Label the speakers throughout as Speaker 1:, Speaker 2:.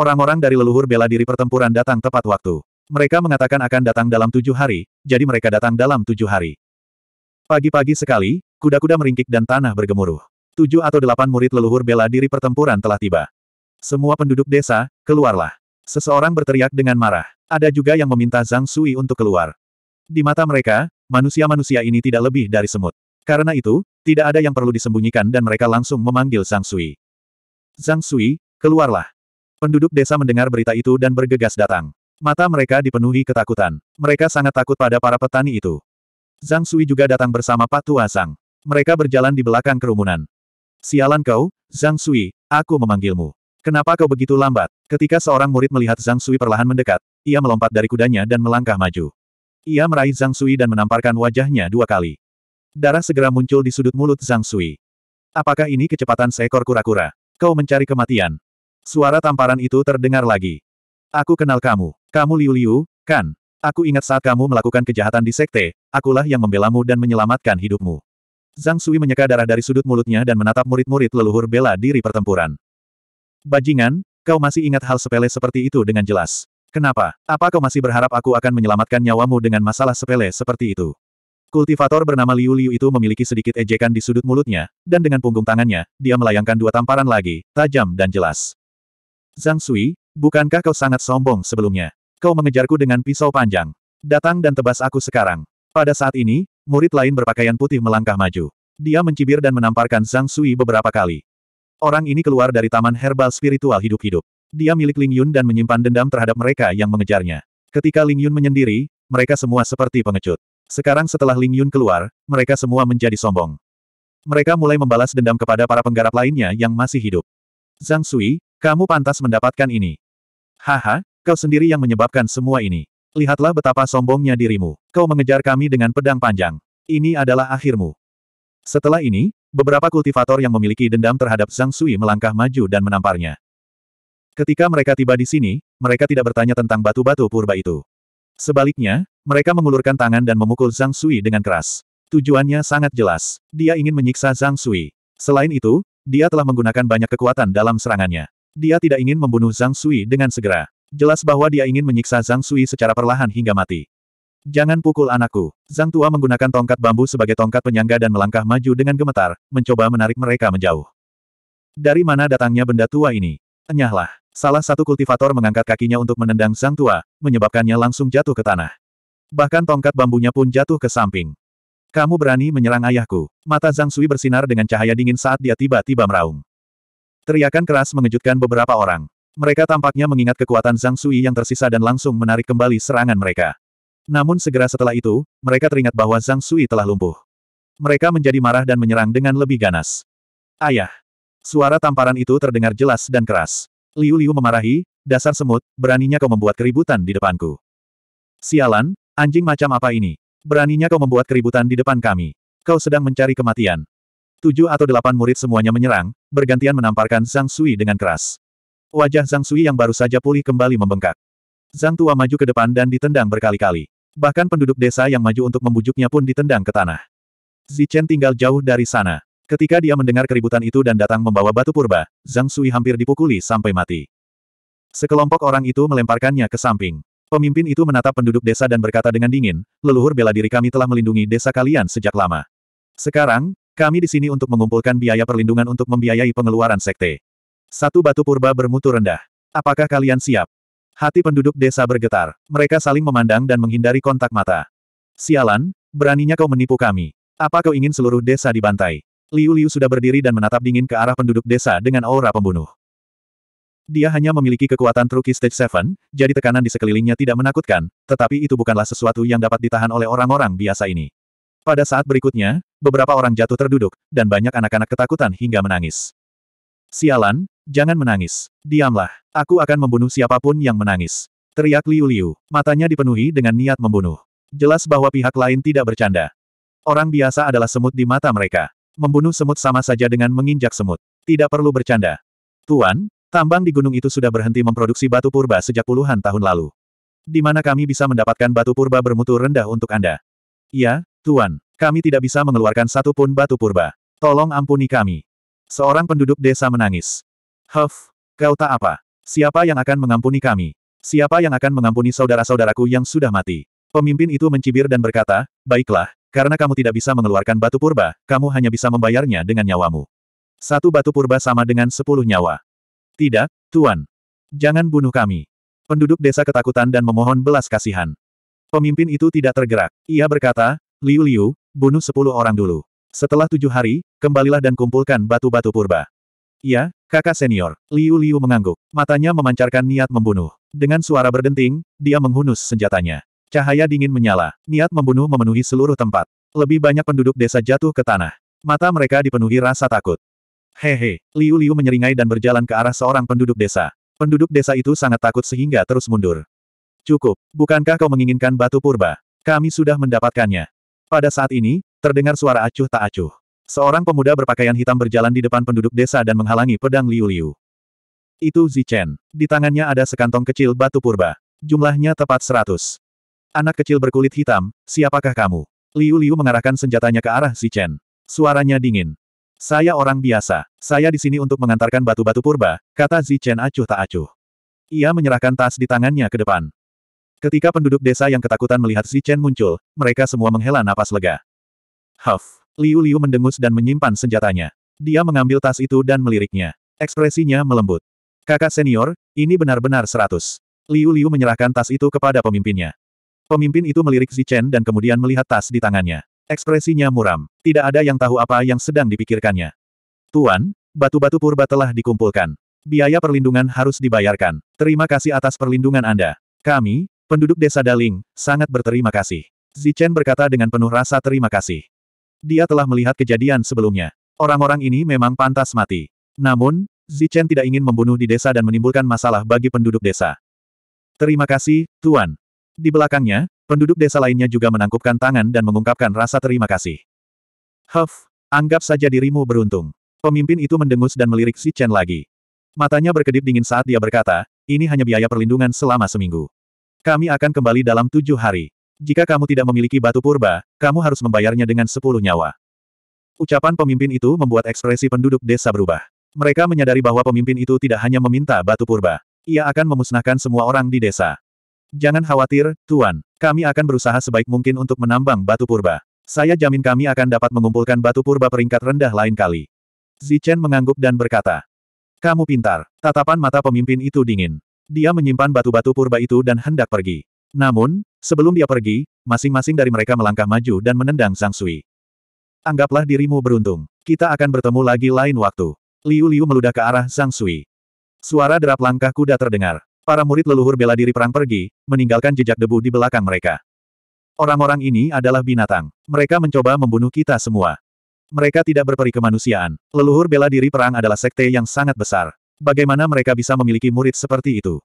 Speaker 1: Orang-orang dari leluhur bela diri pertempuran datang tepat waktu. Mereka mengatakan akan datang dalam tujuh hari, jadi mereka datang dalam tujuh hari. Pagi-pagi sekali, kuda-kuda meringkik dan tanah bergemuruh. Tujuh atau delapan murid leluhur bela diri pertempuran telah tiba. Semua penduduk desa, keluarlah. Seseorang berteriak dengan marah. Ada juga yang meminta Zhang Sui untuk keluar. Di mata mereka, manusia-manusia ini tidak lebih dari semut. Karena itu, tidak ada yang perlu disembunyikan dan mereka langsung memanggil Zhang Sui. Zhang Sui, keluarlah. Penduduk desa mendengar berita itu dan bergegas datang. Mata mereka dipenuhi ketakutan. Mereka sangat takut pada para petani itu. Zhang Sui juga datang bersama Pak Tua Zhang. Mereka berjalan di belakang kerumunan. Sialan kau, Zhang Sui, aku memanggilmu. Kenapa kau begitu lambat? Ketika seorang murid melihat Zhang Sui perlahan mendekat, ia melompat dari kudanya dan melangkah maju. Ia meraih Zhang Sui dan menamparkan wajahnya dua kali. Darah segera muncul di sudut mulut Zhang Sui. Apakah ini kecepatan seekor kura-kura? Kau mencari kematian. Suara tamparan itu terdengar lagi. Aku kenal kamu. Kamu Liu Liu, kan? Aku ingat saat kamu melakukan kejahatan di sekte, akulah yang membelamu dan menyelamatkan hidupmu. Zhang Sui menyeka darah dari sudut mulutnya dan menatap murid-murid leluhur bela diri pertempuran. Bajingan, kau masih ingat hal sepele seperti itu dengan jelas. Kenapa? Apa kau masih berharap aku akan menyelamatkan nyawamu dengan masalah sepele seperti itu? Kultivator bernama Liu Liu itu memiliki sedikit ejekan di sudut mulutnya, dan dengan punggung tangannya, dia melayangkan dua tamparan lagi, tajam dan jelas. Zhang Sui, bukankah kau sangat sombong sebelumnya? Kau mengejarku dengan pisau panjang. Datang dan tebas aku sekarang. Pada saat ini, murid lain berpakaian putih melangkah maju. Dia mencibir dan menamparkan Zhang Sui beberapa kali. Orang ini keluar dari taman herbal spiritual hidup-hidup. Dia milik Ling Yun dan menyimpan dendam terhadap mereka yang mengejarnya. Ketika Ling Yun menyendiri, mereka semua seperti pengecut. Sekarang setelah Ling Yun keluar, mereka semua menjadi sombong. Mereka mulai membalas dendam kepada para penggarap lainnya yang masih hidup. Zhang Sui, kamu pantas mendapatkan ini. Haha, kau sendiri yang menyebabkan semua ini. Lihatlah betapa sombongnya dirimu. Kau mengejar kami dengan pedang panjang. Ini adalah akhirmu. Setelah ini, beberapa kultivator yang memiliki dendam terhadap Zhang Sui melangkah maju dan menamparnya. Ketika mereka tiba di sini, mereka tidak bertanya tentang batu-batu purba itu. Sebaliknya, mereka mengulurkan tangan dan memukul Zhang Sui dengan keras. Tujuannya sangat jelas. Dia ingin menyiksa Zhang Sui. Selain itu, dia telah menggunakan banyak kekuatan dalam serangannya. Dia tidak ingin membunuh Zhang Sui dengan segera. Jelas bahwa dia ingin menyiksa Zhang Sui secara perlahan hingga mati. Jangan pukul anakku. Zhang Tua menggunakan tongkat bambu sebagai tongkat penyangga dan melangkah maju dengan gemetar, mencoba menarik mereka menjauh. Dari mana datangnya benda tua ini? Enyahlah. Salah satu kultivator mengangkat kakinya untuk menendang Zhang Tua, menyebabkannya langsung jatuh ke tanah. Bahkan tongkat bambunya pun jatuh ke samping. Kamu berani menyerang ayahku. Mata Zhang Sui bersinar dengan cahaya dingin saat dia tiba-tiba meraung. Teriakan keras mengejutkan beberapa orang. Mereka tampaknya mengingat kekuatan Zhang Sui yang tersisa dan langsung menarik kembali serangan mereka. Namun segera setelah itu, mereka teringat bahwa Zhang Sui telah lumpuh. Mereka menjadi marah dan menyerang dengan lebih ganas. Ayah! Suara tamparan itu terdengar jelas dan keras. Liu Liu memarahi, dasar semut, beraninya kau membuat keributan di depanku. Sialan, anjing macam apa ini? Beraninya kau membuat keributan di depan kami. Kau sedang mencari kematian. Tujuh atau delapan murid semuanya menyerang, bergantian menamparkan Zhang Sui dengan keras. Wajah Zhang Sui yang baru saja pulih kembali membengkak. Zhang Tua maju ke depan dan ditendang berkali-kali. Bahkan penduduk desa yang maju untuk membujuknya pun ditendang ke tanah. Zichen tinggal jauh dari sana. Ketika dia mendengar keributan itu dan datang membawa batu purba, Zhang Sui hampir dipukuli sampai mati. Sekelompok orang itu melemparkannya ke samping. Pemimpin itu menatap penduduk desa dan berkata dengan dingin, leluhur bela diri kami telah melindungi desa kalian sejak lama. Sekarang, kami di sini untuk mengumpulkan biaya perlindungan untuk membiayai pengeluaran sekte. Satu batu purba bermutu rendah. Apakah kalian siap? Hati penduduk desa bergetar. Mereka saling memandang dan menghindari kontak mata. Sialan, beraninya kau menipu kami. Apa kau ingin seluruh desa dibantai? Liu Liu sudah berdiri dan menatap dingin ke arah penduduk desa dengan aura pembunuh. Dia hanya memiliki kekuatan Truki Stage 7, jadi tekanan di sekelilingnya tidak menakutkan, tetapi itu bukanlah sesuatu yang dapat ditahan oleh orang-orang biasa ini. Pada saat berikutnya, beberapa orang jatuh terduduk, dan banyak anak-anak ketakutan hingga menangis. Sialan, jangan menangis. Diamlah, aku akan membunuh siapapun yang menangis. Teriak Liu Liu, matanya dipenuhi dengan niat membunuh. Jelas bahwa pihak lain tidak bercanda. Orang biasa adalah semut di mata mereka. Membunuh semut sama saja dengan menginjak semut. Tidak perlu bercanda. Tuan, tambang di gunung itu sudah berhenti memproduksi batu purba sejak puluhan tahun lalu. Di mana kami bisa mendapatkan batu purba bermutu rendah untuk Anda? Ya, Tuan, kami tidak bisa mengeluarkan satu pun batu purba. Tolong ampuni kami. Seorang penduduk desa menangis. Huff, kau tak apa. Siapa yang akan mengampuni kami? Siapa yang akan mengampuni saudara-saudaraku yang sudah mati? Pemimpin itu mencibir dan berkata, Baiklah, karena kamu tidak bisa mengeluarkan batu purba, kamu hanya bisa membayarnya dengan nyawamu. Satu batu purba sama dengan sepuluh nyawa. Tidak, Tuan. Jangan bunuh kami. Penduduk desa ketakutan dan memohon belas kasihan. Pemimpin itu tidak tergerak. Ia berkata, Liu Liu, bunuh sepuluh orang dulu. Setelah tujuh hari, kembalilah dan kumpulkan batu-batu purba. Ya, kakak senior. Liu Liu mengangguk. Matanya memancarkan niat membunuh. Dengan suara berdenting, dia menghunus senjatanya. Cahaya dingin menyala. Niat membunuh memenuhi seluruh tempat. Lebih banyak penduduk desa jatuh ke tanah. Mata mereka dipenuhi rasa takut. Hehe, Liu Liu menyeringai dan berjalan ke arah seorang penduduk desa. Penduduk desa itu sangat takut sehingga terus mundur. Cukup, bukankah kau menginginkan batu purba? Kami sudah mendapatkannya. Pada saat ini, terdengar suara acuh tak acuh. Seorang pemuda berpakaian hitam berjalan di depan penduduk desa dan menghalangi pedang Liu Liu. Itu Zichen. Di tangannya ada sekantong kecil batu purba. Jumlahnya tepat seratus. Anak kecil berkulit hitam, siapakah kamu? Liu Liu mengarahkan senjatanya ke arah Zichen. Suaranya dingin. Saya orang biasa. Saya di sini untuk mengantarkan batu-batu purba, kata Zichen acuh tak acuh. Ia menyerahkan tas di tangannya ke depan. Ketika penduduk desa yang ketakutan melihat Chen muncul, mereka semua menghela napas lega. Huff! Liu Liu mendengus dan menyimpan senjatanya. Dia mengambil tas itu dan meliriknya. Ekspresinya melembut. Kakak senior, ini benar-benar seratus. Liu Liu menyerahkan tas itu kepada pemimpinnya. Pemimpin itu melirik Chen dan kemudian melihat tas di tangannya. Ekspresinya muram. Tidak ada yang tahu apa yang sedang dipikirkannya. Tuan, batu-batu purba telah dikumpulkan. Biaya perlindungan harus dibayarkan. Terima kasih atas perlindungan Anda. Kami, Penduduk desa Daling, sangat berterima kasih. Zichen berkata dengan penuh rasa terima kasih. Dia telah melihat kejadian sebelumnya. Orang-orang ini memang pantas mati. Namun, Zichen tidak ingin membunuh di desa dan menimbulkan masalah bagi penduduk desa. Terima kasih, Tuan. Di belakangnya, penduduk desa lainnya juga menangkupkan tangan dan mengungkapkan rasa terima kasih. Huff, anggap saja dirimu beruntung. Pemimpin itu mendengus dan melirik Zichen lagi. Matanya berkedip dingin saat dia berkata, ini hanya biaya perlindungan selama seminggu. Kami akan kembali dalam tujuh hari. Jika kamu tidak memiliki batu purba, kamu harus membayarnya dengan sepuluh nyawa. Ucapan pemimpin itu membuat ekspresi penduduk desa berubah. Mereka menyadari bahwa pemimpin itu tidak hanya meminta batu purba. Ia akan memusnahkan semua orang di desa. Jangan khawatir, Tuan. Kami akan berusaha sebaik mungkin untuk menambang batu purba. Saya jamin kami akan dapat mengumpulkan batu purba peringkat rendah lain kali. Zichen mengangguk dan berkata. Kamu pintar. Tatapan mata pemimpin itu dingin. Dia menyimpan batu-batu purba itu dan hendak pergi. Namun, sebelum dia pergi, masing-masing dari mereka melangkah maju dan menendang Sang Sui. Anggaplah dirimu beruntung. Kita akan bertemu lagi lain waktu. Liu Liu meludah ke arah Sang Sui. Suara derap langkah kuda terdengar. Para murid leluhur bela diri perang pergi, meninggalkan jejak debu di belakang mereka. Orang-orang ini adalah binatang. Mereka mencoba membunuh kita semua. Mereka tidak berperi kemanusiaan. Leluhur bela diri perang adalah sekte yang sangat besar. Bagaimana mereka bisa memiliki murid seperti itu?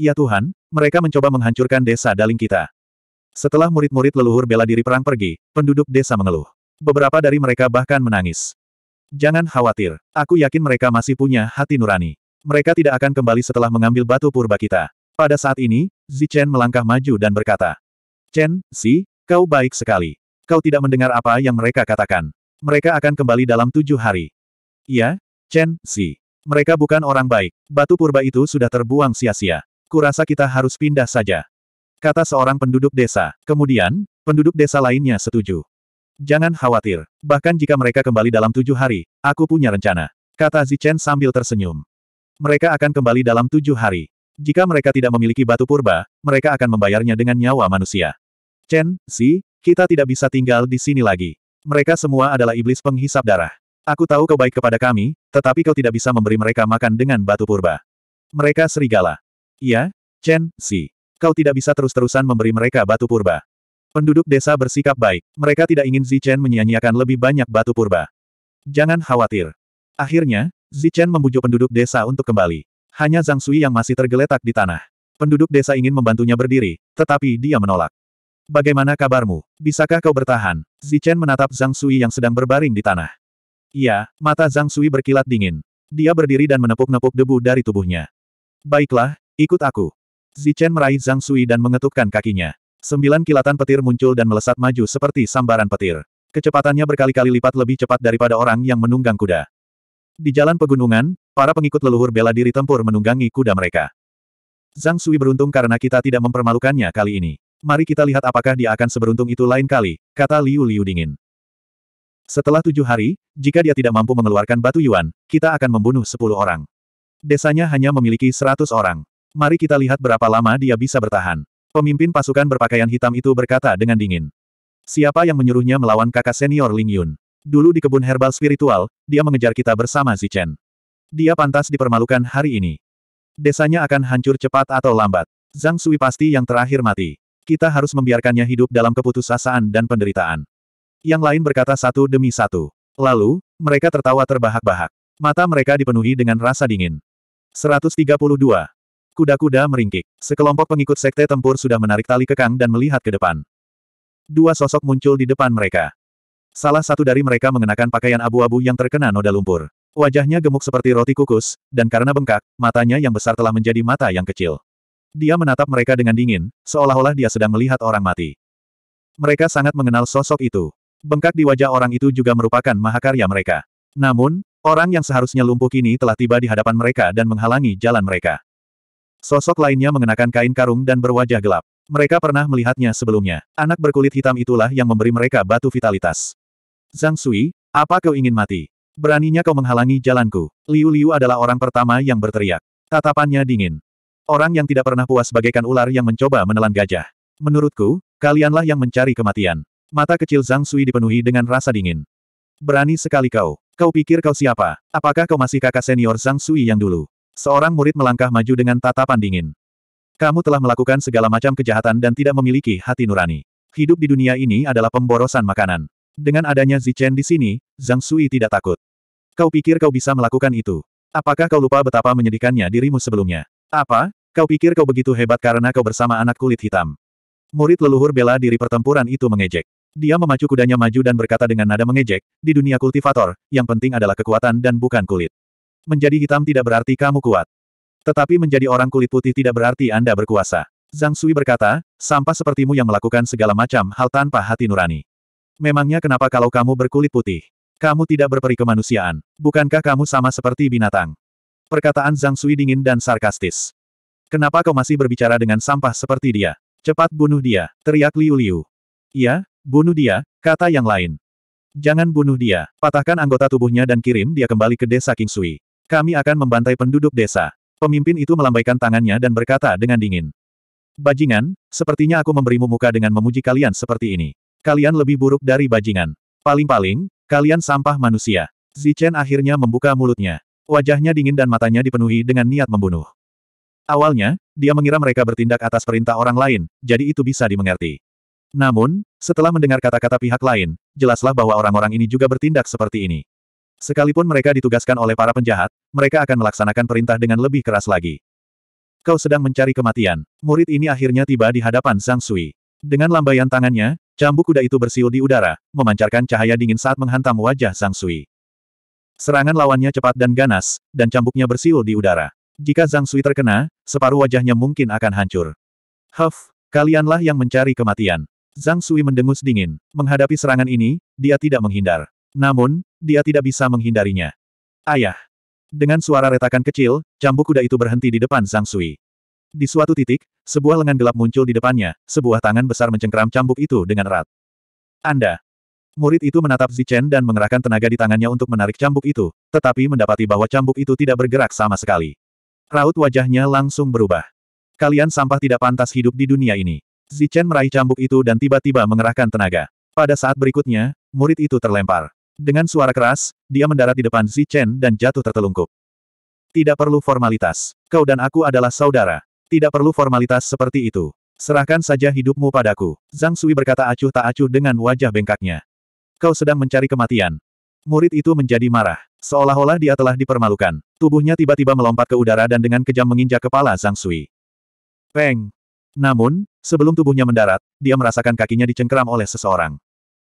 Speaker 1: Ya Tuhan, mereka mencoba menghancurkan desa daling kita. Setelah murid-murid leluhur bela diri perang pergi, penduduk desa mengeluh. Beberapa dari mereka bahkan menangis. Jangan khawatir, aku yakin mereka masih punya hati nurani. Mereka tidak akan kembali setelah mengambil batu purba kita. Pada saat ini, Zichen melangkah maju dan berkata, Chen, Si, kau baik sekali. Kau tidak mendengar apa yang mereka katakan. Mereka akan kembali dalam tujuh hari. Iya, Chen, Si. Mereka bukan orang baik. Batu purba itu sudah terbuang sia-sia. Kurasa kita harus pindah saja. Kata seorang penduduk desa. Kemudian, penduduk desa lainnya setuju. Jangan khawatir. Bahkan jika mereka kembali dalam tujuh hari, aku punya rencana. Kata Zichen sambil tersenyum. Mereka akan kembali dalam tujuh hari. Jika mereka tidak memiliki batu purba, mereka akan membayarnya dengan nyawa manusia. Chen, Si, kita tidak bisa tinggal di sini lagi. Mereka semua adalah iblis penghisap darah. Aku tahu kau baik kepada kami, tetapi kau tidak bisa memberi mereka makan dengan batu purba. Mereka serigala. Iya, Chen, Si. Kau tidak bisa terus-terusan memberi mereka batu purba. Penduduk desa bersikap baik. Mereka tidak ingin Zichen menyia-nyiakan lebih banyak batu purba. Jangan khawatir. Akhirnya, Zichen membujuk penduduk desa untuk kembali. Hanya Zhang Sui yang masih tergeletak di tanah. Penduduk desa ingin membantunya berdiri, tetapi dia menolak. Bagaimana kabarmu? Bisakah kau bertahan? Zichen menatap Zhang Sui yang sedang berbaring di tanah. Iya, mata Zhang Sui berkilat dingin. Dia berdiri dan menepuk-nepuk debu dari tubuhnya. Baiklah, ikut aku. Zichen meraih Zhang Sui dan mengetukkan kakinya. Sembilan kilatan petir muncul dan melesat maju seperti sambaran petir. Kecepatannya berkali-kali lipat lebih cepat daripada orang yang menunggang kuda. Di jalan pegunungan, para pengikut leluhur bela diri tempur menunggangi kuda mereka. Zhang Sui beruntung karena kita tidak mempermalukannya kali ini. Mari kita lihat apakah dia akan seberuntung itu lain kali, kata Liu Liu dingin. Setelah tujuh hari, jika dia tidak mampu mengeluarkan batu Yuan, kita akan membunuh sepuluh orang. Desanya hanya memiliki seratus orang. Mari kita lihat berapa lama dia bisa bertahan. Pemimpin pasukan berpakaian hitam itu berkata dengan dingin. Siapa yang menyuruhnya melawan kakak senior Ling Yun? Dulu di kebun herbal spiritual, dia mengejar kita bersama Chen. Dia pantas dipermalukan hari ini. Desanya akan hancur cepat atau lambat. Zhang Sui pasti yang terakhir mati. Kita harus membiarkannya hidup dalam keputusasaan dan penderitaan. Yang lain berkata satu demi satu. Lalu, mereka tertawa terbahak-bahak. Mata mereka dipenuhi dengan rasa dingin. 132. Kuda-kuda meringkik. Sekelompok pengikut sekte tempur sudah menarik tali kekang dan melihat ke depan. Dua sosok muncul di depan mereka. Salah satu dari mereka mengenakan pakaian abu-abu yang terkena noda lumpur. Wajahnya gemuk seperti roti kukus, dan karena bengkak, matanya yang besar telah menjadi mata yang kecil. Dia menatap mereka dengan dingin, seolah-olah dia sedang melihat orang mati. Mereka sangat mengenal sosok itu. Bengkak di wajah orang itu juga merupakan mahakarya mereka. Namun, orang yang seharusnya lumpuh kini telah tiba di hadapan mereka dan menghalangi jalan mereka. Sosok lainnya mengenakan kain karung dan berwajah gelap. Mereka pernah melihatnya sebelumnya. Anak berkulit hitam itulah yang memberi mereka batu vitalitas. Zhang Sui, apa kau ingin mati? Beraninya kau menghalangi jalanku. Liu Liu adalah orang pertama yang berteriak. Tatapannya dingin. Orang yang tidak pernah puas bagaikan ular yang mencoba menelan gajah. Menurutku, kalianlah yang mencari kematian. Mata kecil Zhang Sui dipenuhi dengan rasa dingin. Berani sekali kau. Kau pikir kau siapa? Apakah kau masih kakak senior Zhang Sui yang dulu? Seorang murid melangkah maju dengan tatapan dingin. Kamu telah melakukan segala macam kejahatan dan tidak memiliki hati nurani. Hidup di dunia ini adalah pemborosan makanan. Dengan adanya Zichen di sini, Zhang Sui tidak takut. Kau pikir kau bisa melakukan itu? Apakah kau lupa betapa menyedihkannya dirimu sebelumnya? Apa? Kau pikir kau begitu hebat karena kau bersama anak kulit hitam? Murid leluhur bela diri pertempuran itu mengejek. Dia memacu kudanya maju dan berkata dengan nada mengejek, di dunia kultivator, yang penting adalah kekuatan dan bukan kulit. Menjadi hitam tidak berarti kamu kuat. Tetapi menjadi orang kulit putih tidak berarti Anda berkuasa. Zhang Sui berkata, sampah sepertimu yang melakukan segala macam hal tanpa hati nurani. Memangnya kenapa kalau kamu berkulit putih? Kamu tidak berperi kemanusiaan. Bukankah kamu sama seperti binatang? Perkataan Zhang Sui dingin dan sarkastis. Kenapa kau masih berbicara dengan sampah seperti dia? Cepat bunuh dia, teriak Liu Liu. Iya, Bunuh dia, kata yang lain. Jangan bunuh dia, patahkan anggota tubuhnya dan kirim dia kembali ke desa Kingsui. Kami akan membantai penduduk desa. Pemimpin itu melambaikan tangannya dan berkata dengan dingin. Bajingan, sepertinya aku memberimu muka dengan memuji kalian seperti ini. Kalian lebih buruk dari bajingan. Paling-paling, kalian sampah manusia. Zichen akhirnya membuka mulutnya. Wajahnya dingin dan matanya dipenuhi dengan niat membunuh. Awalnya, dia mengira mereka bertindak atas perintah orang lain, jadi itu bisa dimengerti. Namun, setelah mendengar kata-kata pihak lain, jelaslah bahwa orang-orang ini juga bertindak seperti ini. Sekalipun mereka ditugaskan oleh para penjahat, mereka akan melaksanakan perintah dengan lebih keras lagi. Kau sedang mencari kematian. Murid ini akhirnya tiba di hadapan Zhang Sui. Dengan lambaian tangannya, cambuk kuda itu bersiul di udara, memancarkan cahaya dingin saat menghantam wajah Zhang Sui. Serangan lawannya cepat dan ganas, dan cambuknya bersiul di udara. Jika Zhang Sui terkena, separuh wajahnya mungkin akan hancur. Huff, kalianlah yang mencari kematian. Zhang Sui mendengus dingin. Menghadapi serangan ini, dia tidak menghindar. Namun, dia tidak bisa menghindarinya. Ayah! Dengan suara retakan kecil, cambuk kuda itu berhenti di depan Zhang Sui. Di suatu titik, sebuah lengan gelap muncul di depannya, sebuah tangan besar mencengkram cambuk itu dengan erat. Anda! Murid itu menatap Zichen dan mengerahkan tenaga di tangannya untuk menarik cambuk itu, tetapi mendapati bahwa cambuk itu tidak bergerak sama sekali. Raut wajahnya langsung berubah. Kalian sampah tidak pantas hidup di dunia ini. Zichen meraih cambuk itu dan tiba-tiba mengerahkan tenaga. Pada saat berikutnya, murid itu terlempar. Dengan suara keras, dia mendarat di depan Zichen dan jatuh tertelungkup. Tidak perlu formalitas. Kau dan aku adalah saudara. Tidak perlu formalitas seperti itu. Serahkan saja hidupmu padaku. Zhang Sui berkata acuh tak acuh dengan wajah bengkaknya. Kau sedang mencari kematian. Murid itu menjadi marah. Seolah-olah dia telah dipermalukan. Tubuhnya tiba-tiba melompat ke udara dan dengan kejam menginjak kepala Zhang Sui. Peng! Namun, sebelum tubuhnya mendarat, dia merasakan kakinya dicengkeram oleh seseorang.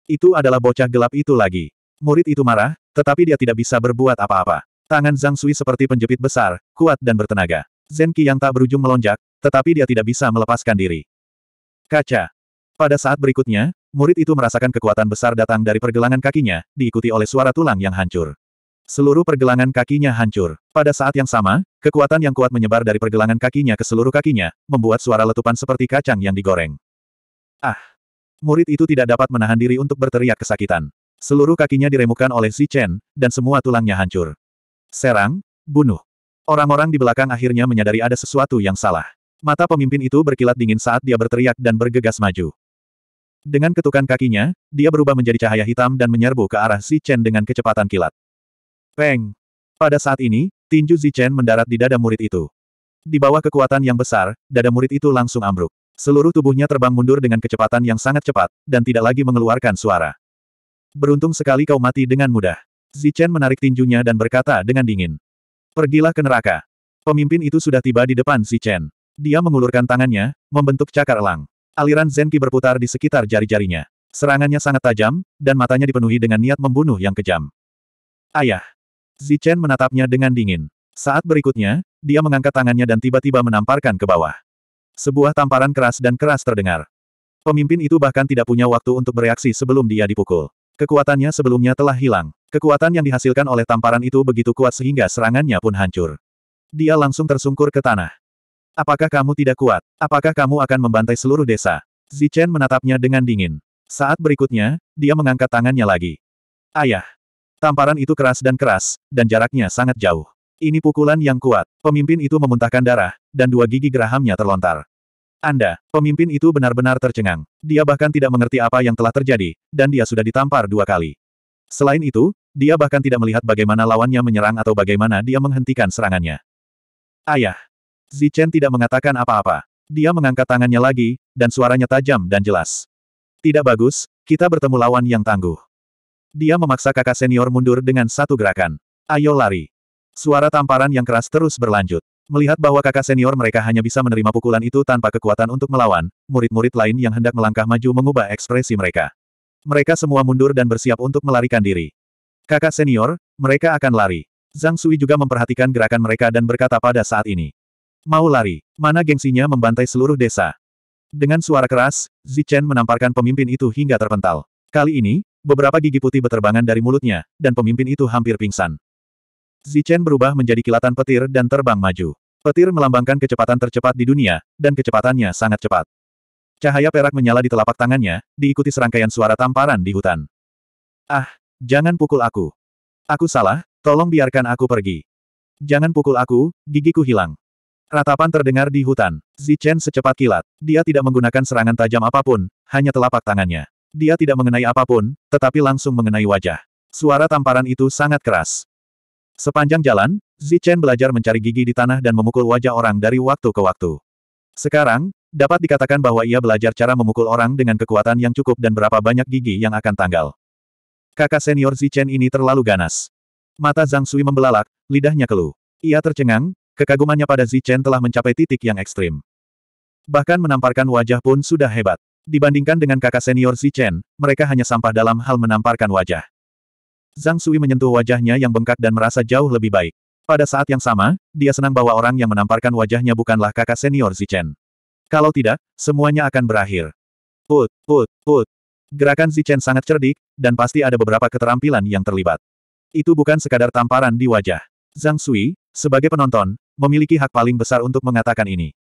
Speaker 1: Itu adalah bocah gelap itu lagi. Murid itu marah, tetapi dia tidak bisa berbuat apa-apa. Tangan Zhang Sui seperti penjepit besar, kuat dan bertenaga. Zen Qi yang tak berujung melonjak, tetapi dia tidak bisa melepaskan diri. Kaca. Pada saat berikutnya, murid itu merasakan kekuatan besar datang dari pergelangan kakinya, diikuti oleh suara tulang yang hancur. Seluruh pergelangan kakinya hancur. Pada saat yang sama, kekuatan yang kuat menyebar dari pergelangan kakinya ke seluruh kakinya, membuat suara letupan seperti kacang yang digoreng. Ah! Murid itu tidak dapat menahan diri untuk berteriak kesakitan. Seluruh kakinya diremukan oleh Si Chen, dan semua tulangnya hancur. Serang, bunuh. Orang-orang di belakang akhirnya menyadari ada sesuatu yang salah. Mata pemimpin itu berkilat dingin saat dia berteriak dan bergegas maju. Dengan ketukan kakinya, dia berubah menjadi cahaya hitam dan menyerbu ke arah Si Chen dengan kecepatan kilat. Peng. Pada saat ini, tinju Zichen mendarat di dada murid itu. Di bawah kekuatan yang besar, dada murid itu langsung ambruk. Seluruh tubuhnya terbang mundur dengan kecepatan yang sangat cepat, dan tidak lagi mengeluarkan suara. Beruntung sekali kau mati dengan mudah. Zichen menarik tinjunya dan berkata dengan dingin. Pergilah ke neraka. Pemimpin itu sudah tiba di depan Zichen. Dia mengulurkan tangannya, membentuk cakar elang. Aliran Zenki berputar di sekitar jari-jarinya. Serangannya sangat tajam, dan matanya dipenuhi dengan niat membunuh yang kejam. Ayah! Zichen menatapnya dengan dingin. Saat berikutnya, dia mengangkat tangannya dan tiba-tiba menamparkan ke bawah. Sebuah tamparan keras dan keras terdengar. Pemimpin itu bahkan tidak punya waktu untuk bereaksi sebelum dia dipukul. Kekuatannya sebelumnya telah hilang. Kekuatan yang dihasilkan oleh tamparan itu begitu kuat sehingga serangannya pun hancur. Dia langsung tersungkur ke tanah. Apakah kamu tidak kuat? Apakah kamu akan membantai seluruh desa? Zichen menatapnya dengan dingin. Saat berikutnya, dia mengangkat tangannya lagi. Ayah, Tamparan itu keras dan keras, dan jaraknya sangat jauh. Ini pukulan yang kuat. Pemimpin itu memuntahkan darah, dan dua gigi gerahamnya terlontar. Anda, pemimpin itu benar-benar tercengang. Dia bahkan tidak mengerti apa yang telah terjadi, dan dia sudah ditampar dua kali. Selain itu, dia bahkan tidak melihat bagaimana lawannya menyerang atau bagaimana dia menghentikan serangannya. Ayah. Zichen tidak mengatakan apa-apa. Dia mengangkat tangannya lagi, dan suaranya tajam dan jelas. Tidak bagus, kita bertemu lawan yang tangguh. Dia memaksa kakak senior mundur dengan satu gerakan. Ayo lari. Suara tamparan yang keras terus berlanjut. Melihat bahwa kakak senior mereka hanya bisa menerima pukulan itu tanpa kekuatan untuk melawan, murid-murid lain yang hendak melangkah maju mengubah ekspresi mereka. Mereka semua mundur dan bersiap untuk melarikan diri. Kakak senior, mereka akan lari. Zhang Sui juga memperhatikan gerakan mereka dan berkata pada saat ini. Mau lari, mana gengsinya membantai seluruh desa. Dengan suara keras, Zichen menamparkan pemimpin itu hingga terpental. Kali ini, Beberapa gigi putih beterbangan dari mulutnya, dan pemimpin itu hampir pingsan. Zichen berubah menjadi kilatan petir dan terbang maju. Petir melambangkan kecepatan tercepat di dunia, dan kecepatannya sangat cepat. Cahaya perak menyala di telapak tangannya, diikuti serangkaian suara tamparan di hutan. Ah, jangan pukul aku. Aku salah, tolong biarkan aku pergi. Jangan pukul aku, gigiku hilang. Ratapan terdengar di hutan. Zichen secepat kilat. Dia tidak menggunakan serangan tajam apapun, hanya telapak tangannya. Dia tidak mengenai apapun, tetapi langsung mengenai wajah. Suara tamparan itu sangat keras. Sepanjang jalan, Zichen belajar mencari gigi di tanah dan memukul wajah orang dari waktu ke waktu. Sekarang, dapat dikatakan bahwa ia belajar cara memukul orang dengan kekuatan yang cukup dan berapa banyak gigi yang akan tanggal. Kakak senior Zichen ini terlalu ganas. Mata Zhang Sui membelalak, lidahnya keluh. Ia tercengang, kekagumannya pada Zichen telah mencapai titik yang ekstrim. Bahkan menamparkan wajah pun sudah hebat. Dibandingkan dengan kakak senior Zichen, mereka hanya sampah dalam hal menamparkan wajah. Zhang Sui menyentuh wajahnya yang bengkak dan merasa jauh lebih baik. Pada saat yang sama, dia senang bahwa orang yang menamparkan wajahnya bukanlah kakak senior Zichen. Kalau tidak, semuanya akan berakhir. Put, put, put. Gerakan Zichen sangat cerdik, dan pasti ada beberapa keterampilan yang terlibat. Itu bukan sekadar tamparan di wajah. Zhang Sui, sebagai penonton, memiliki hak paling besar untuk mengatakan ini.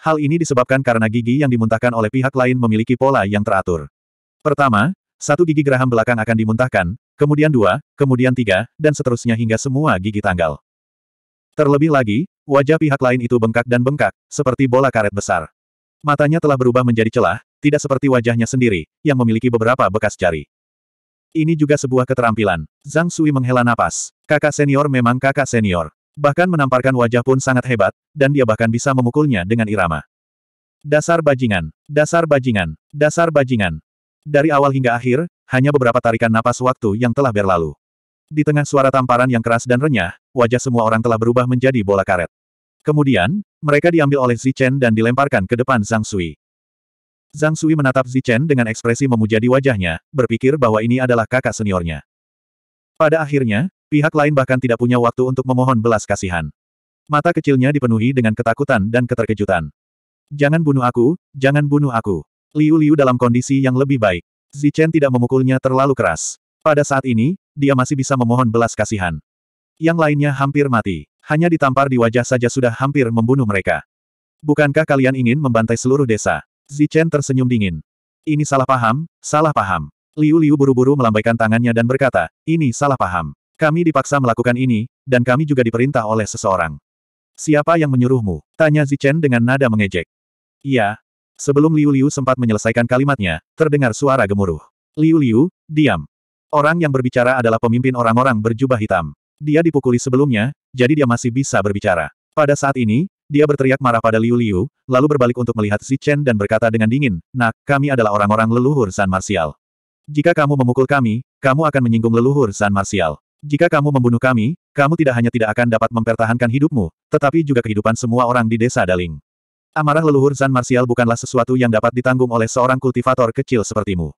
Speaker 1: Hal ini disebabkan karena gigi yang dimuntahkan oleh pihak lain memiliki pola yang teratur. Pertama, satu gigi geraham belakang akan dimuntahkan, kemudian dua, kemudian tiga, dan seterusnya hingga semua gigi tanggal. Terlebih lagi, wajah pihak lain itu bengkak dan bengkak, seperti bola karet besar. Matanya telah berubah menjadi celah, tidak seperti wajahnya sendiri, yang memiliki beberapa bekas jari. Ini juga sebuah keterampilan. Zhang Sui menghela napas. Kakak senior memang kakak senior. Bahkan menamparkan wajah pun sangat hebat, dan dia bahkan bisa memukulnya dengan irama. Dasar bajingan, dasar bajingan, dasar bajingan. Dari awal hingga akhir, hanya beberapa tarikan napas waktu yang telah berlalu. Di tengah suara tamparan yang keras dan renyah, wajah semua orang telah berubah menjadi bola karet. Kemudian, mereka diambil oleh Zichen dan dilemparkan ke depan Zhang Sui. Zhang Sui menatap Zichen dengan ekspresi memuja di wajahnya, berpikir bahwa ini adalah kakak seniornya. Pada akhirnya, Pihak lain bahkan tidak punya waktu untuk memohon belas kasihan. Mata kecilnya dipenuhi dengan ketakutan dan keterkejutan. Jangan bunuh aku, jangan bunuh aku. Liu Liu dalam kondisi yang lebih baik. Zichen tidak memukulnya terlalu keras. Pada saat ini, dia masih bisa memohon belas kasihan. Yang lainnya hampir mati. Hanya ditampar di wajah saja sudah hampir membunuh mereka. Bukankah kalian ingin membantai seluruh desa? Zichen tersenyum dingin. Ini salah paham, salah paham. Liu Liu buru-buru melambaikan tangannya dan berkata, ini salah paham. Kami dipaksa melakukan ini, dan kami juga diperintah oleh seseorang. Siapa yang menyuruhmu? Tanya Zichen dengan nada mengejek. Iya. Sebelum Liu Liu sempat menyelesaikan kalimatnya, terdengar suara gemuruh. Liu Liu, diam. Orang yang berbicara adalah pemimpin orang-orang berjubah hitam. Dia dipukuli sebelumnya, jadi dia masih bisa berbicara. Pada saat ini, dia berteriak marah pada Liu Liu, lalu berbalik untuk melihat Zichen dan berkata dengan dingin, Nak, kami adalah orang-orang leluhur San Marsial. Jika kamu memukul kami, kamu akan menyinggung leluhur San Marsial. Jika kamu membunuh kami, kamu tidak hanya tidak akan dapat mempertahankan hidupmu, tetapi juga kehidupan semua orang di desa Daling. Amarah leluhur Zan Marsial bukanlah sesuatu yang dapat ditanggung oleh seorang kultivator kecil sepertimu.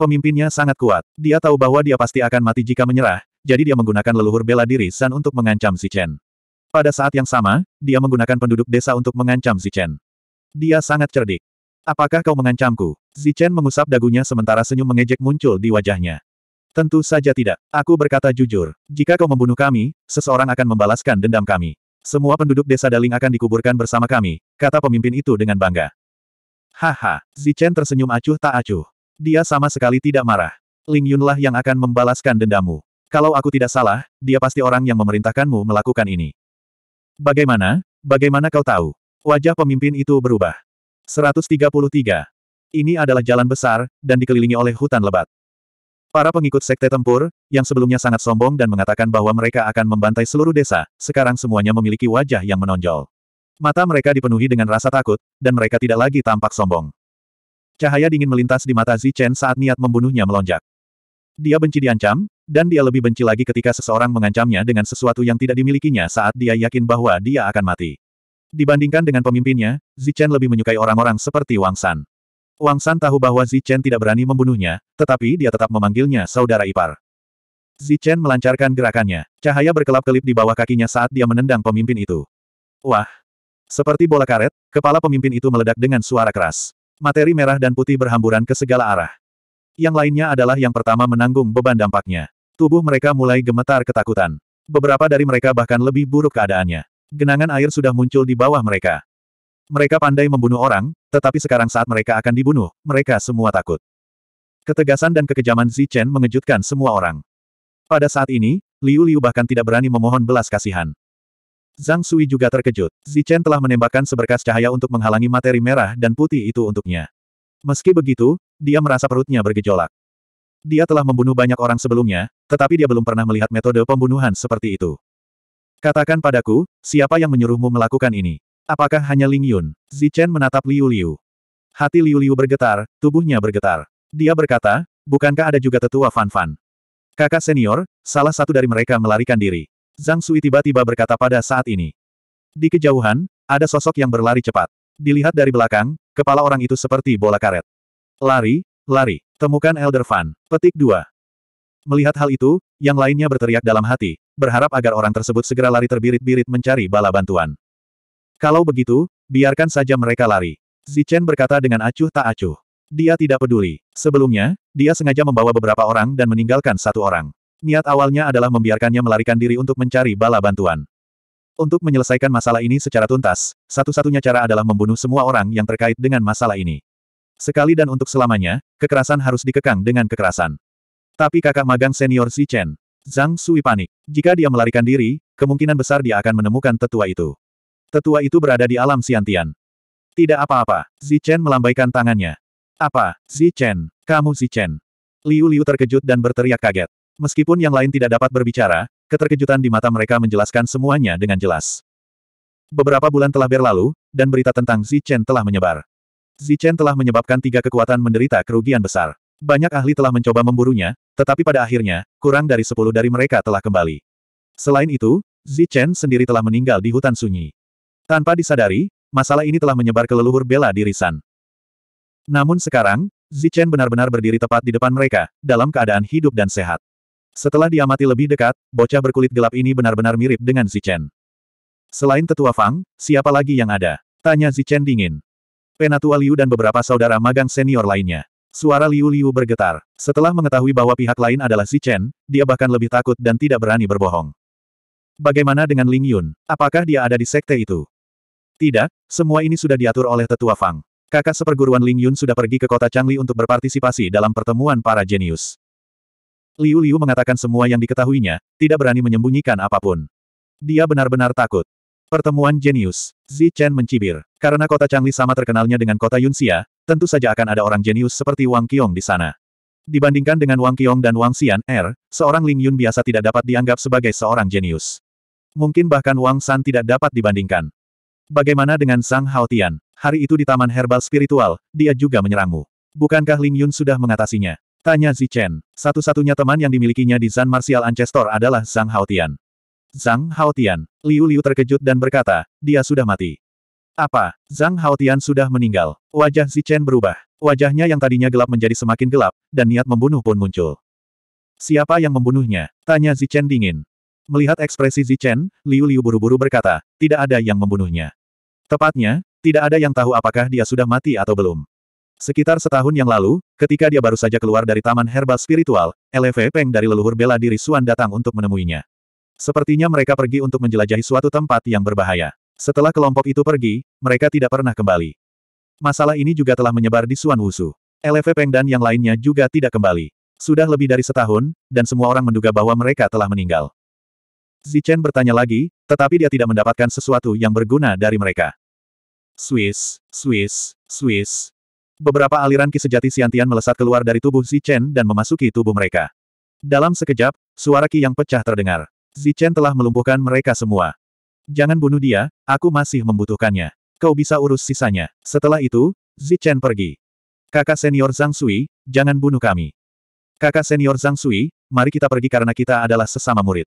Speaker 1: Pemimpinnya sangat kuat. Dia tahu bahwa dia pasti akan mati jika menyerah, jadi dia menggunakan leluhur bela diri Zan untuk mengancam si Chen. Pada saat yang sama, dia menggunakan penduduk desa untuk mengancam si Chen. Dia sangat cerdik. Apakah kau mengancamku? Zichen mengusap dagunya sementara senyum mengejek muncul di wajahnya. Tentu saja tidak. Aku berkata jujur, jika kau membunuh kami, seseorang akan membalaskan dendam kami. Semua penduduk desa Daling akan dikuburkan bersama kami, kata pemimpin itu dengan bangga. Haha, Zichen tersenyum acuh tak acuh. Dia sama sekali tidak marah. Ling Yunlah yang akan membalaskan dendamu. Kalau aku tidak salah, dia pasti orang yang memerintahkanmu melakukan ini. Bagaimana? Bagaimana kau tahu? Wajah pemimpin itu berubah. 133. Ini adalah jalan besar, dan dikelilingi oleh hutan lebat. Para pengikut sekte tempur, yang sebelumnya sangat sombong dan mengatakan bahwa mereka akan membantai seluruh desa, sekarang semuanya memiliki wajah yang menonjol. Mata mereka dipenuhi dengan rasa takut, dan mereka tidak lagi tampak sombong. Cahaya dingin melintas di mata Zichen saat niat membunuhnya melonjak. Dia benci diancam, dan dia lebih benci lagi ketika seseorang mengancamnya dengan sesuatu yang tidak dimilikinya saat dia yakin bahwa dia akan mati. Dibandingkan dengan pemimpinnya, Zichen lebih menyukai orang-orang seperti Wang San. Wang San tahu bahwa Zichen tidak berani membunuhnya, tetapi dia tetap memanggilnya saudara ipar. Zichen melancarkan gerakannya. Cahaya berkelap-kelip di bawah kakinya saat dia menendang pemimpin itu. Wah! Seperti bola karet, kepala pemimpin itu meledak dengan suara keras. Materi merah dan putih berhamburan ke segala arah. Yang lainnya adalah yang pertama menanggung beban dampaknya. Tubuh mereka mulai gemetar ketakutan. Beberapa dari mereka bahkan lebih buruk keadaannya. Genangan air sudah muncul di bawah mereka. Mereka pandai membunuh orang, tetapi sekarang saat mereka akan dibunuh, mereka semua takut. Ketegasan dan kekejaman Zichen mengejutkan semua orang. Pada saat ini, Liu Liu bahkan tidak berani memohon belas kasihan. Zhang Sui juga terkejut. Zichen telah menembakkan seberkas cahaya untuk menghalangi materi merah dan putih itu untuknya. Meski begitu, dia merasa perutnya bergejolak. Dia telah membunuh banyak orang sebelumnya, tetapi dia belum pernah melihat metode pembunuhan seperti itu. Katakan padaku, siapa yang menyuruhmu melakukan ini? Apakah hanya Ling Yun? Zichen menatap Liu Liu. Hati Liu Liu bergetar, tubuhnya bergetar. Dia berkata, bukankah ada juga tetua Fan Fan? Kakak senior, salah satu dari mereka melarikan diri. Zhang Sui tiba-tiba berkata pada saat ini. Di kejauhan, ada sosok yang berlari cepat. Dilihat dari belakang, kepala orang itu seperti bola karet. Lari, lari, temukan Elder Fan, petik 2. Melihat hal itu, yang lainnya berteriak dalam hati, berharap agar orang tersebut segera lari terbirit-birit mencari bala bantuan. Kalau begitu, biarkan saja mereka lari. Zichen berkata dengan acuh tak acuh. Dia tidak peduli. Sebelumnya, dia sengaja membawa beberapa orang dan meninggalkan satu orang. Niat awalnya adalah membiarkannya melarikan diri untuk mencari bala bantuan. Untuk menyelesaikan masalah ini secara tuntas, satu-satunya cara adalah membunuh semua orang yang terkait dengan masalah ini. Sekali dan untuk selamanya, kekerasan harus dikekang dengan kekerasan. Tapi kakak magang senior Zichen, Zhang Sui panik. Jika dia melarikan diri, kemungkinan besar dia akan menemukan tetua itu. Tetua itu berada di alam siantian. Tidak apa-apa. Zichen melambaikan tangannya. Apa? Zichen, kamu Zichen. Liu Liu terkejut dan berteriak kaget. Meskipun yang lain tidak dapat berbicara, keterkejutan di mata mereka menjelaskan semuanya dengan jelas. Beberapa bulan telah berlalu, dan berita tentang Zichen telah menyebar. Zichen telah menyebabkan tiga kekuatan menderita kerugian besar. Banyak ahli telah mencoba memburunya, tetapi pada akhirnya, kurang dari sepuluh dari mereka telah kembali. Selain itu, Zichen sendiri telah meninggal di hutan sunyi. Tanpa disadari, masalah ini telah menyebar ke leluhur bela diri San. Namun sekarang, Zichen benar-benar berdiri tepat di depan mereka, dalam keadaan hidup dan sehat. Setelah diamati lebih dekat, bocah berkulit gelap ini benar-benar mirip dengan Zichen. Selain tetua Fang, siapa lagi yang ada? Tanya Zichen dingin. Penatua Liu dan beberapa saudara magang senior lainnya. Suara Liu Liu bergetar. Setelah mengetahui bahwa pihak lain adalah Zichen, dia bahkan lebih takut dan tidak berani berbohong. Bagaimana dengan Ling Yun? Apakah dia ada di sekte itu? Tidak, semua ini sudah diatur oleh tetua Fang. Kakak seperguruan Ling Yun sudah pergi ke kota Changli untuk berpartisipasi dalam pertemuan para jenius. Liu Liu mengatakan semua yang diketahuinya, tidak berani menyembunyikan apapun. Dia benar-benar takut. Pertemuan jenius. Zi Chen mencibir. Karena kota Changli sama terkenalnya dengan kota Yunxia, tentu saja akan ada orang jenius seperti Wang Qiong di sana. Dibandingkan dengan Wang Qiong dan Wang Xian, Er, seorang Ling Yun biasa tidak dapat dianggap sebagai seorang jenius. Mungkin bahkan Wang San tidak dapat dibandingkan. Bagaimana dengan Sang Haotian? Hari itu di Taman Herbal Spiritual, dia juga menyerangmu. Bukankah Ling Yun sudah mengatasinya? Tanya Zichen. Satu-satunya teman yang dimilikinya di Zan Martial Ancestor adalah Zhang Haotian. Zhang Haotian, Liu Liu terkejut dan berkata, dia sudah mati. Apa? Zhang Haotian sudah meninggal. Wajah Zichen berubah. Wajahnya yang tadinya gelap menjadi semakin gelap, dan niat membunuh pun muncul. Siapa yang membunuhnya? Tanya Zichen dingin. Melihat ekspresi Zichen, Liu Liu buru-buru berkata, tidak ada yang membunuhnya. Tepatnya, tidak ada yang tahu apakah dia sudah mati atau belum. Sekitar setahun yang lalu, ketika dia baru saja keluar dari Taman Herbal Spiritual, LV Peng dari leluhur bela diri Suan datang untuk menemuinya. Sepertinya mereka pergi untuk menjelajahi suatu tempat yang berbahaya. Setelah kelompok itu pergi, mereka tidak pernah kembali. Masalah ini juga telah menyebar di Suan Wusu. LV Peng dan yang lainnya juga tidak kembali. Sudah lebih dari setahun, dan semua orang menduga bahwa mereka telah meninggal. Zichen bertanya lagi, tetapi dia tidak mendapatkan sesuatu yang berguna dari mereka. Swiss, Swiss, Swiss. Beberapa aliran ki sejati Siantian melesat keluar dari tubuh Zichen dan memasuki tubuh mereka. Dalam sekejap, suara ki yang pecah terdengar. Zichen telah melumpuhkan mereka semua. Jangan bunuh dia, aku masih membutuhkannya. Kau bisa urus sisanya. Setelah itu, Zichen pergi. Kakak senior Zhang Sui, jangan bunuh kami. Kakak senior Zhang Sui, mari kita pergi karena kita adalah sesama murid.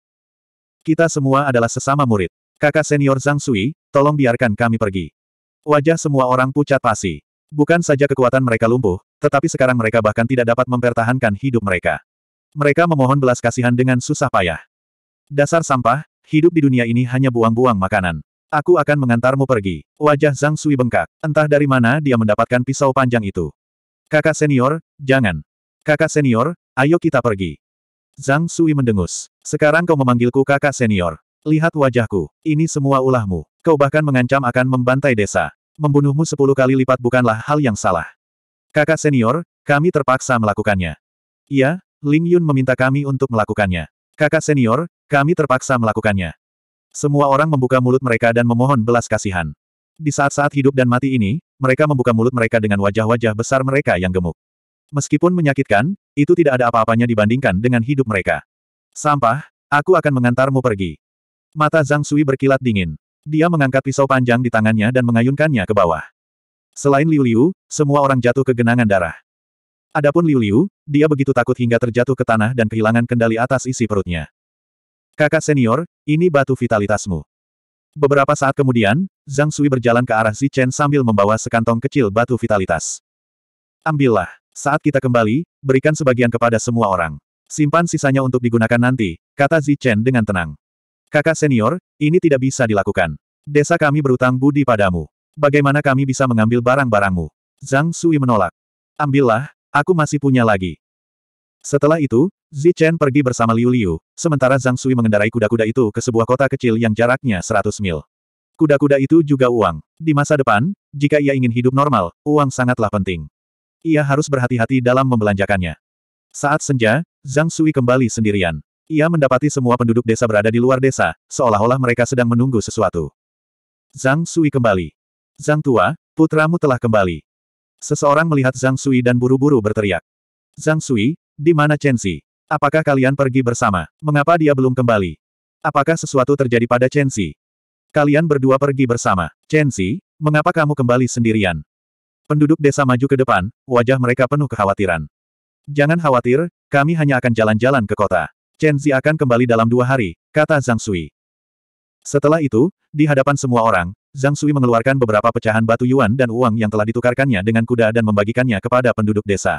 Speaker 1: Kita semua adalah sesama murid. Kakak senior Zhang Sui, tolong biarkan kami pergi. Wajah semua orang pucat pasi. Bukan saja kekuatan mereka lumpuh, tetapi sekarang mereka bahkan tidak dapat mempertahankan hidup mereka. Mereka memohon belas kasihan dengan susah payah. Dasar sampah, hidup di dunia ini hanya buang-buang makanan. Aku akan mengantarmu pergi. Wajah Zhang Sui bengkak. Entah dari mana dia mendapatkan pisau panjang itu. Kakak senior, jangan. Kakak senior, ayo kita pergi. Zhang Sui mendengus. Sekarang kau memanggilku kakak senior. Lihat wajahku. Ini semua ulahmu. Kau bahkan mengancam akan membantai desa. Membunuhmu sepuluh kali lipat bukanlah hal yang salah. Kakak senior, kami terpaksa melakukannya. Iya, Ling Yun meminta kami untuk melakukannya. Kakak senior, kami terpaksa melakukannya. Semua orang membuka mulut mereka dan memohon belas kasihan. Di saat-saat hidup dan mati ini, mereka membuka mulut mereka dengan wajah-wajah besar mereka yang gemuk. Meskipun menyakitkan, itu tidak ada apa-apanya dibandingkan dengan hidup mereka. Sampah, aku akan mengantarmu pergi. Mata Zhang Sui berkilat dingin. Dia mengangkat pisau panjang di tangannya dan mengayunkannya ke bawah. Selain Liu Liu, semua orang jatuh ke genangan darah. Adapun Liu Liu, dia begitu takut hingga terjatuh ke tanah dan kehilangan kendali atas isi perutnya. Kakak senior, ini batu vitalitasmu. Beberapa saat kemudian, Zhang Sui berjalan ke arah Zichen sambil membawa sekantong kecil batu vitalitas. Ambillah. Saat kita kembali, berikan sebagian kepada semua orang. Simpan sisanya untuk digunakan nanti, kata Zichen dengan tenang. Kakak senior, ini tidak bisa dilakukan. Desa kami berutang budi padamu. Bagaimana kami bisa mengambil barang-barangmu? Zhang Sui menolak. Ambillah, aku masih punya lagi. Setelah itu, Zi Chen pergi bersama Liu Liu, sementara Zhang Sui mengendarai kuda-kuda itu ke sebuah kota kecil yang jaraknya 100 mil. Kuda-kuda itu juga uang. Di masa depan, jika ia ingin hidup normal, uang sangatlah penting. Ia harus berhati-hati dalam membelanjakannya. Saat senja, Zhang Sui kembali sendirian. Ia mendapati semua penduduk desa berada di luar desa, seolah-olah mereka sedang menunggu sesuatu. Zhang Sui kembali. Zhang Tua, putramu telah kembali. Seseorang melihat Zhang Sui dan buru-buru berteriak. Zhang Sui, di mana Chen Xi? Apakah kalian pergi bersama? Mengapa dia belum kembali? Apakah sesuatu terjadi pada Chen Xi? Kalian berdua pergi bersama. Chen Xi, mengapa kamu kembali sendirian? Penduduk desa maju ke depan, wajah mereka penuh kekhawatiran. Jangan khawatir, kami hanya akan jalan-jalan ke kota. Chen Zi akan kembali dalam dua hari, kata Zhang Sui. Setelah itu, di hadapan semua orang, Zhang Sui mengeluarkan beberapa pecahan batu yuan dan uang yang telah ditukarkannya dengan kuda dan membagikannya kepada penduduk desa.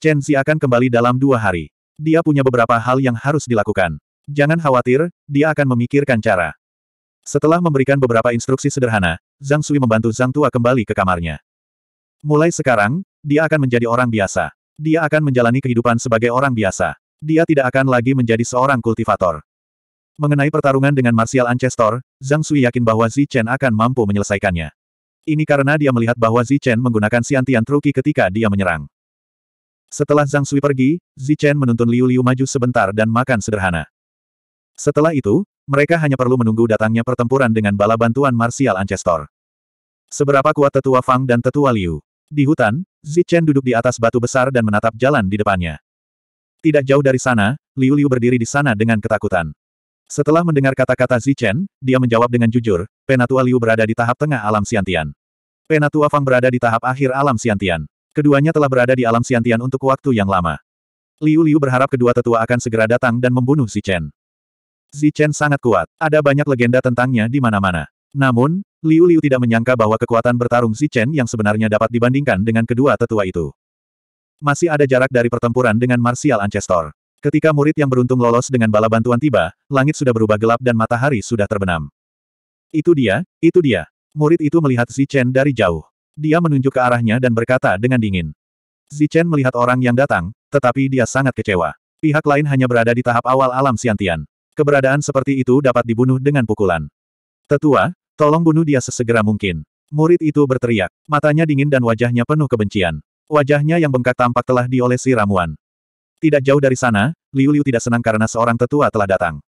Speaker 1: Chen Zi akan kembali dalam dua hari. Dia punya beberapa hal yang harus dilakukan. Jangan khawatir, dia akan memikirkan cara. Setelah memberikan beberapa instruksi sederhana, Zhang Sui membantu Zhang Tua kembali ke kamarnya. Mulai sekarang, dia akan menjadi orang biasa. Dia akan menjalani kehidupan sebagai orang biasa. Dia tidak akan lagi menjadi seorang kultivator. Mengenai pertarungan dengan Martial Ancestor, Zhang Sui yakin bahwa Zi Chen akan mampu menyelesaikannya. Ini karena dia melihat bahwa Zi Chen menggunakan siantian Truki ketika dia menyerang. Setelah Zhang Sui pergi, Zi Chen menuntun Liu Liu maju sebentar dan makan sederhana. Setelah itu, mereka hanya perlu menunggu datangnya pertempuran dengan bala bantuan Martial Ancestor. Seberapa kuat tetua Fang dan tetua Liu? Di hutan, Zi Chen duduk di atas batu besar dan menatap jalan di depannya. Tidak jauh dari sana, Liu Liu berdiri di sana dengan ketakutan. Setelah mendengar kata-kata Zichen, dia menjawab dengan jujur, Penatua Liu berada di tahap tengah alam siantian. Penatua Fang berada di tahap akhir alam siantian. Keduanya telah berada di alam siantian untuk waktu yang lama. Liu Liu berharap kedua tetua akan segera datang dan membunuh Zichen. Zichen sangat kuat, ada banyak legenda tentangnya di mana-mana. Namun, Liu Liu tidak menyangka bahwa kekuatan bertarung Zichen yang sebenarnya dapat dibandingkan dengan kedua tetua itu. Masih ada jarak dari pertempuran dengan Martial Ancestor. Ketika murid yang beruntung lolos dengan bala bantuan tiba, langit sudah berubah gelap dan matahari sudah terbenam. Itu dia, itu dia. Murid itu melihat Chen dari jauh. Dia menunjuk ke arahnya dan berkata dengan dingin. Chen melihat orang yang datang, tetapi dia sangat kecewa. Pihak lain hanya berada di tahap awal alam siantian. Keberadaan seperti itu dapat dibunuh dengan pukulan. Tetua, tolong bunuh dia sesegera mungkin. Murid itu berteriak, matanya dingin dan wajahnya penuh kebencian. Wajahnya yang bengkak tampak telah diolesi ramuan. Tidak jauh dari sana, Liu Liu tidak senang karena seorang tetua telah datang.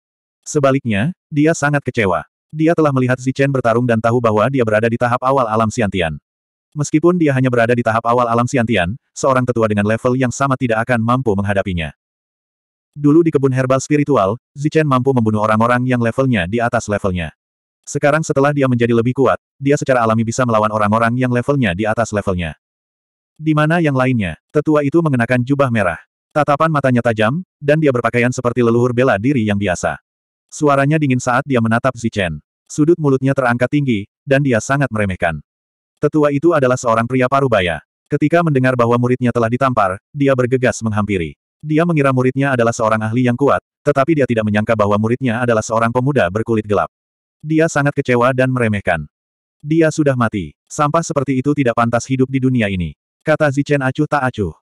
Speaker 1: Sebaliknya, dia sangat kecewa. Dia telah melihat Zichen bertarung dan tahu bahwa dia berada di tahap awal alam siantian. Meskipun dia hanya berada di tahap awal alam siantian, seorang tetua dengan level yang sama tidak akan mampu menghadapinya. Dulu di kebun herbal spiritual, Zichen mampu membunuh orang-orang yang levelnya di atas levelnya. Sekarang setelah dia menjadi lebih kuat, dia secara alami bisa melawan orang-orang yang levelnya di atas levelnya. Di mana yang lainnya, tetua itu mengenakan jubah merah. Tatapan matanya tajam, dan dia berpakaian seperti leluhur bela diri yang biasa. Suaranya dingin saat dia menatap Zichen. Sudut mulutnya terangkat tinggi, dan dia sangat meremehkan. Tetua itu adalah seorang pria parubaya. Ketika mendengar bahwa muridnya telah ditampar, dia bergegas menghampiri. Dia mengira muridnya adalah seorang ahli yang kuat, tetapi dia tidak menyangka bahwa muridnya adalah seorang pemuda berkulit gelap. Dia sangat kecewa dan meremehkan. Dia sudah mati. Sampah seperti itu tidak pantas hidup di dunia ini. Kata Zichen acuh tak acuh.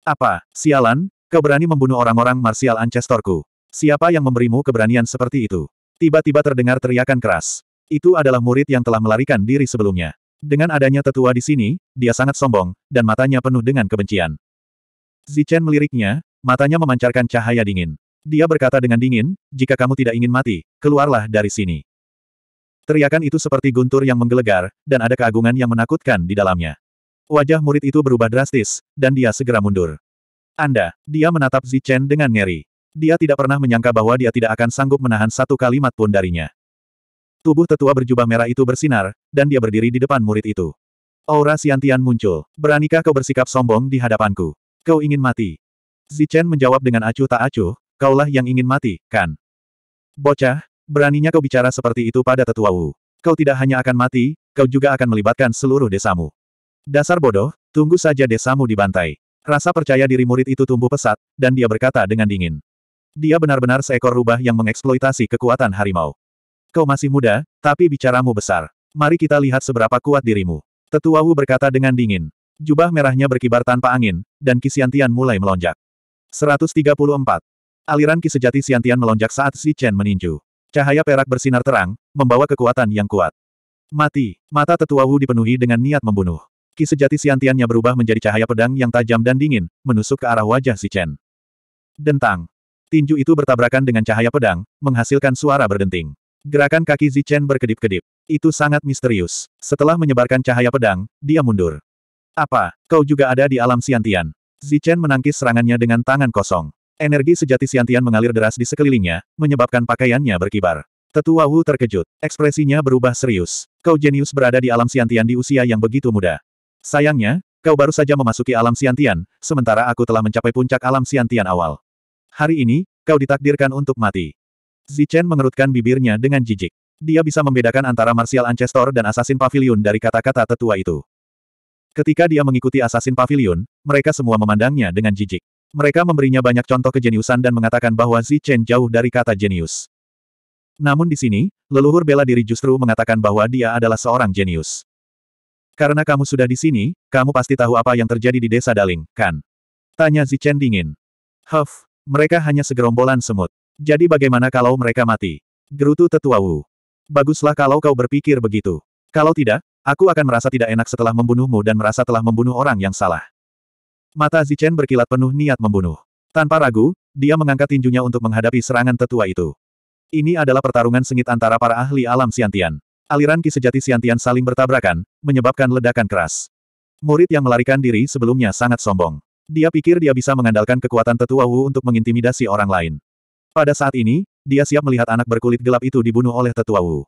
Speaker 1: Apa, sialan, keberani membunuh orang-orang marsial ancestorku? Siapa yang memberimu keberanian seperti itu? Tiba-tiba terdengar teriakan keras. Itu adalah murid yang telah melarikan diri sebelumnya. Dengan adanya tetua di sini, dia sangat sombong, dan matanya penuh dengan kebencian. Zichen meliriknya, matanya memancarkan cahaya dingin. Dia berkata dengan dingin, jika kamu tidak ingin mati, keluarlah dari sini. Teriakan itu seperti guntur yang menggelegar, dan ada keagungan yang menakutkan di dalamnya. Wajah murid itu berubah drastis, dan dia segera mundur. Anda, dia menatap Zichen dengan ngeri. Dia tidak pernah menyangka bahwa dia tidak akan sanggup menahan satu kalimat pun darinya. Tubuh tetua berjubah merah itu bersinar, dan dia berdiri di depan murid itu. Aura Siantian muncul. Beranikah kau bersikap sombong di hadapanku? Kau ingin mati? Zichen menjawab dengan acuh tak acuh, kaulah yang ingin mati, kan? Bocah, beraninya kau bicara seperti itu pada tetua Wu. Kau tidak hanya akan mati, kau juga akan melibatkan seluruh desamu. Dasar bodoh, tunggu saja desamu dibantai. Rasa percaya diri murid itu tumbuh pesat, dan dia berkata dengan dingin. Dia benar-benar seekor rubah yang mengeksploitasi kekuatan harimau. Kau masih muda, tapi bicaramu besar. Mari kita lihat seberapa kuat dirimu. Tetua Wu berkata dengan dingin. Jubah merahnya berkibar tanpa angin, dan Qi Xiantian mulai melonjak. 134. Aliran Qi sejati siantian melonjak saat Si Chen meninju. Cahaya perak bersinar terang, membawa kekuatan yang kuat. Mati. Mata tetua Wu dipenuhi dengan niat membunuh. Ki sejati siantiannya berubah menjadi cahaya pedang yang tajam dan dingin, menusuk ke arah wajah si Chen. Dentang. Tinju itu bertabrakan dengan cahaya pedang, menghasilkan suara berdenting. Gerakan kaki Zichen berkedip-kedip. Itu sangat misterius. Setelah menyebarkan cahaya pedang, dia mundur. Apa, kau juga ada di alam Siantian? Zichen menangkis serangannya dengan tangan kosong. Energi sejati Siantian mengalir deras di sekelilingnya, menyebabkan pakaiannya berkibar. Tetua Wu terkejut. Ekspresinya berubah serius. Kau jenius berada di alam Siantian di usia yang begitu muda. Sayangnya, kau baru saja memasuki alam siantian, sementara aku telah mencapai puncak alam siantian awal. Hari ini, kau ditakdirkan untuk mati. Zichen mengerutkan bibirnya dengan jijik. Dia bisa membedakan antara Martial Ancestor dan Assassin Pavilion dari kata-kata tetua itu. Ketika dia mengikuti Assassin Pavilion, mereka semua memandangnya dengan jijik. Mereka memberinya banyak contoh kejeniusan dan mengatakan bahwa Zichen jauh dari kata jenius. Namun di sini, leluhur bela diri justru mengatakan bahwa dia adalah seorang jenius. Karena kamu sudah di sini, kamu pasti tahu apa yang terjadi di desa Daling, kan? Tanya Zichen dingin. Huff, mereka hanya segerombolan semut. Jadi bagaimana kalau mereka mati? Gerutu tetua Wu. Baguslah kalau kau berpikir begitu. Kalau tidak, aku akan merasa tidak enak setelah membunuhmu dan merasa telah membunuh orang yang salah. Mata Zichen berkilat penuh niat membunuh. Tanpa ragu, dia mengangkat tinjunya untuk menghadapi serangan tetua itu. Ini adalah pertarungan sengit antara para ahli alam siantian. Aliran ki sejati Siantian saling bertabrakan, menyebabkan ledakan keras. Murid yang melarikan diri sebelumnya sangat sombong. Dia pikir dia bisa mengandalkan kekuatan tetua Wu untuk mengintimidasi orang lain. Pada saat ini, dia siap melihat anak berkulit gelap itu dibunuh oleh tetua Wu.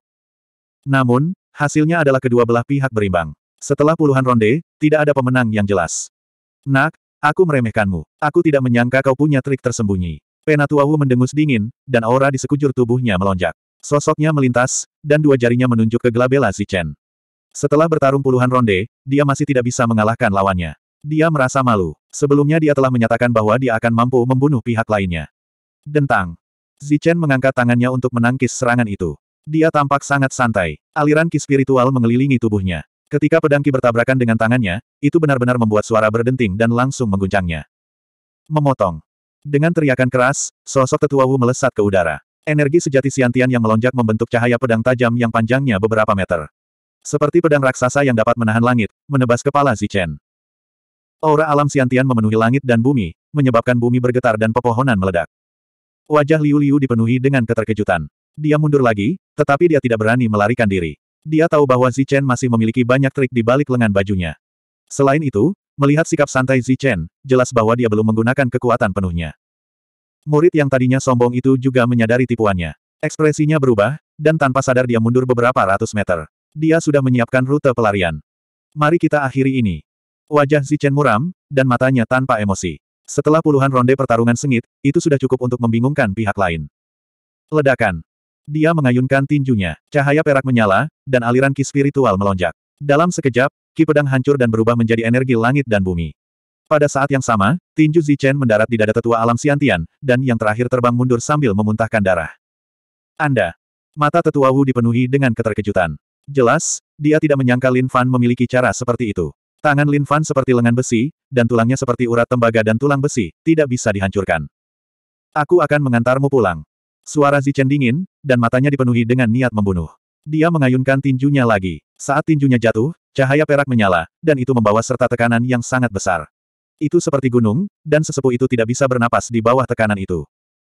Speaker 1: Namun, hasilnya adalah kedua belah pihak berimbang. Setelah puluhan ronde, tidak ada pemenang yang jelas. Nak, aku meremehkanmu. Aku tidak menyangka kau punya trik tersembunyi. Penatua Wu mendengus dingin, dan aura di sekujur tubuhnya melonjak. Sosoknya melintas, dan dua jarinya menunjuk ke Glabella Zichen. Setelah bertarung puluhan ronde, dia masih tidak bisa mengalahkan lawannya. Dia merasa malu. Sebelumnya dia telah menyatakan bahwa dia akan mampu membunuh pihak lainnya. Dentang. Zichen mengangkat tangannya untuk menangkis serangan itu. Dia tampak sangat santai. Aliran ki spiritual mengelilingi tubuhnya. Ketika pedang ki bertabrakan dengan tangannya, itu benar-benar membuat suara berdenting dan langsung mengguncangnya. Memotong. Dengan teriakan keras, sosok tetua Wu melesat ke udara. Energi sejati Siantian yang melonjak membentuk cahaya pedang tajam yang panjangnya beberapa meter. Seperti pedang raksasa yang dapat menahan langit, menebas kepala Zichen. Aura alam Siantian memenuhi langit dan bumi, menyebabkan bumi bergetar dan pepohonan meledak. Wajah Liu Liu dipenuhi dengan keterkejutan. Dia mundur lagi, tetapi dia tidak berani melarikan diri. Dia tahu bahwa Zichen masih memiliki banyak trik di balik lengan bajunya. Selain itu, melihat sikap santai Zichen, jelas bahwa dia belum menggunakan kekuatan penuhnya. Murid yang tadinya sombong itu juga menyadari tipuannya. Ekspresinya berubah, dan tanpa sadar dia mundur beberapa ratus meter. Dia sudah menyiapkan rute pelarian. Mari kita akhiri ini. Wajah Zichen muram, dan matanya tanpa emosi. Setelah puluhan ronde pertarungan sengit, itu sudah cukup untuk membingungkan pihak lain. Ledakan. Dia mengayunkan tinjunya. Cahaya perak menyala, dan aliran ki spiritual melonjak. Dalam sekejap, ki pedang hancur dan berubah menjadi energi langit dan bumi. Pada saat yang sama, tinju Zichen mendarat di dada tetua alam Siantian, dan yang terakhir terbang mundur sambil memuntahkan darah. Anda. Mata tetua Wu dipenuhi dengan keterkejutan. Jelas, dia tidak menyangka Lin Fan memiliki cara seperti itu. Tangan Lin Fan seperti lengan besi, dan tulangnya seperti urat tembaga dan tulang besi, tidak bisa dihancurkan. Aku akan mengantarmu pulang. Suara Zichen dingin, dan matanya dipenuhi dengan niat membunuh. Dia mengayunkan tinjunya lagi. Saat tinjunya jatuh, cahaya perak menyala, dan itu membawa serta tekanan yang sangat besar. Itu seperti gunung, dan sesepuh itu tidak bisa bernapas di bawah tekanan itu.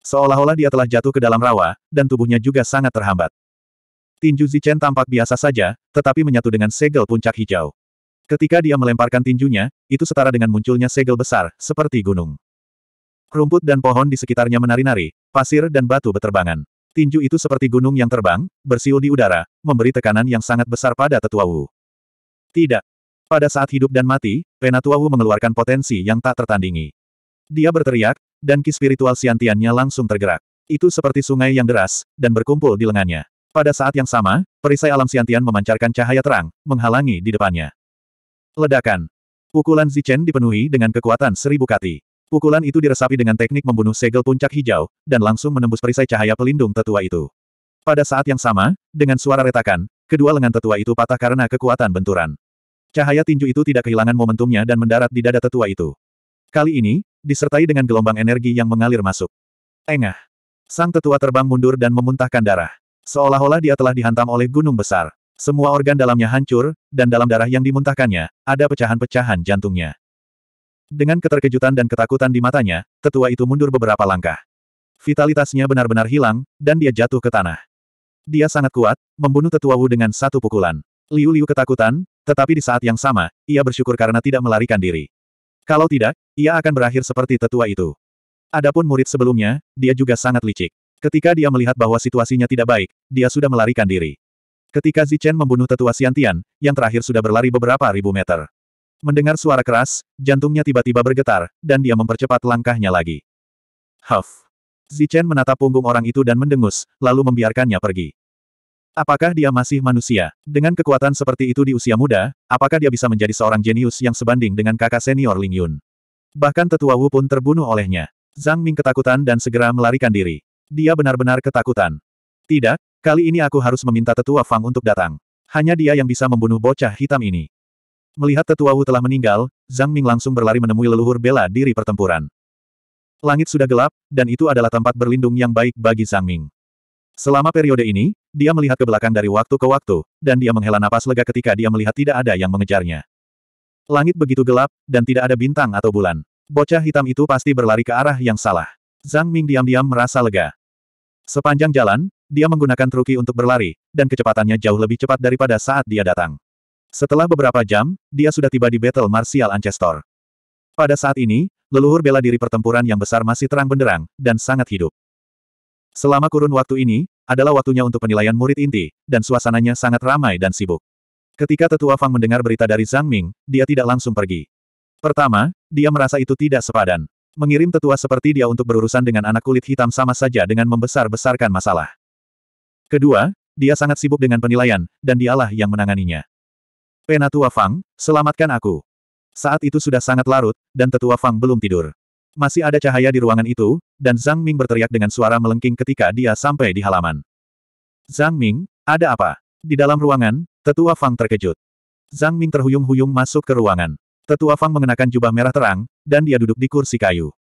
Speaker 1: Seolah-olah dia telah jatuh ke dalam rawa, dan tubuhnya juga sangat terhambat. Tinju Zichen tampak biasa saja, tetapi menyatu dengan segel puncak hijau. Ketika dia melemparkan tinjunya, itu setara dengan munculnya segel besar, seperti gunung. Rumput dan pohon di sekitarnya menari-nari, pasir dan batu beterbangan. Tinju itu seperti gunung yang terbang, bersiul di udara, memberi tekanan yang sangat besar pada tetua Wu. Tidak, pada saat hidup dan mati, Wu mengeluarkan potensi yang tak tertandingi. Dia berteriak, dan ki spiritual siantiannya langsung tergerak. Itu seperti sungai yang deras, dan berkumpul di lengannya. Pada saat yang sama, perisai alam siantian memancarkan cahaya terang, menghalangi di depannya. Ledakan. Pukulan Zichen dipenuhi dengan kekuatan seribu kati. Pukulan itu diresapi dengan teknik membunuh segel puncak hijau, dan langsung menembus perisai cahaya pelindung tetua itu. Pada saat yang sama, dengan suara retakan, kedua lengan tetua itu patah karena kekuatan benturan. Cahaya tinju itu tidak kehilangan momentumnya dan mendarat di dada tetua itu. Kali ini, disertai dengan gelombang energi yang mengalir masuk. Engah. Sang tetua terbang mundur dan memuntahkan darah. Seolah-olah dia telah dihantam oleh gunung besar. Semua organ dalamnya hancur, dan dalam darah yang dimuntahkannya, ada pecahan-pecahan jantungnya. Dengan keterkejutan dan ketakutan di matanya, tetua itu mundur beberapa langkah. Vitalitasnya benar-benar hilang, dan dia jatuh ke tanah. Dia sangat kuat, membunuh tetua Wu dengan satu pukulan. Liu Liu ketakutan, tetapi di saat yang sama, ia bersyukur karena tidak melarikan diri. Kalau tidak, ia akan berakhir seperti tetua itu. Adapun murid sebelumnya, dia juga sangat licik. Ketika dia melihat bahwa situasinya tidak baik, dia sudah melarikan diri. Ketika Zichen membunuh tetua Siantian yang terakhir sudah berlari beberapa ribu meter. Mendengar suara keras, jantungnya tiba-tiba bergetar, dan dia mempercepat langkahnya lagi. Huff. Zichen menatap punggung orang itu dan mendengus, lalu membiarkannya pergi. Apakah dia masih manusia? Dengan kekuatan seperti itu di usia muda, apakah dia bisa menjadi seorang jenius yang sebanding dengan kakak senior Ling Yun? Bahkan tetua Wu pun terbunuh olehnya. Zhang Ming ketakutan dan segera melarikan diri. Dia benar-benar ketakutan. Tidak, kali ini aku harus meminta tetua Fang untuk datang. Hanya dia yang bisa membunuh bocah hitam ini. Melihat tetua Wu telah meninggal, Zhang Ming langsung berlari menemui leluhur bela diri pertempuran. Langit sudah gelap, dan itu adalah tempat berlindung yang baik bagi Zhang Ming. Selama periode ini, dia melihat ke belakang dari waktu ke waktu, dan dia menghela napas lega ketika dia melihat tidak ada yang mengejarnya. Langit begitu gelap, dan tidak ada bintang atau bulan. Bocah hitam itu pasti berlari ke arah yang salah. Zhang Ming diam-diam merasa lega. Sepanjang jalan, dia menggunakan truki untuk berlari, dan kecepatannya jauh lebih cepat daripada saat dia datang. Setelah beberapa jam, dia sudah tiba di Battle Martial Ancestor. Pada saat ini, leluhur bela diri pertempuran yang besar masih terang benderang, dan sangat hidup. Selama kurun waktu ini, adalah waktunya untuk penilaian murid inti, dan suasananya sangat ramai dan sibuk. Ketika tetua Fang mendengar berita dari Zhang Ming, dia tidak langsung pergi. Pertama, dia merasa itu tidak sepadan. Mengirim tetua seperti dia untuk berurusan dengan anak kulit hitam sama saja dengan membesar-besarkan masalah. Kedua, dia sangat sibuk dengan penilaian, dan dialah yang menanganinya. Penatua Fang, selamatkan aku. Saat itu sudah sangat larut, dan tetua Fang belum tidur. Masih ada cahaya di ruangan itu, dan Zhang Ming berteriak dengan suara melengking ketika dia sampai di halaman. Zhang Ming, ada apa? Di dalam ruangan, Tetua Fang terkejut. Zhang Ming terhuyung-huyung masuk ke ruangan. Tetua Fang mengenakan jubah merah terang, dan dia duduk di kursi kayu.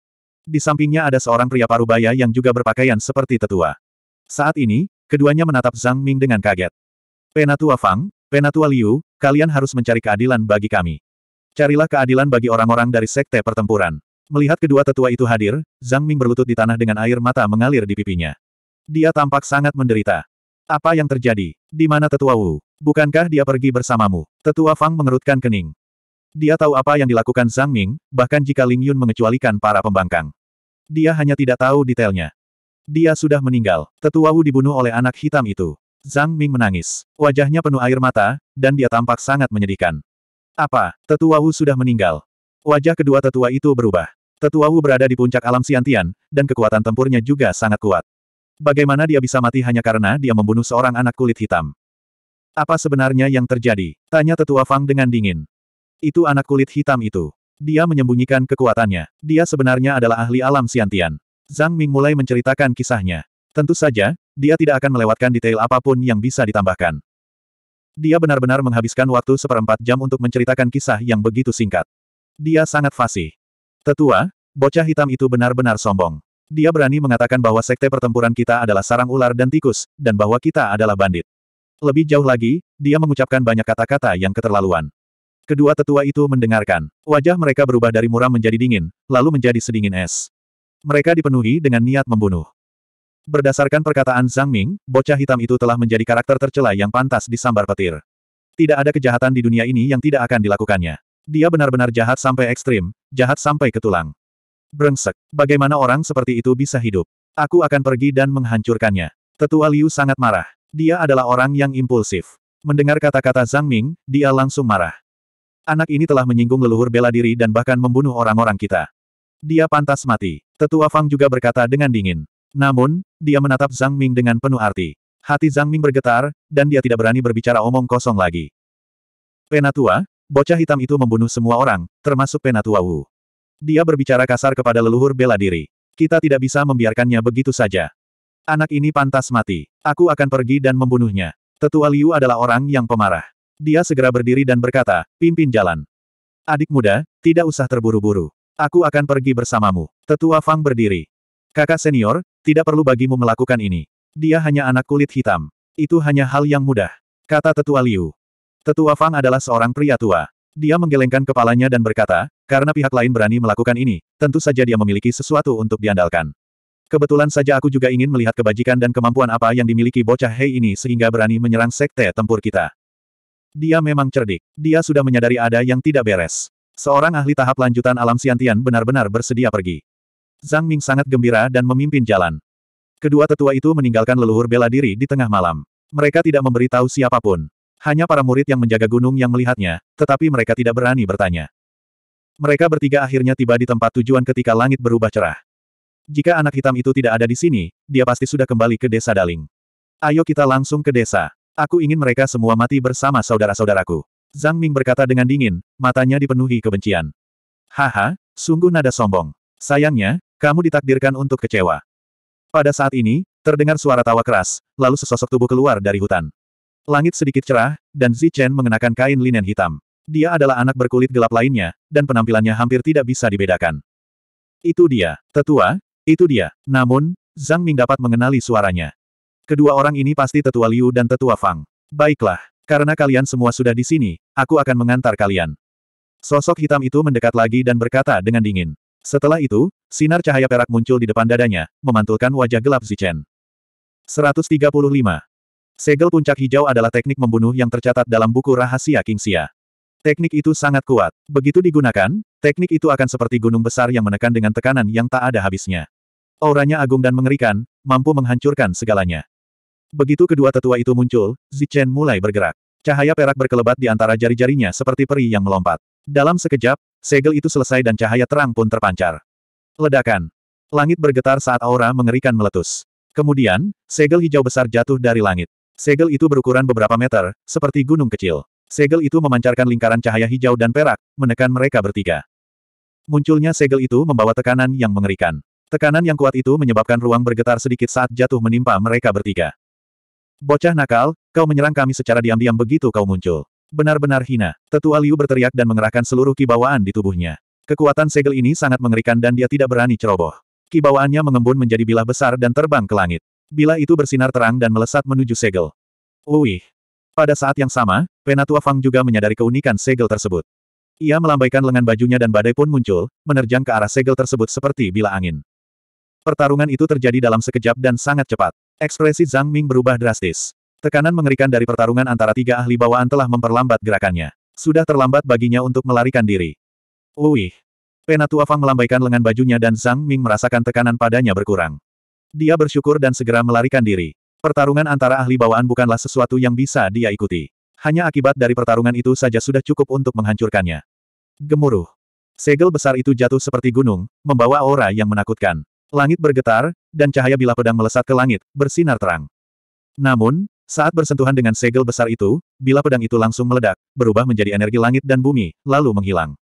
Speaker 1: Di sampingnya ada seorang pria parubaya yang juga berpakaian seperti tetua. Saat ini, keduanya menatap Zhang Ming dengan kaget. Penatua Fang, Penatua Liu, kalian harus mencari keadilan bagi kami. Carilah keadilan bagi orang-orang dari Sekte Pertempuran. Melihat kedua tetua itu hadir, Zhang Ming berlutut di tanah dengan air mata mengalir di pipinya. Dia tampak sangat menderita. Apa yang terjadi? Di mana tetua Wu? Bukankah dia pergi bersamamu? Tetua Fang mengerutkan kening. Dia tahu apa yang dilakukan Zhang Ming, bahkan jika Ling Yun mengecualikan para pembangkang. Dia hanya tidak tahu detailnya. Dia sudah meninggal. Tetua Wu dibunuh oleh anak hitam itu. Zhang Ming menangis. Wajahnya penuh air mata, dan dia tampak sangat menyedihkan. Apa, tetua Wu sudah meninggal? Wajah kedua tetua itu berubah. Tetua Wu berada di puncak alam Siantian, dan kekuatan tempurnya juga sangat kuat. Bagaimana dia bisa mati hanya karena dia membunuh seorang anak kulit hitam? Apa sebenarnya yang terjadi? Tanya Tetua Fang dengan dingin. Itu anak kulit hitam itu. Dia menyembunyikan kekuatannya. Dia sebenarnya adalah ahli alam Siantian. Zhang Ming mulai menceritakan kisahnya. Tentu saja, dia tidak akan melewatkan detail apapun yang bisa ditambahkan. Dia benar-benar menghabiskan waktu seperempat jam untuk menceritakan kisah yang begitu singkat. Dia sangat fasih. Tetua, bocah hitam itu benar-benar sombong. Dia berani mengatakan bahwa sekte pertempuran kita adalah sarang ular dan tikus, dan bahwa kita adalah bandit. Lebih jauh lagi, dia mengucapkan banyak kata-kata yang keterlaluan. Kedua tetua itu mendengarkan. Wajah mereka berubah dari muram menjadi dingin, lalu menjadi sedingin es. Mereka dipenuhi dengan niat membunuh. Berdasarkan perkataan Zhang Ming, bocah hitam itu telah menjadi karakter tercela yang pantas disambar petir. Tidak ada kejahatan di dunia ini yang tidak akan dilakukannya. Dia benar-benar jahat sampai ekstrim, jahat sampai ke tulang. Brengsek, bagaimana orang seperti itu bisa hidup? Aku akan pergi dan menghancurkannya. Tetua Liu sangat marah. Dia adalah orang yang impulsif. Mendengar kata-kata Zhang Ming, dia langsung marah. Anak ini telah menyinggung leluhur bela diri dan bahkan membunuh orang-orang kita. Dia pantas mati. Tetua Fang juga berkata dengan dingin. Namun, dia menatap Zhang Ming dengan penuh arti. Hati Zhang Ming bergetar, dan dia tidak berani berbicara omong kosong lagi. Penatua, Bocah hitam itu membunuh semua orang, termasuk Penatua Wu. Dia berbicara kasar kepada leluhur bela diri. Kita tidak bisa membiarkannya begitu saja. Anak ini pantas mati. Aku akan pergi dan membunuhnya. Tetua Liu adalah orang yang pemarah. Dia segera berdiri dan berkata, pimpin jalan. Adik muda, tidak usah terburu-buru. Aku akan pergi bersamamu. Tetua Fang berdiri. Kakak senior, tidak perlu bagimu melakukan ini. Dia hanya anak kulit hitam. Itu hanya hal yang mudah. Kata Tetua Liu. Tetua Fang adalah seorang pria tua. Dia menggelengkan kepalanya dan berkata, karena pihak lain berani melakukan ini, tentu saja dia memiliki sesuatu untuk diandalkan. Kebetulan saja aku juga ingin melihat kebajikan dan kemampuan apa yang dimiliki bocah Hei ini sehingga berani menyerang sekte tempur kita. Dia memang cerdik. Dia sudah menyadari ada yang tidak beres. Seorang ahli tahap lanjutan alam siantian benar-benar bersedia pergi. Zhang Ming sangat gembira dan memimpin jalan. Kedua tetua itu meninggalkan leluhur bela diri di tengah malam. Mereka tidak memberitahu siapapun. Hanya para murid yang menjaga gunung yang melihatnya, tetapi mereka tidak berani bertanya. Mereka bertiga akhirnya tiba di tempat tujuan ketika langit berubah cerah. Jika anak hitam itu tidak ada di sini, dia pasti sudah kembali ke desa Daling. Ayo kita langsung ke desa. Aku ingin mereka semua mati bersama saudara-saudaraku. Zhang Ming berkata dengan dingin, matanya dipenuhi kebencian. Haha, sungguh nada sombong. Sayangnya, kamu ditakdirkan untuk kecewa. Pada saat ini, terdengar suara tawa keras, lalu sesosok tubuh keluar dari hutan. Langit sedikit cerah, dan Zichen mengenakan kain linen hitam. Dia adalah anak berkulit gelap lainnya, dan penampilannya hampir tidak bisa dibedakan. Itu dia, tetua, itu dia. Namun, Zhang Ming dapat mengenali suaranya. Kedua orang ini pasti tetua Liu dan tetua Fang. Baiklah, karena kalian semua sudah di sini, aku akan mengantar kalian. Sosok hitam itu mendekat lagi dan berkata dengan dingin. Setelah itu, sinar cahaya perak muncul di depan dadanya, memantulkan wajah gelap Zichen. 135. Segel puncak hijau adalah teknik membunuh yang tercatat dalam buku rahasia Kingsia. Teknik itu sangat kuat. Begitu digunakan, teknik itu akan seperti gunung besar yang menekan dengan tekanan yang tak ada habisnya. Auranya agung dan mengerikan, mampu menghancurkan segalanya. Begitu kedua tetua itu muncul, Zichen mulai bergerak. Cahaya perak berkelebat di antara jari-jarinya seperti peri yang melompat. Dalam sekejap, segel itu selesai dan cahaya terang pun terpancar. Ledakan. Langit bergetar saat aura mengerikan meletus. Kemudian, segel hijau besar jatuh dari langit. Segel itu berukuran beberapa meter, seperti gunung kecil. Segel itu memancarkan lingkaran cahaya hijau dan perak, menekan mereka bertiga. Munculnya segel itu membawa tekanan yang mengerikan. Tekanan yang kuat itu menyebabkan ruang bergetar sedikit saat jatuh menimpa mereka bertiga. Bocah nakal, kau menyerang kami secara diam-diam begitu kau muncul. Benar-benar hina. Tetua Liu berteriak dan mengerahkan seluruh kibawaan di tubuhnya. Kekuatan segel ini sangat mengerikan dan dia tidak berani ceroboh. Kibawaannya mengembun menjadi bilah besar dan terbang ke langit. Bila itu bersinar terang dan melesat menuju segel. Wih! Pada saat yang sama, Penatua Fang juga menyadari keunikan segel tersebut. Ia melambaikan lengan bajunya dan badai pun muncul, menerjang ke arah segel tersebut seperti bila angin. Pertarungan itu terjadi dalam sekejap dan sangat cepat. Ekspresi Zhang Ming berubah drastis. Tekanan mengerikan dari pertarungan antara tiga ahli bawaan telah memperlambat gerakannya. Sudah terlambat baginya untuk melarikan diri. Wih! Penatua Fang melambaikan lengan bajunya dan Zhang Ming merasakan tekanan padanya berkurang. Dia bersyukur dan segera melarikan diri. Pertarungan antara ahli bawaan bukanlah sesuatu yang bisa dia ikuti. Hanya akibat dari pertarungan itu saja sudah cukup untuk menghancurkannya. Gemuruh. Segel besar itu jatuh seperti gunung, membawa aura yang menakutkan. Langit bergetar, dan cahaya bila pedang melesat ke langit, bersinar terang. Namun, saat bersentuhan dengan segel besar itu, bila pedang itu langsung meledak, berubah menjadi energi langit dan bumi, lalu menghilang.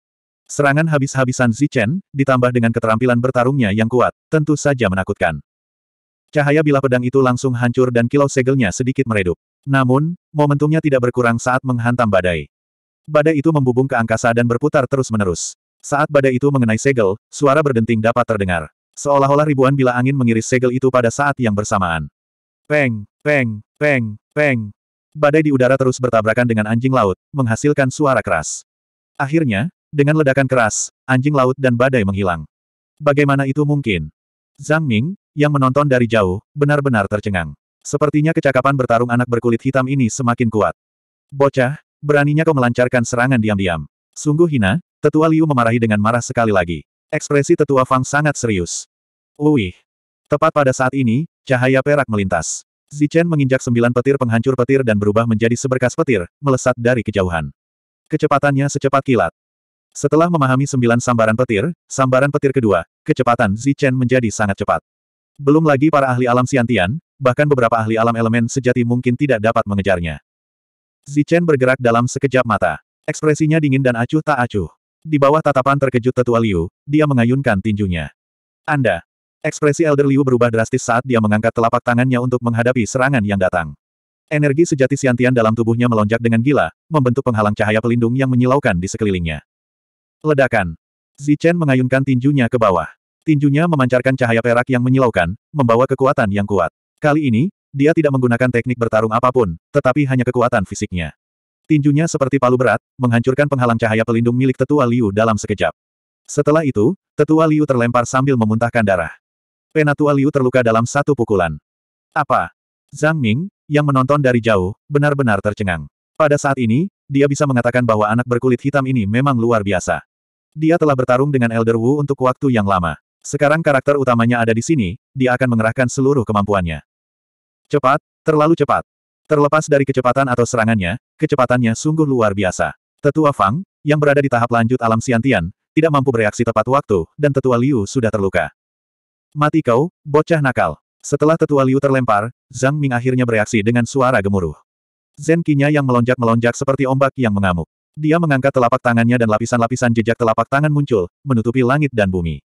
Speaker 1: Serangan habis-habisan Zichen, ditambah dengan keterampilan bertarungnya yang kuat, tentu saja menakutkan. Cahaya bilah pedang itu langsung hancur dan kilau segelnya sedikit meredup. Namun, momentumnya tidak berkurang saat menghantam badai. Badai itu membubung ke angkasa dan berputar terus-menerus. Saat badai itu mengenai segel, suara berdenting dapat terdengar. Seolah-olah ribuan bila angin mengiris segel itu pada saat yang bersamaan. Peng, peng, peng, peng. Badai di udara terus bertabrakan dengan anjing laut, menghasilkan suara keras. Akhirnya, dengan ledakan keras, anjing laut dan badai menghilang. Bagaimana itu mungkin? Zhang Ming, yang menonton dari jauh, benar-benar tercengang. Sepertinya kecakapan bertarung anak berkulit hitam ini semakin kuat. Bocah, beraninya kau melancarkan serangan diam-diam. Sungguh hina, tetua Liu memarahi dengan marah sekali lagi. Ekspresi tetua Fang sangat serius. Wuih. Tepat pada saat ini, cahaya perak melintas. Zichen menginjak sembilan petir penghancur petir dan berubah menjadi seberkas petir, melesat dari kejauhan. Kecepatannya secepat kilat. Setelah memahami sembilan sambaran petir, sambaran petir kedua, kecepatan Zichen menjadi sangat cepat. Belum lagi para ahli alam siantian, bahkan beberapa ahli alam elemen sejati mungkin tidak dapat mengejarnya. Zichen bergerak dalam sekejap mata. Ekspresinya dingin dan acuh tak acuh. Di bawah tatapan terkejut tetua Liu, dia mengayunkan tinjunya. Anda. Ekspresi Elder Liu berubah drastis saat dia mengangkat telapak tangannya untuk menghadapi serangan yang datang. Energi sejati siantian dalam tubuhnya melonjak dengan gila, membentuk penghalang cahaya pelindung yang menyilaukan di sekelilingnya. Ledakan. Zichen mengayunkan tinjunya ke bawah. Tinjunya memancarkan cahaya perak yang menyilaukan, membawa kekuatan yang kuat. Kali ini, dia tidak menggunakan teknik bertarung apapun, tetapi hanya kekuatan fisiknya. Tinjunya seperti palu berat, menghancurkan penghalang cahaya pelindung milik tetua Liu dalam sekejap. Setelah itu, tetua Liu terlempar sambil memuntahkan darah. Penatua Liu terluka dalam satu pukulan. Apa? Zhang Ming, yang menonton dari jauh, benar-benar tercengang. Pada saat ini, dia bisa mengatakan bahwa anak berkulit hitam ini memang luar biasa. Dia telah bertarung dengan Elder Wu untuk waktu yang lama. Sekarang karakter utamanya ada di sini, dia akan mengerahkan seluruh kemampuannya. Cepat, terlalu cepat. Terlepas dari kecepatan atau serangannya, kecepatannya sungguh luar biasa. Tetua Fang, yang berada di tahap lanjut alam siantian, tidak mampu bereaksi tepat waktu, dan Tetua Liu sudah terluka. Mati kau, bocah nakal. Setelah Tetua Liu terlempar, Zhang Ming akhirnya bereaksi dengan suara gemuruh. Zen kinya yang melonjak-melonjak seperti ombak yang mengamuk. Dia mengangkat telapak tangannya dan lapisan-lapisan jejak telapak tangan muncul, menutupi langit dan bumi.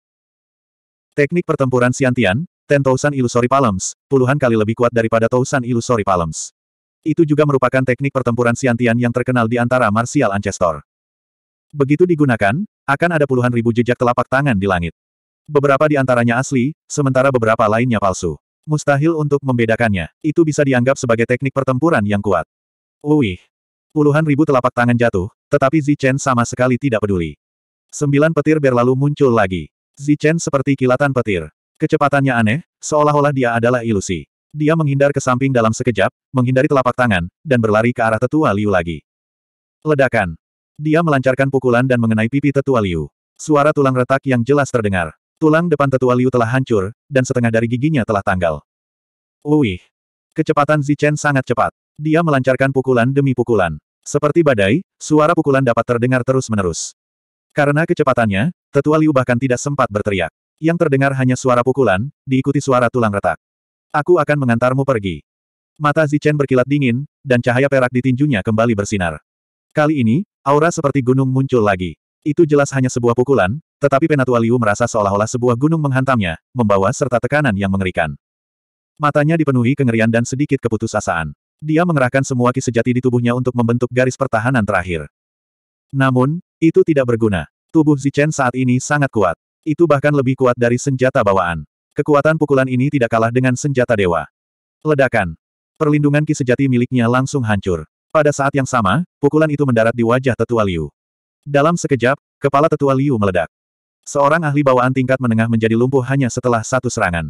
Speaker 1: Teknik pertempuran Siantian, Ten Thousand Illusory Palms, puluhan kali lebih kuat daripada Thousand Illusory Palms. Itu juga merupakan teknik pertempuran Siantian yang terkenal di antara martial ancestor. Begitu digunakan, akan ada puluhan ribu jejak telapak tangan di langit. Beberapa di antaranya asli, sementara beberapa lainnya palsu. Mustahil untuk membedakannya. Itu bisa dianggap sebagai teknik pertempuran yang kuat. Wih! Puluhan ribu telapak tangan jatuh, tetapi Zichen sama sekali tidak peduli. Sembilan petir berlalu muncul lagi. Zichen seperti kilatan petir. Kecepatannya aneh, seolah-olah dia adalah ilusi. Dia menghindar ke samping dalam sekejap, menghindari telapak tangan, dan berlari ke arah tetua Liu lagi. Ledakan. Dia melancarkan pukulan dan mengenai pipi tetua Liu. Suara tulang retak yang jelas terdengar. Tulang depan tetua Liu telah hancur, dan setengah dari giginya telah tanggal. Wih! Kecepatan Zichen sangat cepat. Dia melancarkan pukulan demi pukulan. Seperti badai, suara pukulan dapat terdengar terus-menerus. Karena kecepatannya, tetua Liu bahkan tidak sempat berteriak. Yang terdengar hanya suara pukulan, diikuti suara tulang retak. Aku akan mengantarmu pergi. Mata Zichen berkilat dingin, dan cahaya perak di tinjunya kembali bersinar. Kali ini, aura seperti gunung muncul lagi. Itu jelas hanya sebuah pukulan, tetapi Penatua Liu merasa seolah-olah sebuah gunung menghantamnya, membawa serta tekanan yang mengerikan. Matanya dipenuhi kengerian dan sedikit keputusasaan. Dia mengerahkan semua ki sejati di tubuhnya untuk membentuk garis pertahanan terakhir. Namun, itu tidak berguna. Tubuh Zichen saat ini sangat kuat. Itu bahkan lebih kuat dari senjata bawaan. Kekuatan pukulan ini tidak kalah dengan senjata dewa. Ledakan. Perlindungan ki sejati miliknya langsung hancur. Pada saat yang sama, pukulan itu mendarat di wajah tetua Liu. Dalam sekejap, kepala tetua Liu meledak. Seorang ahli bawaan tingkat menengah menjadi lumpuh hanya setelah satu serangan.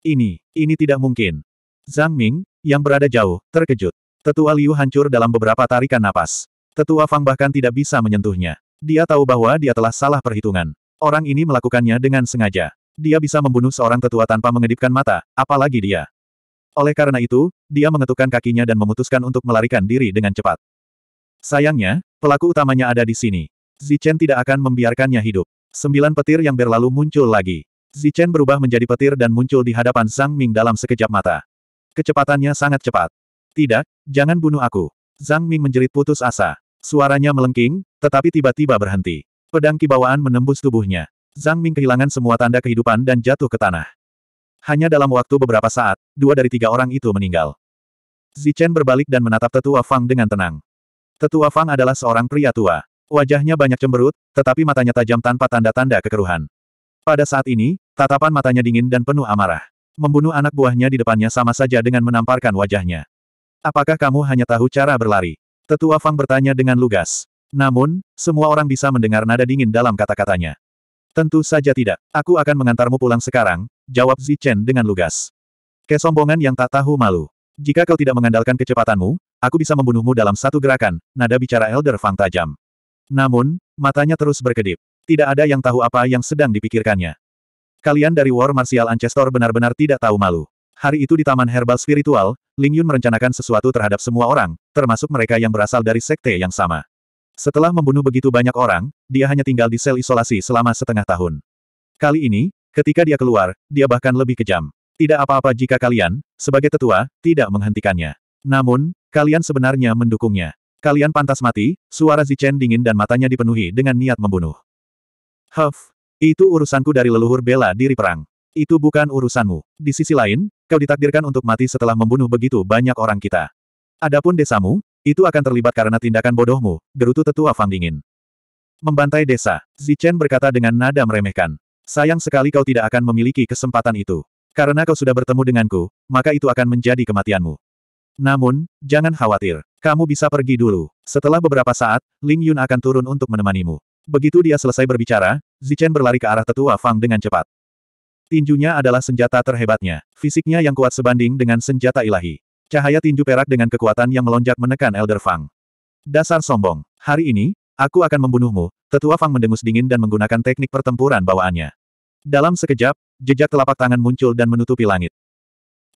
Speaker 1: Ini, ini tidak mungkin. Zhang Ming, yang berada jauh, terkejut. Tetua Liu hancur dalam beberapa tarikan napas. Tetua Fang bahkan tidak bisa menyentuhnya. Dia tahu bahwa dia telah salah perhitungan. Orang ini melakukannya dengan sengaja. Dia bisa membunuh seorang tetua tanpa mengedipkan mata, apalagi dia. Oleh karena itu, dia mengetukkan kakinya dan memutuskan untuk melarikan diri dengan cepat. Sayangnya, pelaku utamanya ada di sini. Zichen tidak akan membiarkannya hidup. Sembilan petir yang berlalu muncul lagi. Zichen berubah menjadi petir dan muncul di hadapan Zhang Ming dalam sekejap mata. Kecepatannya sangat cepat. Tidak, jangan bunuh aku. Zhang Ming menjerit putus asa. Suaranya melengking, tetapi tiba-tiba berhenti. Pedang kibawaan menembus tubuhnya. Zhang Ming kehilangan semua tanda kehidupan dan jatuh ke tanah. Hanya dalam waktu beberapa saat, dua dari tiga orang itu meninggal. Zichen berbalik dan menatap tetua Fang dengan tenang. Tetua Fang adalah seorang pria tua. Wajahnya banyak cemberut, tetapi matanya tajam tanpa tanda-tanda kekeruhan. Pada saat ini, tatapan matanya dingin dan penuh amarah. Membunuh anak buahnya di depannya sama saja dengan menamparkan wajahnya. Apakah kamu hanya tahu cara berlari? Tetua Fang bertanya dengan lugas. Namun, semua orang bisa mendengar nada dingin dalam kata-katanya. Tentu saja tidak. Aku akan mengantarmu pulang sekarang, jawab Zichen dengan lugas. Kesombongan yang tak tahu malu. Jika kau tidak mengandalkan kecepatanmu, aku bisa membunuhmu dalam satu gerakan, nada bicara Elder Fang tajam. Namun, matanya terus berkedip. Tidak ada yang tahu apa yang sedang dipikirkannya. Kalian dari War Martial Ancestor benar-benar tidak tahu malu. Hari itu di Taman Herbal Spiritual, Ling Yun merencanakan sesuatu terhadap semua orang, termasuk mereka yang berasal dari sekte yang sama. Setelah membunuh begitu banyak orang, dia hanya tinggal di sel isolasi selama setengah tahun. Kali ini, ketika dia keluar, dia bahkan lebih kejam. Tidak apa-apa jika kalian, sebagai tetua, tidak menghentikannya. Namun, kalian sebenarnya mendukungnya. Kalian pantas mati, suara Zichen dingin dan matanya dipenuhi dengan niat membunuh. Huff, itu urusanku dari leluhur bela diri perang. Itu bukan urusanmu. Di sisi lain, kau ditakdirkan untuk mati setelah membunuh begitu banyak orang kita. Adapun desamu, itu akan terlibat karena tindakan bodohmu, gerutu tetua Fang dingin. Membantai desa, Zichen berkata dengan nada meremehkan. Sayang sekali kau tidak akan memiliki kesempatan itu. Karena kau sudah bertemu denganku, maka itu akan menjadi kematianmu. Namun, jangan khawatir. Kamu bisa pergi dulu. Setelah beberapa saat, Ling Yun akan turun untuk menemanimu. Begitu dia selesai berbicara, Zichen berlari ke arah tetua Fang dengan cepat. Tinjunya adalah senjata terhebatnya. Fisiknya yang kuat sebanding dengan senjata ilahi. Cahaya tinju perak dengan kekuatan yang melonjak menekan Elder Fang. Dasar sombong. Hari ini, aku akan membunuhmu. Tetua Fang mendengus dingin dan menggunakan teknik pertempuran bawaannya. Dalam sekejap, jejak telapak tangan muncul dan menutupi langit.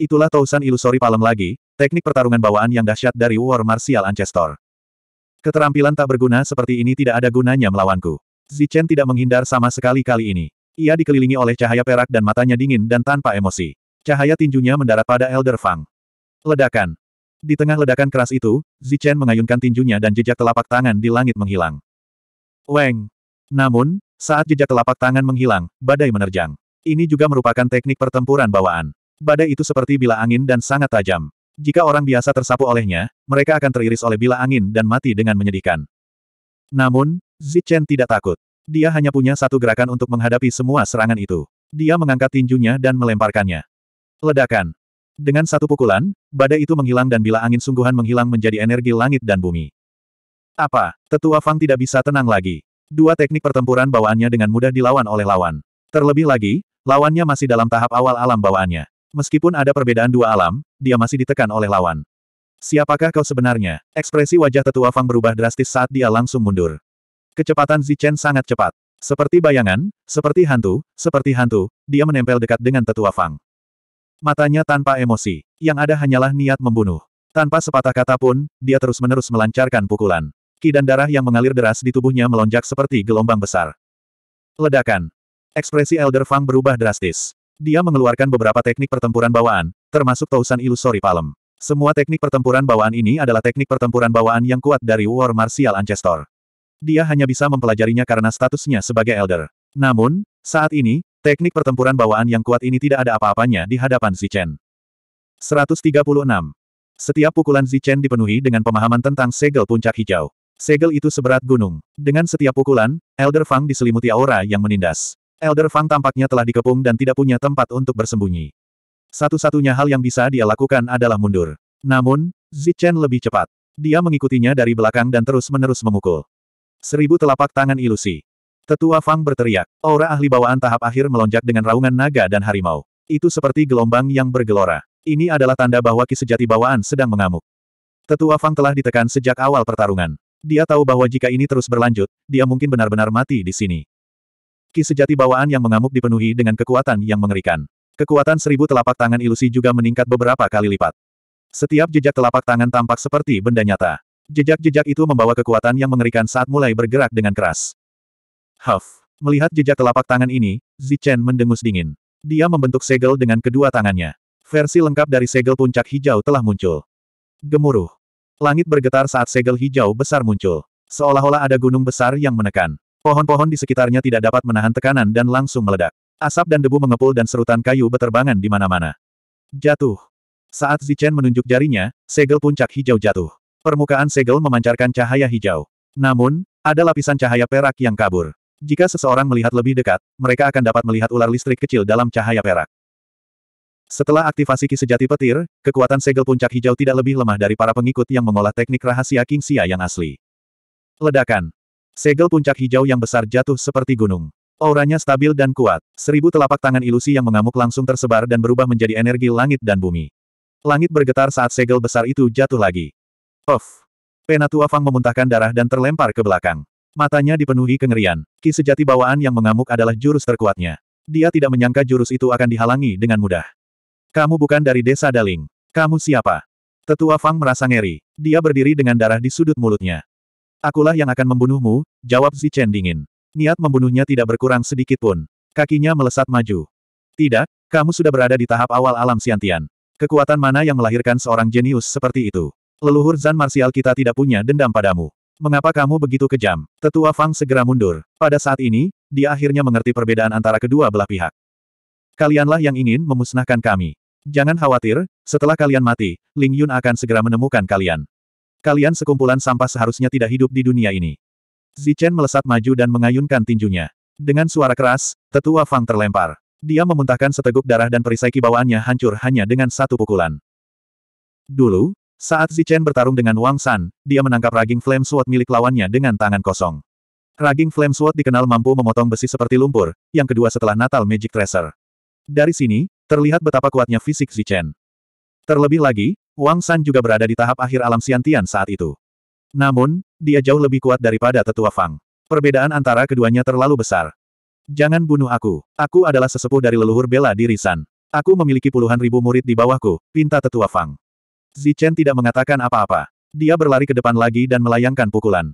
Speaker 1: Itulah Tausan ilusori palem lagi, teknik pertarungan bawaan yang dahsyat dari War Martial Ancestor. Keterampilan tak berguna seperti ini tidak ada gunanya melawanku. Zichen tidak menghindar sama sekali kali ini. Ia dikelilingi oleh cahaya perak dan matanya dingin dan tanpa emosi. Cahaya tinjunya mendarat pada Elder Fang. Ledakan. Di tengah ledakan keras itu, Zichen mengayunkan tinjunya dan jejak telapak tangan di langit menghilang. Weng. Namun, saat jejak telapak tangan menghilang, badai menerjang. Ini juga merupakan teknik pertempuran bawaan. Badai itu seperti bila angin dan sangat tajam. Jika orang biasa tersapu olehnya, mereka akan teriris oleh bila angin dan mati dengan menyedihkan. Namun, Zichen tidak takut. Dia hanya punya satu gerakan untuk menghadapi semua serangan itu. Dia mengangkat tinjunya dan melemparkannya. Ledakan. Dengan satu pukulan, badai itu menghilang dan bila angin sungguhan menghilang menjadi energi langit dan bumi. Apa? Tetua Fang tidak bisa tenang lagi. Dua teknik pertempuran bawaannya dengan mudah dilawan oleh lawan. Terlebih lagi, lawannya masih dalam tahap awal alam bawaannya. Meskipun ada perbedaan dua alam, dia masih ditekan oleh lawan. Siapakah kau sebenarnya? Ekspresi wajah tetua Fang berubah drastis saat dia langsung mundur. Kecepatan Zichen sangat cepat. Seperti bayangan, seperti hantu, seperti hantu, dia menempel dekat dengan tetua Fang. Matanya tanpa emosi, yang ada hanyalah niat membunuh. Tanpa sepatah kata pun, dia terus-menerus melancarkan pukulan. Ki dan darah yang mengalir deras di tubuhnya melonjak seperti gelombang besar. Ledakan. Ekspresi Elder Fang berubah drastis. Dia mengeluarkan beberapa teknik pertempuran bawaan, termasuk Tausan Illusory Palem. Semua teknik pertempuran bawaan ini adalah teknik pertempuran bawaan yang kuat dari War Martial Ancestor. Dia hanya bisa mempelajarinya karena statusnya sebagai Elder. Namun, saat ini, teknik pertempuran bawaan yang kuat ini tidak ada apa-apanya di hadapan Zichen. 136. Setiap pukulan Zichen dipenuhi dengan pemahaman tentang segel puncak hijau. Segel itu seberat gunung. Dengan setiap pukulan, Elder Fang diselimuti aura yang menindas. Elder Fang tampaknya telah dikepung dan tidak punya tempat untuk bersembunyi. Satu-satunya hal yang bisa dia lakukan adalah mundur. Namun, Zichen lebih cepat. Dia mengikutinya dari belakang dan terus-menerus memukul. Seribu telapak tangan ilusi. Tetua Fang berteriak. Aura ahli bawaan tahap akhir melonjak dengan raungan naga dan harimau. Itu seperti gelombang yang bergelora. Ini adalah tanda bahwa ki sejati bawaan sedang mengamuk. Tetua Fang telah ditekan sejak awal pertarungan. Dia tahu bahwa jika ini terus berlanjut, dia mungkin benar-benar mati di sini. Ki sejati bawaan yang mengamuk dipenuhi dengan kekuatan yang mengerikan. Kekuatan seribu telapak tangan ilusi juga meningkat beberapa kali lipat. Setiap jejak telapak tangan tampak seperti benda nyata. Jejak-jejak itu membawa kekuatan yang mengerikan saat mulai bergerak dengan keras. Huff! Melihat jejak telapak tangan ini, Zichen mendengus dingin. Dia membentuk segel dengan kedua tangannya. Versi lengkap dari segel puncak hijau telah muncul. Gemuruh. Langit bergetar saat segel hijau besar muncul. Seolah-olah ada gunung besar yang menekan. Pohon-pohon di sekitarnya tidak dapat menahan tekanan dan langsung meledak. Asap dan debu mengepul dan serutan kayu beterbangan di mana-mana. Jatuh. Saat Zichen menunjuk jarinya, segel puncak hijau jatuh. Permukaan segel memancarkan cahaya hijau. Namun, ada lapisan cahaya perak yang kabur. Jika seseorang melihat lebih dekat, mereka akan dapat melihat ular listrik kecil dalam cahaya perak. Setelah aktivasi ki sejati petir, kekuatan segel puncak hijau tidak lebih lemah dari para pengikut yang mengolah teknik rahasia King Xia yang asli. Ledakan. Segel puncak hijau yang besar jatuh seperti gunung. Auranya stabil dan kuat. Seribu telapak tangan ilusi yang mengamuk langsung tersebar dan berubah menjadi energi langit dan bumi. Langit bergetar saat segel besar itu jatuh lagi. Of! Penatua Fang memuntahkan darah dan terlempar ke belakang. Matanya dipenuhi kengerian. Ki sejati bawaan yang mengamuk adalah jurus terkuatnya. Dia tidak menyangka jurus itu akan dihalangi dengan mudah. Kamu bukan dari desa Daling. Kamu siapa? Tetua Fang merasa ngeri. Dia berdiri dengan darah di sudut mulutnya. Akulah yang akan membunuhmu, jawab Zichen dingin. Niat membunuhnya tidak berkurang sedikit pun. Kakinya melesat maju. Tidak, kamu sudah berada di tahap awal alam siantian. Kekuatan mana yang melahirkan seorang jenius seperti itu? Leluhur Zan Marsial kita tidak punya dendam padamu. Mengapa kamu begitu kejam? Tetua Fang segera mundur. Pada saat ini, dia akhirnya mengerti perbedaan antara kedua belah pihak. Kalianlah yang ingin memusnahkan kami. Jangan khawatir, setelah kalian mati, Ling Yun akan segera menemukan kalian. Kalian sekumpulan sampah seharusnya tidak hidup di dunia ini. Zichen melesat maju dan mengayunkan tinjunya. Dengan suara keras, tetua Fang terlempar. Dia memuntahkan seteguk darah dan perisai kibawaannya hancur hanya dengan satu pukulan. Dulu, saat Zichen bertarung dengan Wang San, dia menangkap raging flame sword milik lawannya dengan tangan kosong. Raging Flame Sword dikenal mampu memotong besi seperti lumpur, yang kedua setelah Natal Magic Tracer. Dari sini, terlihat betapa kuatnya fisik Zichen. Terlebih lagi, Wang San juga berada di tahap akhir alam siantian saat itu. Namun, dia jauh lebih kuat daripada tetua Fang. Perbedaan antara keduanya terlalu besar. Jangan bunuh aku. Aku adalah sesepuh dari leluhur bela diri San. Aku memiliki puluhan ribu murid di bawahku, pinta tetua Fang. Zichen tidak mengatakan apa-apa. Dia berlari ke depan lagi dan melayangkan pukulan.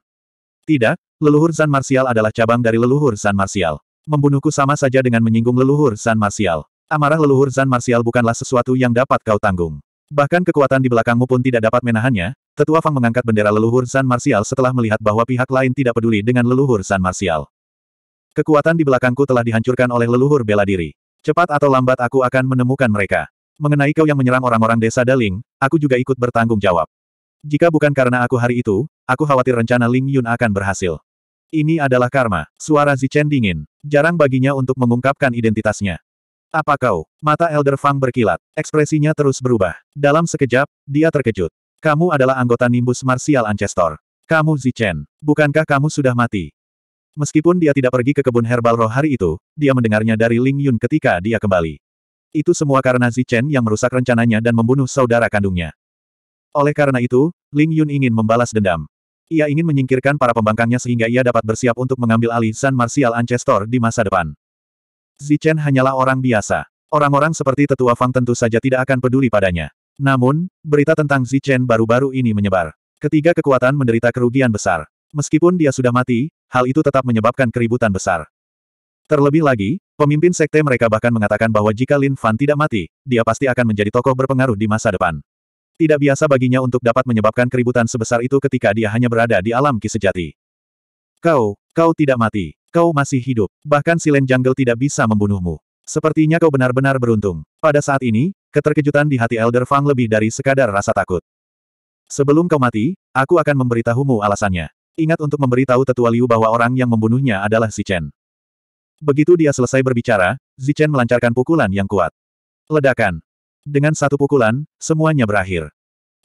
Speaker 1: Tidak, leluhur San Martial adalah cabang dari leluhur San Martial. Membunuhku sama saja dengan menyinggung leluhur San Martial. Amarah leluhur San Martial bukanlah sesuatu yang dapat kau tanggung. Bahkan kekuatan di belakangmu pun tidak dapat menahannya, Tetua Fang mengangkat bendera leluhur San Martial setelah melihat bahwa pihak lain tidak peduli dengan leluhur San Martial. Kekuatan di belakangku telah dihancurkan oleh leluhur bela diri. Cepat atau lambat aku akan menemukan mereka. Mengenai kau yang menyerang orang-orang desa Daling, aku juga ikut bertanggung jawab. Jika bukan karena aku hari itu, aku khawatir rencana Ling Yun akan berhasil. Ini adalah karma, suara Zichen dingin. Jarang baginya untuk mengungkapkan identitasnya. Apa kau? Mata Elder Fang berkilat. Ekspresinya terus berubah. Dalam sekejap, dia terkejut. Kamu adalah anggota Nimbus Martial Ancestor. Kamu Zichen. Bukankah kamu sudah mati? Meskipun dia tidak pergi ke kebun herbal roh hari itu, dia mendengarnya dari Ling Yun ketika dia kembali. Itu semua karena Zichen yang merusak rencananya dan membunuh saudara kandungnya. Oleh karena itu, Ling Yun ingin membalas dendam. Ia ingin menyingkirkan para pembangkangnya sehingga ia dapat bersiap untuk mengambil alih San Martial Ancestor di masa depan. Zichen hanyalah orang biasa. Orang-orang seperti tetua Fang tentu saja tidak akan peduli padanya. Namun, berita tentang Zichen baru-baru ini menyebar. Ketiga kekuatan menderita kerugian besar. Meskipun dia sudah mati, hal itu tetap menyebabkan keributan besar. Terlebih lagi, pemimpin sekte mereka bahkan mengatakan bahwa jika Lin Fan tidak mati, dia pasti akan menjadi tokoh berpengaruh di masa depan. Tidak biasa baginya untuk dapat menyebabkan keributan sebesar itu ketika dia hanya berada di alam ki sejati. Kau, kau tidak mati. Kau masih hidup. Bahkan Silen Jungle tidak bisa membunuhmu. Sepertinya kau benar-benar beruntung. Pada saat ini, keterkejutan di hati Elder Fang lebih dari sekadar rasa takut. Sebelum kau mati, aku akan memberitahumu alasannya. Ingat untuk memberitahu tetua Liu bahwa orang yang membunuhnya adalah Zichen. Begitu dia selesai berbicara, Zichen melancarkan pukulan yang kuat. Ledakan. Dengan satu pukulan, semuanya berakhir.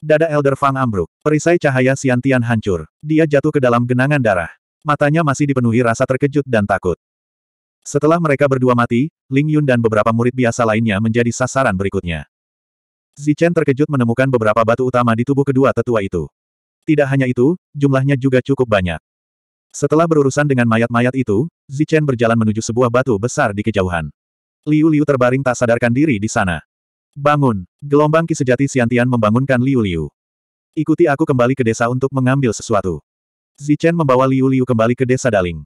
Speaker 1: Dada Elder Fang ambruk, perisai cahaya Siantian hancur. Dia jatuh ke dalam genangan darah. Matanya masih dipenuhi rasa terkejut dan takut. Setelah mereka berdua mati, Ling Yun dan beberapa murid biasa lainnya menjadi sasaran berikutnya. Zichen terkejut menemukan beberapa batu utama di tubuh kedua tetua itu. Tidak hanya itu, jumlahnya juga cukup banyak. Setelah berurusan dengan mayat-mayat itu, Zichen berjalan menuju sebuah batu besar di kejauhan. Liu Liu terbaring tak sadarkan diri di sana. Bangun! Gelombang ki sejati Siantian membangunkan Liu Liu. Ikuti aku kembali ke desa untuk mengambil sesuatu. Zichen membawa Liu Liu kembali ke desa Daling.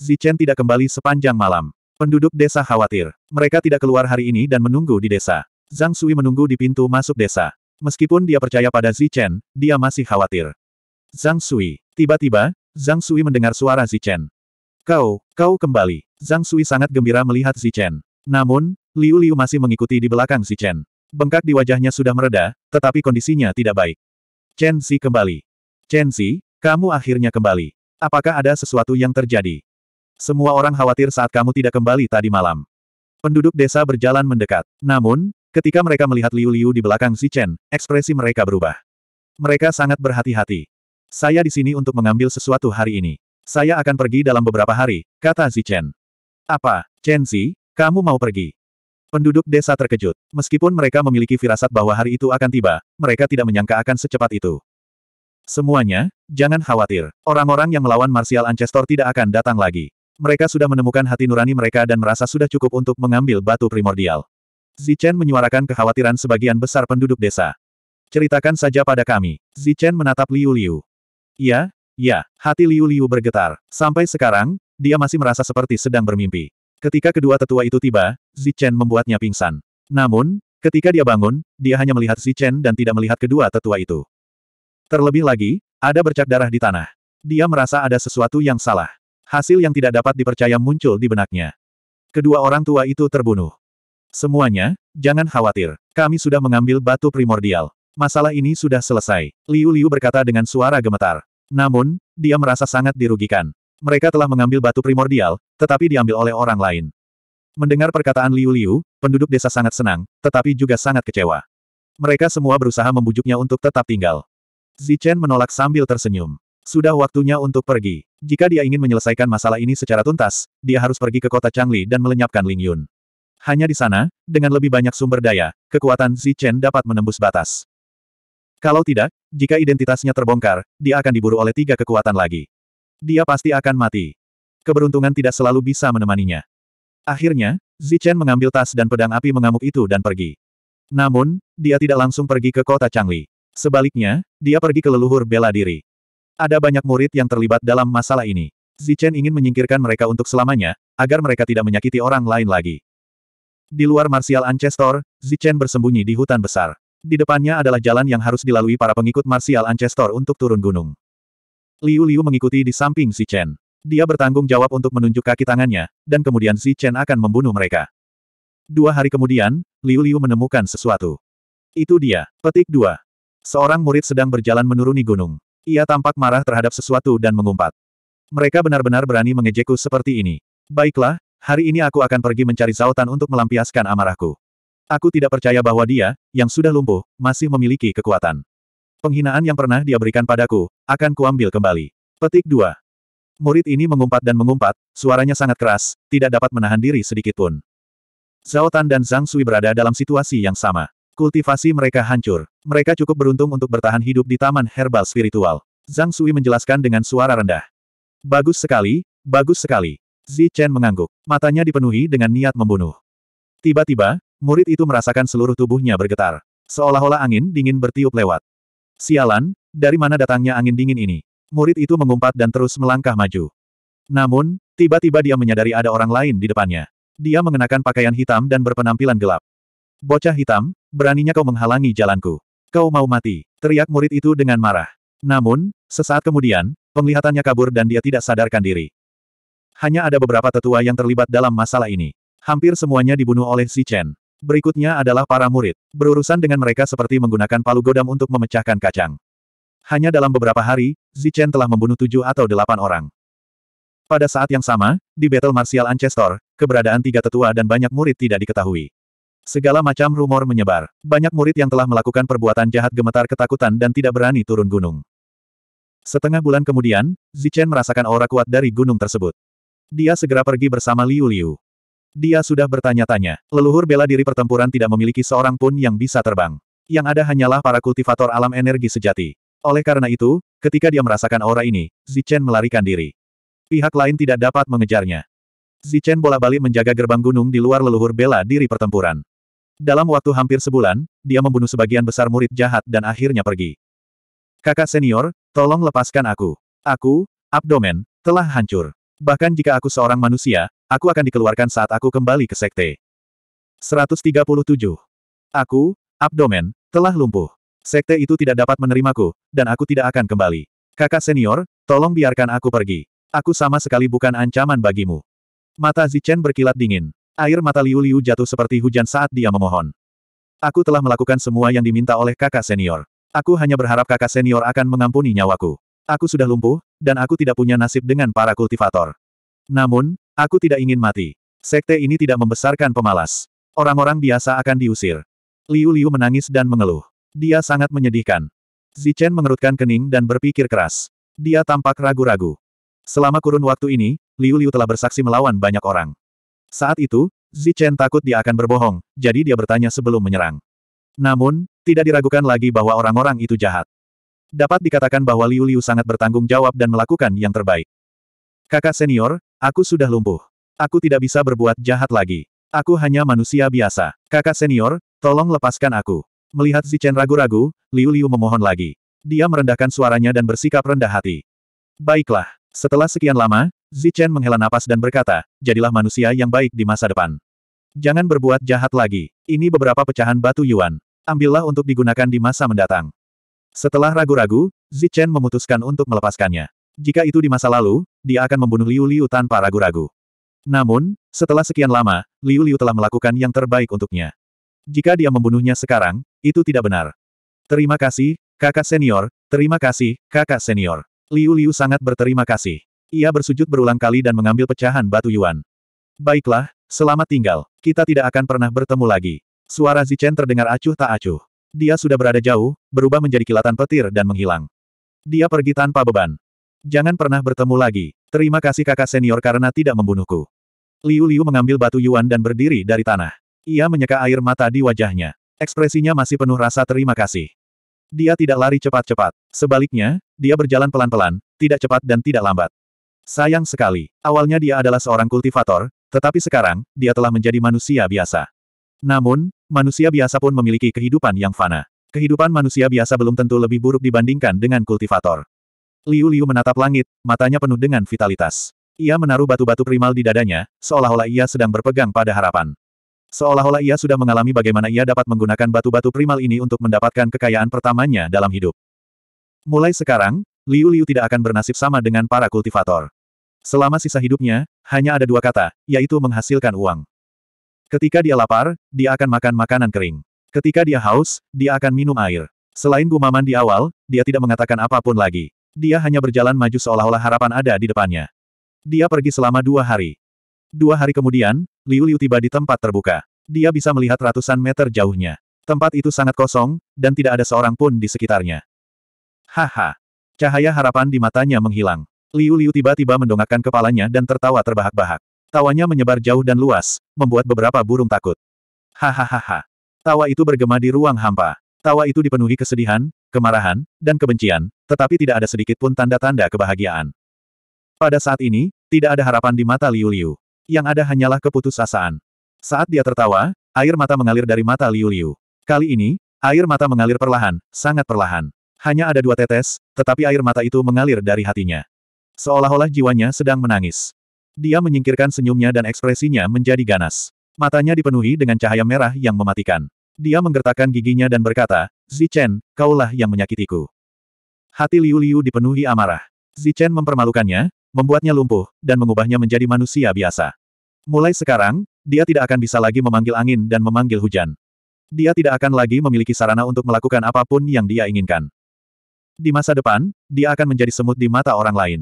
Speaker 1: Zichen tidak kembali sepanjang malam. Penduduk desa khawatir. Mereka tidak keluar hari ini dan menunggu di desa. Zhang Sui menunggu di pintu masuk desa. Meskipun dia percaya pada Zichen, dia masih khawatir. Zhang Sui. Tiba-tiba, Zhang Sui mendengar suara Zichen. Kau, kau kembali. Zhang Sui sangat gembira melihat Zichen. Namun, Liu Liu masih mengikuti di belakang Zichen. Bengkak di wajahnya sudah mereda, tetapi kondisinya tidak baik. Chen Si kembali. Chen Si. Kamu akhirnya kembali. Apakah ada sesuatu yang terjadi? Semua orang khawatir saat kamu tidak kembali tadi malam. Penduduk desa berjalan mendekat. Namun, ketika mereka melihat Liu Liu di belakang Zichen, ekspresi mereka berubah. Mereka sangat berhati-hati. Saya di sini untuk mengambil sesuatu hari ini. Saya akan pergi dalam beberapa hari, kata Zichen. Apa, Chen Si, kamu mau pergi? Penduduk desa terkejut. Meskipun mereka memiliki firasat bahwa hari itu akan tiba, mereka tidak menyangka akan secepat itu. Semuanya, jangan khawatir. Orang-orang yang melawan Martial Ancestor tidak akan datang lagi. Mereka sudah menemukan hati nurani mereka dan merasa sudah cukup untuk mengambil batu primordial. Zichen menyuarakan kekhawatiran sebagian besar penduduk desa. Ceritakan saja pada kami. Zichen menatap Liu Liu. Ya, ya, hati Liu Liu bergetar. Sampai sekarang, dia masih merasa seperti sedang bermimpi. Ketika kedua tetua itu tiba, Zichen membuatnya pingsan. Namun, ketika dia bangun, dia hanya melihat Zichen dan tidak melihat kedua tetua itu. Terlebih lagi, ada bercak darah di tanah. Dia merasa ada sesuatu yang salah. Hasil yang tidak dapat dipercaya muncul di benaknya. Kedua orang tua itu terbunuh. Semuanya, jangan khawatir. Kami sudah mengambil batu primordial. Masalah ini sudah selesai. Liu Liu berkata dengan suara gemetar. Namun, dia merasa sangat dirugikan. Mereka telah mengambil batu primordial, tetapi diambil oleh orang lain. Mendengar perkataan Liu Liu, penduduk desa sangat senang, tetapi juga sangat kecewa. Mereka semua berusaha membujuknya untuk tetap tinggal. Zichen menolak sambil tersenyum. Sudah waktunya untuk pergi. Jika dia ingin menyelesaikan masalah ini secara tuntas, dia harus pergi ke kota Changli dan melenyapkan Ling Yun. Hanya di sana, dengan lebih banyak sumber daya, kekuatan Zichen dapat menembus batas. Kalau tidak, jika identitasnya terbongkar, dia akan diburu oleh tiga kekuatan lagi. Dia pasti akan mati. Keberuntungan tidak selalu bisa menemaninya. Akhirnya, Zichen mengambil tas dan pedang api mengamuk itu dan pergi. Namun, dia tidak langsung pergi ke kota Changli. Sebaliknya, dia pergi ke leluhur bela diri. Ada banyak murid yang terlibat dalam masalah ini. Zichen ingin menyingkirkan mereka untuk selamanya, agar mereka tidak menyakiti orang lain lagi. Di luar Martial Ancestor, Zichen bersembunyi di hutan besar. Di depannya adalah jalan yang harus dilalui para pengikut Martial Ancestor untuk turun gunung. Liu Liu mengikuti di samping Zichen. Dia bertanggung jawab untuk menunjuk kaki tangannya, dan kemudian Zichen akan membunuh mereka. Dua hari kemudian, Liu Liu menemukan sesuatu. Itu dia, petik dua. Seorang murid sedang berjalan menuruni gunung. Ia tampak marah terhadap sesuatu dan mengumpat. Mereka benar-benar berani mengejekku seperti ini. Baiklah, hari ini aku akan pergi mencari Zautan untuk melampiaskan amarahku. Aku tidak percaya bahwa dia, yang sudah lumpuh, masih memiliki kekuatan. Penghinaan yang pernah dia berikan padaku, akan kuambil kembali. Petik 2. Murid ini mengumpat dan mengumpat, suaranya sangat keras, tidak dapat menahan diri sedikitpun. Zhao Tan dan Zhang Sui berada dalam situasi yang sama. Kultivasi mereka hancur. Mereka cukup beruntung untuk bertahan hidup di taman herbal spiritual. Zhang Sui menjelaskan dengan suara rendah. Bagus sekali, bagus sekali. Zi Chen mengangguk. Matanya dipenuhi dengan niat membunuh. Tiba-tiba, murid itu merasakan seluruh tubuhnya bergetar. Seolah-olah angin dingin bertiup lewat. Sialan, dari mana datangnya angin dingin ini? Murid itu mengumpat dan terus melangkah maju. Namun, tiba-tiba dia menyadari ada orang lain di depannya. Dia mengenakan pakaian hitam dan berpenampilan gelap. Bocah hitam, beraninya kau menghalangi jalanku. Kau mau mati, teriak murid itu dengan marah. Namun, sesaat kemudian, penglihatannya kabur dan dia tidak sadarkan diri. Hanya ada beberapa tetua yang terlibat dalam masalah ini. Hampir semuanya dibunuh oleh Si Chen. Berikutnya adalah para murid. Berurusan dengan mereka seperti menggunakan palu godam untuk memecahkan kacang. Hanya dalam beberapa hari, Zichen telah membunuh tujuh atau delapan orang. Pada saat yang sama, di battle martial Ancestor, keberadaan tiga tetua dan banyak murid tidak diketahui. Segala macam rumor menyebar. Banyak murid yang telah melakukan perbuatan jahat gemetar ketakutan dan tidak berani turun gunung. Setengah bulan kemudian, Zichen merasakan aura kuat dari gunung tersebut. Dia segera pergi bersama Liu Liu. Dia sudah bertanya-tanya, leluhur bela diri pertempuran tidak memiliki seorang pun yang bisa terbang. Yang ada hanyalah para kultivator alam energi sejati. Oleh karena itu, ketika dia merasakan aura ini, Zichen melarikan diri. Pihak lain tidak dapat mengejarnya. Zichen bola-balik menjaga gerbang gunung di luar leluhur bela diri pertempuran. Dalam waktu hampir sebulan, dia membunuh sebagian besar murid jahat dan akhirnya pergi. Kakak senior, tolong lepaskan aku. Aku, abdomen, telah hancur. Bahkan jika aku seorang manusia, aku akan dikeluarkan saat aku kembali ke sekte. 137. Aku, abdomen, telah lumpuh. Sekte itu tidak dapat menerimaku, dan aku tidak akan kembali. Kakak senior, tolong biarkan aku pergi. Aku sama sekali bukan ancaman bagimu. Mata Zichen berkilat dingin. Air mata Liu Liu jatuh seperti hujan saat dia memohon. Aku telah melakukan semua yang diminta oleh kakak senior. Aku hanya berharap kakak senior akan mengampuni nyawaku. Aku sudah lumpuh, dan aku tidak punya nasib dengan para kultivator. Namun, aku tidak ingin mati. Sekte ini tidak membesarkan pemalas. Orang-orang biasa akan diusir. Liu Liu menangis dan mengeluh. Dia sangat menyedihkan. Zichen mengerutkan kening dan berpikir keras. Dia tampak ragu-ragu. Selama kurun waktu ini, Liu Liu telah bersaksi melawan banyak orang. Saat itu, Zichen takut dia akan berbohong, jadi dia bertanya sebelum menyerang. Namun, tidak diragukan lagi bahwa orang-orang itu jahat. Dapat dikatakan bahwa Liu Liu sangat bertanggung jawab dan melakukan yang terbaik. Kakak senior, aku sudah lumpuh. Aku tidak bisa berbuat jahat lagi. Aku hanya manusia biasa. Kakak senior, tolong lepaskan aku. Melihat Zichen ragu-ragu, Liu Liu memohon lagi. Dia merendahkan suaranya dan bersikap rendah hati. Baiklah. Setelah sekian lama, Zichen menghela napas dan berkata, jadilah manusia yang baik di masa depan. Jangan berbuat jahat lagi. Ini beberapa pecahan batu Yuan. Ambillah untuk digunakan di masa mendatang. Setelah ragu-ragu, Zichen memutuskan untuk melepaskannya. Jika itu di masa lalu, dia akan membunuh Liu Liu tanpa ragu-ragu. Namun, setelah sekian lama, Liu Liu telah melakukan yang terbaik untuknya. Jika dia membunuhnya sekarang, itu tidak benar. Terima kasih, kakak senior, terima kasih, kakak senior. Liu Liu sangat berterima kasih. Ia bersujud berulang kali dan mengambil pecahan batu Yuan. Baiklah, selamat tinggal. Kita tidak akan pernah bertemu lagi. Suara Zichen terdengar acuh tak acuh. Dia sudah berada jauh, berubah menjadi kilatan petir dan menghilang. Dia pergi tanpa beban. Jangan pernah bertemu lagi. Terima kasih kakak senior karena tidak membunuhku. Liu Liu mengambil batu Yuan dan berdiri dari tanah. Ia menyeka air mata di wajahnya. Ekspresinya masih penuh rasa terima kasih. Dia tidak lari cepat-cepat. Sebaliknya, dia berjalan pelan-pelan, tidak cepat dan tidak lambat. Sayang sekali, awalnya dia adalah seorang kultivator, tetapi sekarang, dia telah menjadi manusia biasa. Namun, manusia biasa pun memiliki kehidupan yang fana. Kehidupan manusia biasa belum tentu lebih buruk dibandingkan dengan kultivator. Liu Liu menatap langit, matanya penuh dengan vitalitas. Ia menaruh batu-batu primal di dadanya, seolah-olah ia sedang berpegang pada harapan. Seolah-olah ia sudah mengalami bagaimana ia dapat menggunakan batu-batu primal ini untuk mendapatkan kekayaan pertamanya dalam hidup. Mulai sekarang, Liu Liu tidak akan bernasib sama dengan para kultivator. Selama sisa hidupnya, hanya ada dua kata, yaitu menghasilkan uang. Ketika dia lapar, dia akan makan makanan kering. Ketika dia haus, dia akan minum air. Selain gumaman di awal, dia tidak mengatakan apapun lagi. Dia hanya berjalan maju seolah-olah harapan ada di depannya. Dia pergi selama dua hari. Dua hari kemudian, Liu Liu tiba di tempat terbuka. Dia bisa melihat ratusan meter jauhnya. Tempat itu sangat kosong, dan tidak ada seorang pun di sekitarnya. Haha, Cahaya harapan di matanya menghilang. Liu Liu tiba-tiba mendongakkan kepalanya dan tertawa terbahak-bahak. Tawanya menyebar jauh dan luas, membuat beberapa burung takut. Hahaha. Tawa itu bergema di ruang hampa. Tawa itu dipenuhi kesedihan, kemarahan, dan kebencian, tetapi tidak ada sedikit pun tanda-tanda kebahagiaan. Pada saat ini, tidak ada harapan di mata Liu Liu. Yang ada hanyalah keputusasaan. Saat dia tertawa, air mata mengalir dari mata Liu Liu. Kali ini, air mata mengalir perlahan, sangat perlahan. Hanya ada dua tetes, tetapi air mata itu mengalir dari hatinya. Seolah-olah jiwanya sedang menangis. Dia menyingkirkan senyumnya dan ekspresinya menjadi ganas. Matanya dipenuhi dengan cahaya merah yang mematikan. Dia menggertakkan giginya dan berkata, Zichen, kaulah yang menyakitiku. Hati Liu Liu dipenuhi amarah. Zichen mempermalukannya, membuatnya lumpuh, dan mengubahnya menjadi manusia biasa. Mulai sekarang, dia tidak akan bisa lagi memanggil angin dan memanggil hujan. Dia tidak akan lagi memiliki sarana untuk melakukan apapun yang dia inginkan. Di masa depan, dia akan menjadi semut di mata orang lain.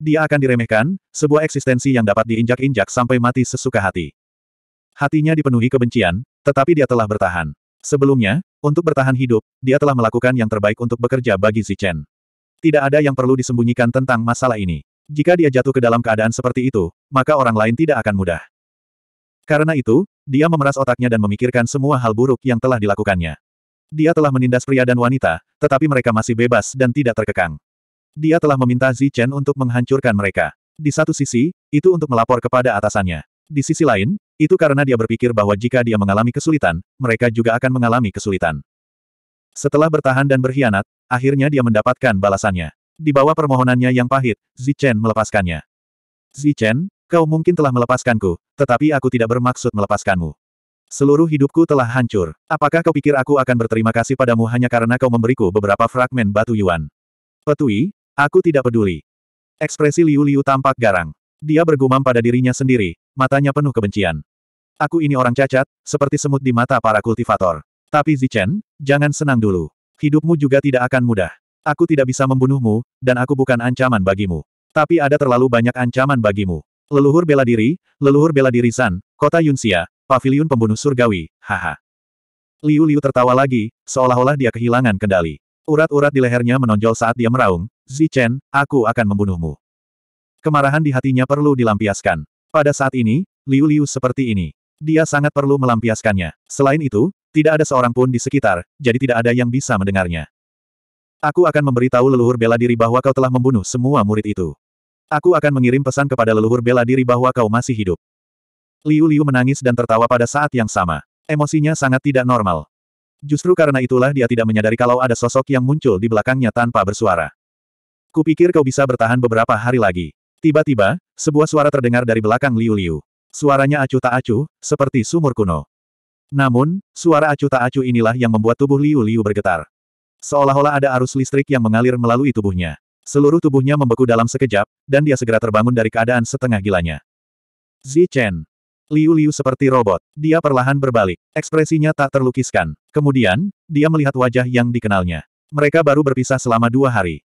Speaker 1: Dia akan diremehkan, sebuah eksistensi yang dapat diinjak-injak sampai mati sesuka hati. Hatinya dipenuhi kebencian, tetapi dia telah bertahan. Sebelumnya, untuk bertahan hidup, dia telah melakukan yang terbaik untuk bekerja bagi Zichen. Tidak ada yang perlu disembunyikan tentang masalah ini. Jika dia jatuh ke dalam keadaan seperti itu, maka orang lain tidak akan mudah. Karena itu, dia memeras otaknya dan memikirkan semua hal buruk yang telah dilakukannya. Dia telah menindas pria dan wanita, tetapi mereka masih bebas dan tidak terkekang. Dia telah meminta Zichen untuk menghancurkan mereka. Di satu sisi, itu untuk melapor kepada atasannya. Di sisi lain, itu karena dia berpikir bahwa jika dia mengalami kesulitan, mereka juga akan mengalami kesulitan. Setelah bertahan dan berkhianat, akhirnya dia mendapatkan balasannya. Di bawah permohonannya yang pahit, Zichen melepaskannya. Zichen, kau mungkin telah melepaskanku, tetapi aku tidak bermaksud melepaskanmu. Seluruh hidupku telah hancur. Apakah kau pikir aku akan berterima kasih padamu hanya karena kau memberiku beberapa fragmen batu Yuan? Petui, aku tidak peduli. Ekspresi Liu Liu tampak garang. Dia bergumam pada dirinya sendiri, matanya penuh kebencian. Aku ini orang cacat, seperti semut di mata para kultivator. Tapi Zichen, jangan senang dulu. Hidupmu juga tidak akan mudah. Aku tidak bisa membunuhmu, dan aku bukan ancaman bagimu. Tapi ada terlalu banyak ancaman bagimu. Leluhur bela diri, leluhur bela diri San, kota Yunxia, Paviliun Pembunuh Surgawi, haha. Liu Liu tertawa lagi, seolah-olah dia kehilangan kendali. Urat-urat di lehernya menonjol saat dia meraung, Zichen, aku akan membunuhmu. Kemarahan di hatinya perlu dilampiaskan. Pada saat ini, Liu Liu seperti ini. Dia sangat perlu melampiaskannya. Selain itu, tidak ada seorang pun di sekitar, jadi tidak ada yang bisa mendengarnya. Aku akan memberitahu leluhur bela diri bahwa kau telah membunuh semua murid itu. Aku akan mengirim pesan kepada leluhur bela diri bahwa kau masih hidup. Liu Liu menangis dan tertawa pada saat yang sama. Emosinya sangat tidak normal. Justru karena itulah dia tidak menyadari kalau ada sosok yang muncul di belakangnya tanpa bersuara. Kupikir kau bisa bertahan beberapa hari lagi. Tiba-tiba, sebuah suara terdengar dari belakang Liu Liu. Suaranya acuh tak acuh, seperti sumur kuno. Namun, suara acuh tak acuh inilah yang membuat tubuh Liu Liu bergetar. Seolah-olah ada arus listrik yang mengalir melalui tubuhnya. Seluruh tubuhnya membeku dalam sekejap, dan dia segera terbangun dari keadaan setengah gilanya. Zichen. Liu Liu seperti robot. Dia perlahan berbalik. Ekspresinya tak terlukiskan. Kemudian, dia melihat wajah yang dikenalnya. Mereka baru berpisah selama dua hari.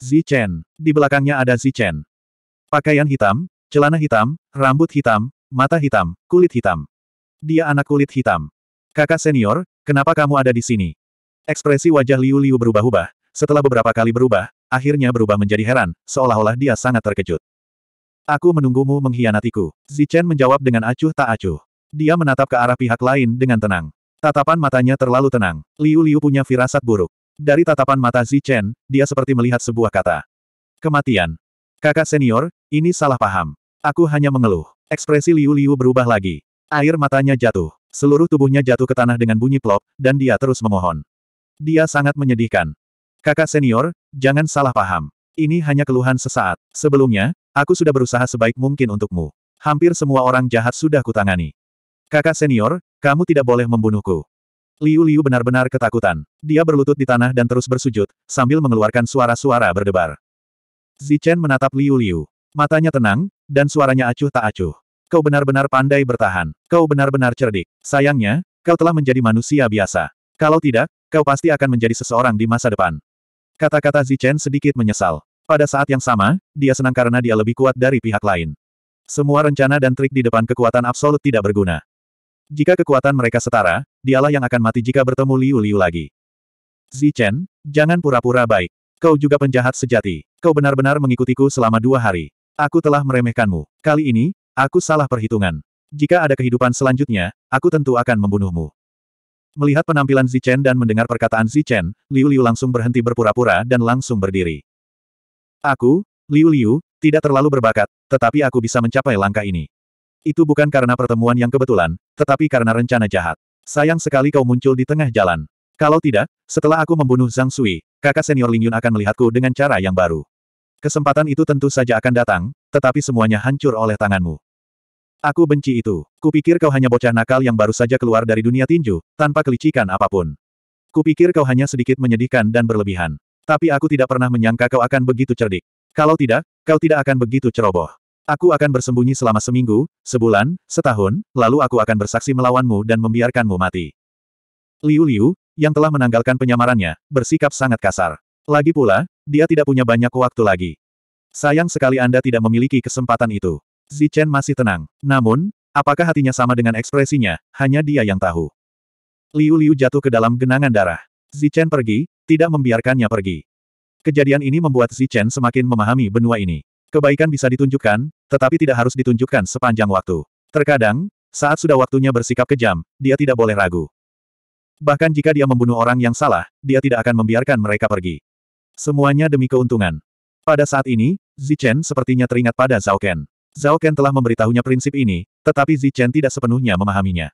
Speaker 1: Zi Chen. Di belakangnya ada Zi Chen. Pakaian hitam, celana hitam, rambut hitam, mata hitam, kulit hitam. Dia anak kulit hitam. Kakak senior, kenapa kamu ada di sini? Ekspresi wajah Liu Liu berubah-ubah. Setelah beberapa kali berubah, akhirnya berubah menjadi heran, seolah-olah dia sangat terkejut. Aku menunggumu mengkhianatiku. Zichen menjawab dengan acuh tak acuh. Dia menatap ke arah pihak lain dengan tenang. Tatapan matanya terlalu tenang. Liu Liu punya firasat buruk. Dari tatapan mata Zichen, dia seperti melihat sebuah kata. Kematian. Kakak senior, ini salah paham. Aku hanya mengeluh. Ekspresi Liu Liu berubah lagi. Air matanya jatuh. Seluruh tubuhnya jatuh ke tanah dengan bunyi plop, dan dia terus memohon. Dia sangat menyedihkan. Kakak senior, jangan salah paham. Ini hanya keluhan sesaat. Sebelumnya, aku sudah berusaha sebaik mungkin untukmu. Hampir semua orang jahat sudah kutangani. Kakak senior, kamu tidak boleh membunuhku. Liu Liu benar-benar ketakutan. Dia berlutut di tanah dan terus bersujud, sambil mengeluarkan suara-suara berdebar. Zichen menatap Liu Liu. Matanya tenang, dan suaranya acuh tak acuh. Kau benar-benar pandai bertahan. Kau benar-benar cerdik. Sayangnya, kau telah menjadi manusia biasa. Kalau tidak, kau pasti akan menjadi seseorang di masa depan. Kata-kata Zichen sedikit menyesal. Pada saat yang sama, dia senang karena dia lebih kuat dari pihak lain. Semua rencana dan trik di depan kekuatan absolut tidak berguna. Jika kekuatan mereka setara, dialah yang akan mati jika bertemu Liu Liu lagi. Zichen, jangan pura-pura baik. Kau juga penjahat sejati. Kau benar-benar mengikutiku selama dua hari. Aku telah meremehkanmu. Kali ini, aku salah perhitungan. Jika ada kehidupan selanjutnya, aku tentu akan membunuhmu. Melihat penampilan Zichen dan mendengar perkataan Zichen, Liu Liu langsung berhenti berpura-pura dan langsung berdiri. Aku, Liu Liu, tidak terlalu berbakat, tetapi aku bisa mencapai langkah ini. Itu bukan karena pertemuan yang kebetulan, tetapi karena rencana jahat. Sayang sekali kau muncul di tengah jalan. Kalau tidak, setelah aku membunuh Zhang Sui, kakak senior Ling Yun akan melihatku dengan cara yang baru. Kesempatan itu tentu saja akan datang, tetapi semuanya hancur oleh tanganmu. Aku benci itu. Kupikir kau hanya bocah nakal yang baru saja keluar dari dunia tinju, tanpa kelicikan apapun. Kupikir kau hanya sedikit menyedihkan dan berlebihan. Tapi aku tidak pernah menyangka kau akan begitu cerdik. Kalau tidak, kau tidak akan begitu ceroboh. Aku akan bersembunyi selama seminggu, sebulan, setahun, lalu aku akan bersaksi melawanmu dan membiarkanmu mati. Liu Liu, yang telah menanggalkan penyamarannya, bersikap sangat kasar. Lagi pula, dia tidak punya banyak waktu lagi. Sayang sekali Anda tidak memiliki kesempatan itu. Zichen masih tenang. Namun, apakah hatinya sama dengan ekspresinya, hanya dia yang tahu. Liu Liu jatuh ke dalam genangan darah. Zichen pergi, tidak membiarkannya pergi. Kejadian ini membuat Zichen semakin memahami benua ini. Kebaikan bisa ditunjukkan, tetapi tidak harus ditunjukkan sepanjang waktu. Terkadang, saat sudah waktunya bersikap kejam, dia tidak boleh ragu. Bahkan jika dia membunuh orang yang salah, dia tidak akan membiarkan mereka pergi. Semuanya demi keuntungan. Pada saat ini, Zichen sepertinya teringat pada Zhao Ken. Zhao Ken telah memberitahunya prinsip ini, tetapi Zi Chen tidak sepenuhnya memahaminya.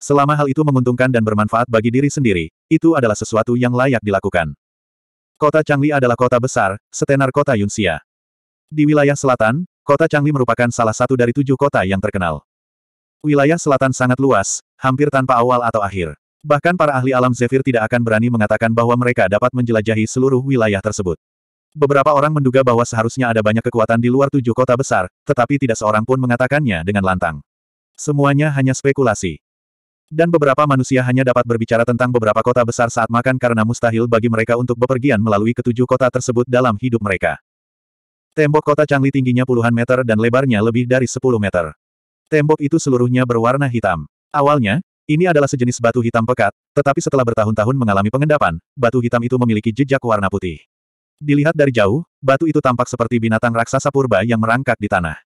Speaker 1: Selama hal itu menguntungkan dan bermanfaat bagi diri sendiri, itu adalah sesuatu yang layak dilakukan. Kota Changli adalah kota besar, setenar kota Yunxia. Di wilayah selatan, kota Changli merupakan salah satu dari tujuh kota yang terkenal. Wilayah selatan sangat luas, hampir tanpa awal atau akhir. Bahkan para ahli alam Zephyr tidak akan berani mengatakan bahwa mereka dapat menjelajahi seluruh wilayah tersebut. Beberapa orang menduga bahwa seharusnya ada banyak kekuatan di luar tujuh kota besar, tetapi tidak seorang pun mengatakannya dengan lantang. Semuanya hanya spekulasi. Dan beberapa manusia hanya dapat berbicara tentang beberapa kota besar saat makan karena mustahil bagi mereka untuk bepergian melalui ketujuh kota tersebut dalam hidup mereka. Tembok kota Changli tingginya puluhan meter dan lebarnya lebih dari sepuluh meter. Tembok itu seluruhnya berwarna hitam. Awalnya, ini adalah sejenis batu hitam pekat, tetapi setelah bertahun-tahun mengalami pengendapan, batu hitam itu memiliki jejak warna putih. Dilihat dari jauh, batu itu tampak seperti binatang raksasa purba yang merangkak di tanah.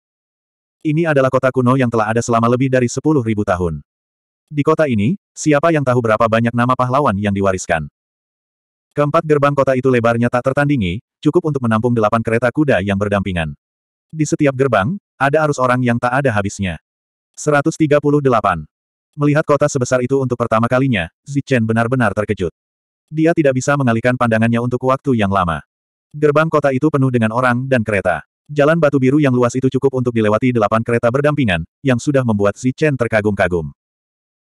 Speaker 1: Ini adalah kota kuno yang telah ada selama lebih dari sepuluh ribu tahun. Di kota ini, siapa yang tahu berapa banyak nama pahlawan yang diwariskan. Keempat gerbang kota itu lebarnya tak tertandingi, cukup untuk menampung delapan kereta kuda yang berdampingan. Di setiap gerbang, ada arus orang yang tak ada habisnya. 138. Melihat kota sebesar itu untuk pertama kalinya, Zichen benar-benar terkejut. Dia tidak bisa mengalihkan pandangannya untuk waktu yang lama. Gerbang kota itu penuh dengan orang dan kereta. Jalan batu biru yang luas itu cukup untuk dilewati delapan kereta berdampingan, yang sudah membuat Si Chen terkagum-kagum.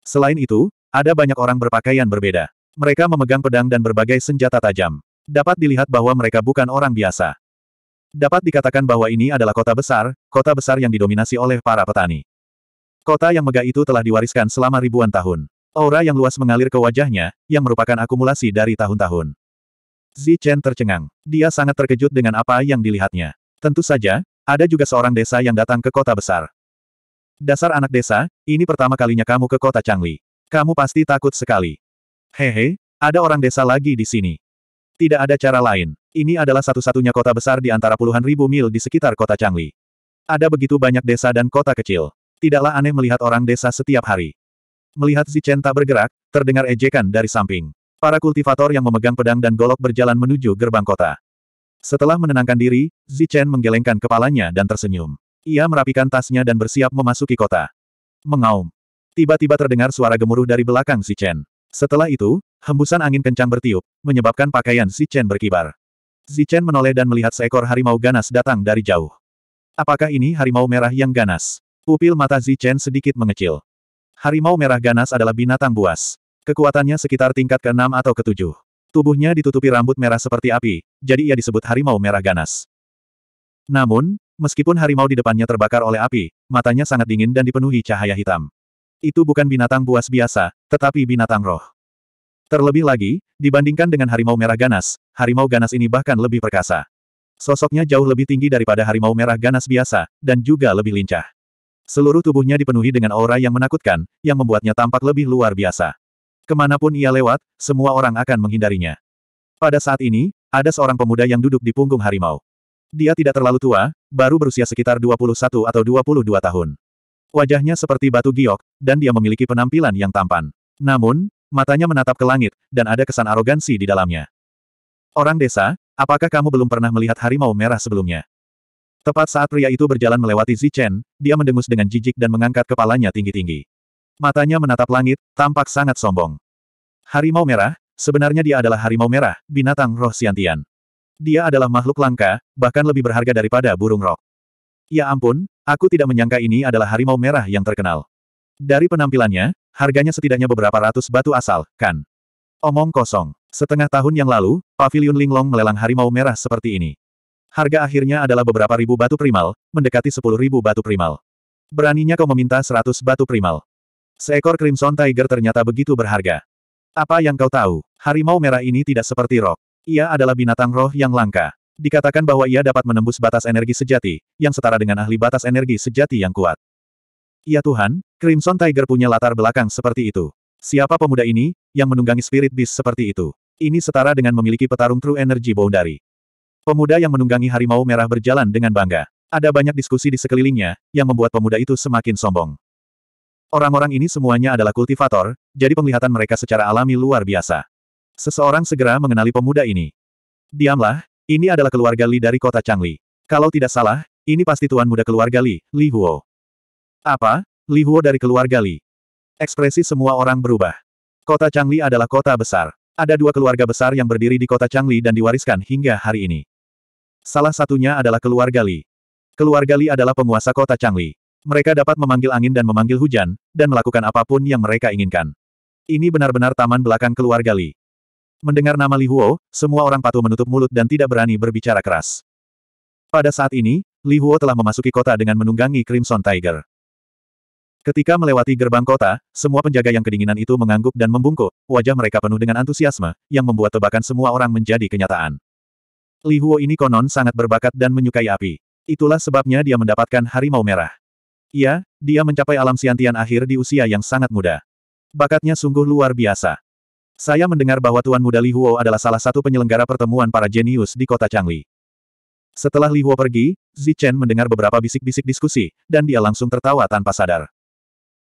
Speaker 1: Selain itu, ada banyak orang berpakaian berbeda. Mereka memegang pedang dan berbagai senjata tajam. Dapat dilihat bahwa mereka bukan orang biasa. Dapat dikatakan bahwa ini adalah kota besar, kota besar yang didominasi oleh para petani. Kota yang megah itu telah diwariskan selama ribuan tahun. Aura yang luas mengalir ke wajahnya, yang merupakan akumulasi dari tahun-tahun. Zi Chen tercengang. Dia sangat terkejut dengan apa yang dilihatnya. Tentu saja, ada juga seorang desa yang datang ke kota besar. Dasar anak desa, ini pertama kalinya kamu ke kota Changli. Kamu pasti takut sekali. Hehe, ada orang desa lagi di sini. Tidak ada cara lain. Ini adalah satu-satunya kota besar di antara puluhan ribu mil di sekitar kota Changli. Ada begitu banyak desa dan kota kecil. Tidaklah aneh melihat orang desa setiap hari. Melihat Zichen tak bergerak, terdengar ejekan dari samping. Para kultivator yang memegang pedang dan golok berjalan menuju gerbang kota. Setelah menenangkan diri, Zichen menggelengkan kepalanya dan tersenyum. Ia merapikan tasnya dan bersiap memasuki kota. Mengaum. Tiba-tiba terdengar suara gemuruh dari belakang Zichen. Setelah itu, hembusan angin kencang bertiup, menyebabkan pakaian Zichen berkibar. Zichen menoleh dan melihat seekor harimau ganas datang dari jauh. Apakah ini harimau merah yang ganas? Pupil mata Zichen sedikit mengecil. Harimau merah ganas adalah binatang buas. Kekuatannya sekitar tingkat ke-6 atau ke-7. Tubuhnya ditutupi rambut merah seperti api, jadi ia disebut harimau merah ganas. Namun, meskipun harimau di depannya terbakar oleh api, matanya sangat dingin dan dipenuhi cahaya hitam. Itu bukan binatang buas biasa, tetapi binatang roh. Terlebih lagi, dibandingkan dengan harimau merah ganas, harimau ganas ini bahkan lebih perkasa. Sosoknya jauh lebih tinggi daripada harimau merah ganas biasa, dan juga lebih lincah. Seluruh tubuhnya dipenuhi dengan aura yang menakutkan, yang membuatnya tampak lebih luar biasa. Kemanapun ia lewat, semua orang akan menghindarinya. Pada saat ini, ada seorang pemuda yang duduk di punggung harimau. Dia tidak terlalu tua, baru berusia sekitar 21 atau 22 tahun. Wajahnya seperti batu giok, dan dia memiliki penampilan yang tampan. Namun, matanya menatap ke langit, dan ada kesan arogansi di dalamnya. Orang desa, apakah kamu belum pernah melihat harimau merah sebelumnya? Tepat saat pria itu berjalan melewati Zichen, dia mendengus dengan jijik dan mengangkat kepalanya tinggi-tinggi. Matanya menatap langit, tampak sangat sombong. Harimau merah, sebenarnya dia adalah harimau merah, binatang roh siantian. Dia adalah makhluk langka, bahkan lebih berharga daripada burung roh. Ya ampun, aku tidak menyangka ini adalah harimau merah yang terkenal. Dari penampilannya, harganya setidaknya beberapa ratus batu asal, kan? Omong kosong. Setengah tahun yang lalu, Paviliun Linglong melelang harimau merah seperti ini. Harga akhirnya adalah beberapa ribu batu primal, mendekati sepuluh ribu batu primal. Beraninya kau meminta seratus batu primal. Seekor Crimson Tiger ternyata begitu berharga. Apa yang kau tahu? Harimau merah ini tidak seperti roh. Ia adalah binatang roh yang langka. Dikatakan bahwa ia dapat menembus batas energi sejati, yang setara dengan ahli batas energi sejati yang kuat. Ya Tuhan, Crimson Tiger punya latar belakang seperti itu. Siapa pemuda ini, yang menunggangi spirit beast seperti itu? Ini setara dengan memiliki petarung true energy boundary. Pemuda yang menunggangi harimau merah berjalan dengan bangga. Ada banyak diskusi di sekelilingnya, yang membuat pemuda itu semakin sombong. Orang-orang ini semuanya adalah kultivator, jadi penglihatan mereka secara alami luar biasa. Seseorang segera mengenali pemuda ini. Diamlah, ini adalah keluarga Li dari kota Changli. Kalau tidak salah, ini pasti tuan muda keluarga Li, Li Huo. Apa? Li Huo dari keluarga Li. Ekspresi semua orang berubah. Kota Changli adalah kota besar. Ada dua keluarga besar yang berdiri di kota Changli dan diwariskan hingga hari ini. Salah satunya adalah keluarga Li. Keluarga Li adalah penguasa kota Changli. Mereka dapat memanggil angin dan memanggil hujan, dan melakukan apapun yang mereka inginkan. Ini benar-benar taman belakang keluarga Li. Mendengar nama Li Huo, semua orang patuh menutup mulut dan tidak berani berbicara keras. Pada saat ini, Li Huo telah memasuki kota dengan menunggangi Crimson Tiger. Ketika melewati gerbang kota, semua penjaga yang kedinginan itu mengangguk dan membungkuk, wajah mereka penuh dengan antusiasme, yang membuat tebakan semua orang menjadi kenyataan. Li Huo ini konon sangat berbakat dan menyukai api. Itulah sebabnya dia mendapatkan harimau merah. Iya, dia mencapai alam siantian akhir di usia yang sangat muda. Bakatnya sungguh luar biasa. Saya mendengar bahwa Tuan Muda Li Huo adalah salah satu penyelenggara pertemuan para jenius di kota Changli. Setelah Li Huo pergi, Zi Chen mendengar beberapa bisik-bisik diskusi, dan dia langsung tertawa tanpa sadar.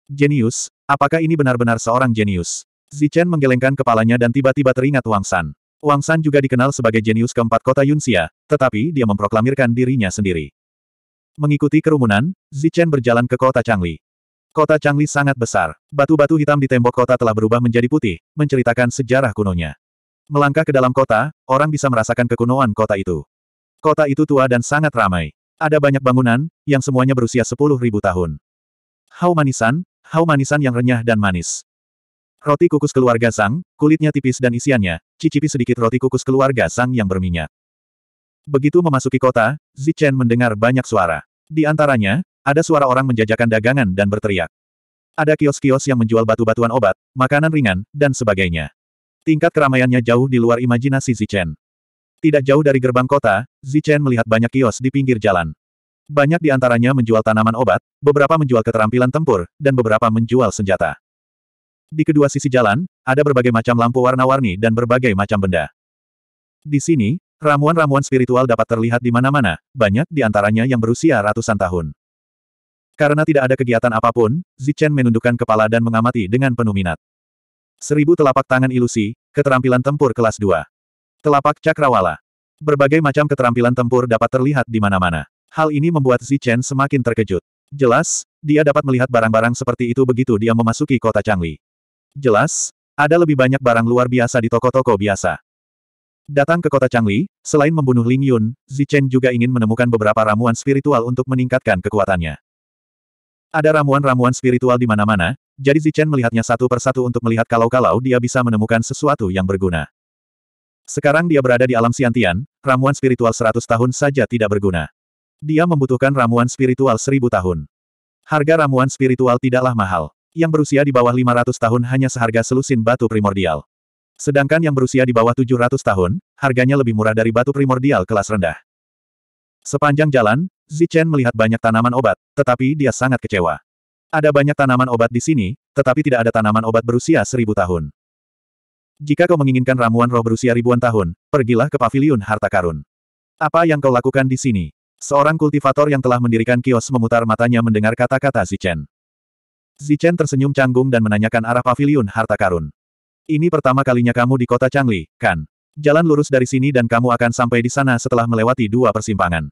Speaker 1: Jenius, apakah ini benar-benar seorang jenius? Zi Chen menggelengkan kepalanya dan tiba-tiba teringat Wang San. Wang San juga dikenal sebagai jenius keempat kota Yunxia, tetapi dia memproklamirkan dirinya sendiri. Mengikuti kerumunan, Zichen berjalan ke kota Changli. Kota Changli sangat besar. Batu-batu hitam di tembok kota telah berubah menjadi putih, menceritakan sejarah kunonya. Melangkah ke dalam kota, orang bisa merasakan kekunoan kota itu. Kota itu tua dan sangat ramai. Ada banyak bangunan, yang semuanya berusia 10.000 tahun. Hau manisan, hau manisan yang renyah dan manis. Roti kukus keluarga Sang, kulitnya tipis dan isiannya, cicipi sedikit roti kukus keluarga Sang yang berminyak. Begitu memasuki kota, Zichen mendengar banyak suara. Di antaranya, ada suara orang menjajakan dagangan dan berteriak. Ada kios-kios yang menjual batu-batuan obat, makanan ringan, dan sebagainya. Tingkat keramaiannya jauh di luar imajinasi Zichen. Tidak jauh dari gerbang kota, Zichen melihat banyak kios di pinggir jalan. Banyak di antaranya menjual tanaman obat, beberapa menjual keterampilan tempur, dan beberapa menjual senjata. Di kedua sisi jalan, ada berbagai macam lampu warna-warni dan berbagai macam benda. Di sini, Ramuan-ramuan spiritual dapat terlihat di mana-mana, banyak di antaranya yang berusia ratusan tahun. Karena tidak ada kegiatan apapun, Zichen menundukkan kepala dan mengamati dengan penuh minat. Seribu telapak tangan ilusi, keterampilan tempur kelas 2. Telapak cakrawala. Berbagai macam keterampilan tempur dapat terlihat di mana-mana. Hal ini membuat Zichen semakin terkejut. Jelas, dia dapat melihat barang-barang seperti itu begitu dia memasuki kota Changli. Jelas, ada lebih banyak barang luar biasa di toko-toko biasa. Datang ke kota Changli, selain membunuh Ling Yun, Zichen juga ingin menemukan beberapa ramuan spiritual untuk meningkatkan kekuatannya. Ada ramuan-ramuan spiritual di mana-mana, jadi Zichen melihatnya satu persatu untuk melihat kalau-kalau dia bisa menemukan sesuatu yang berguna. Sekarang dia berada di alam siantian, ramuan spiritual 100 tahun saja tidak berguna. Dia membutuhkan ramuan spiritual 1000 tahun. Harga ramuan spiritual tidaklah mahal. Yang berusia di bawah 500 tahun hanya seharga selusin batu primordial. Sedangkan yang berusia di bawah 700 tahun, harganya lebih murah dari batu primordial kelas rendah. Sepanjang jalan, Zichen melihat banyak tanaman obat, tetapi dia sangat kecewa. Ada banyak tanaman obat di sini, tetapi tidak ada tanaman obat berusia seribu tahun. Jika kau menginginkan ramuan roh berusia ribuan tahun, pergilah ke paviliun harta karun. Apa yang kau lakukan di sini? Seorang kultivator yang telah mendirikan kios memutar matanya mendengar kata-kata Zichen. Zichen tersenyum canggung dan menanyakan arah paviliun harta karun. Ini pertama kalinya kamu di kota Changli, kan? Jalan lurus dari sini dan kamu akan sampai di sana setelah melewati dua persimpangan.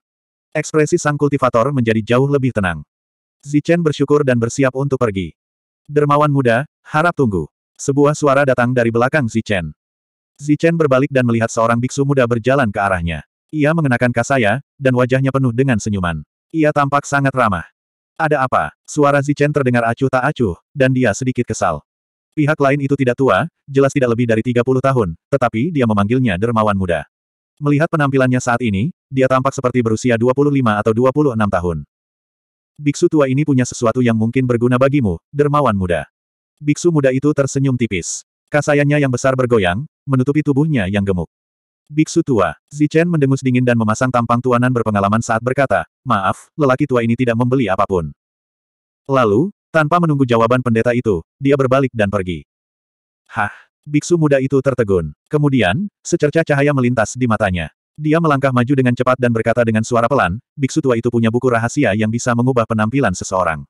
Speaker 1: Ekspresi sang kultivator menjadi jauh lebih tenang. Zichen bersyukur dan bersiap untuk pergi. Dermawan muda, harap tunggu. Sebuah suara datang dari belakang Zichen. Zichen berbalik dan melihat seorang biksu muda berjalan ke arahnya. Ia mengenakan kasaya, dan wajahnya penuh dengan senyuman. Ia tampak sangat ramah. Ada apa? Suara Zichen terdengar acuh tak acuh, dan dia sedikit kesal. Pihak lain itu tidak tua, jelas tidak lebih dari 30 tahun, tetapi dia memanggilnya dermawan muda. Melihat penampilannya saat ini, dia tampak seperti berusia 25 atau 26 tahun. Biksu tua ini punya sesuatu yang mungkin berguna bagimu, dermawan muda. Biksu muda itu tersenyum tipis. Kasayannya yang besar bergoyang, menutupi tubuhnya yang gemuk. Biksu tua, Zichen mendengus dingin dan memasang tampang tuanan berpengalaman saat berkata, maaf, lelaki tua ini tidak membeli apapun. Lalu, tanpa menunggu jawaban pendeta itu, dia berbalik dan pergi. Hah! Biksu muda itu tertegun. Kemudian, secerca cahaya melintas di matanya. Dia melangkah maju dengan cepat dan berkata dengan suara pelan, biksu tua itu punya buku rahasia yang bisa mengubah penampilan seseorang.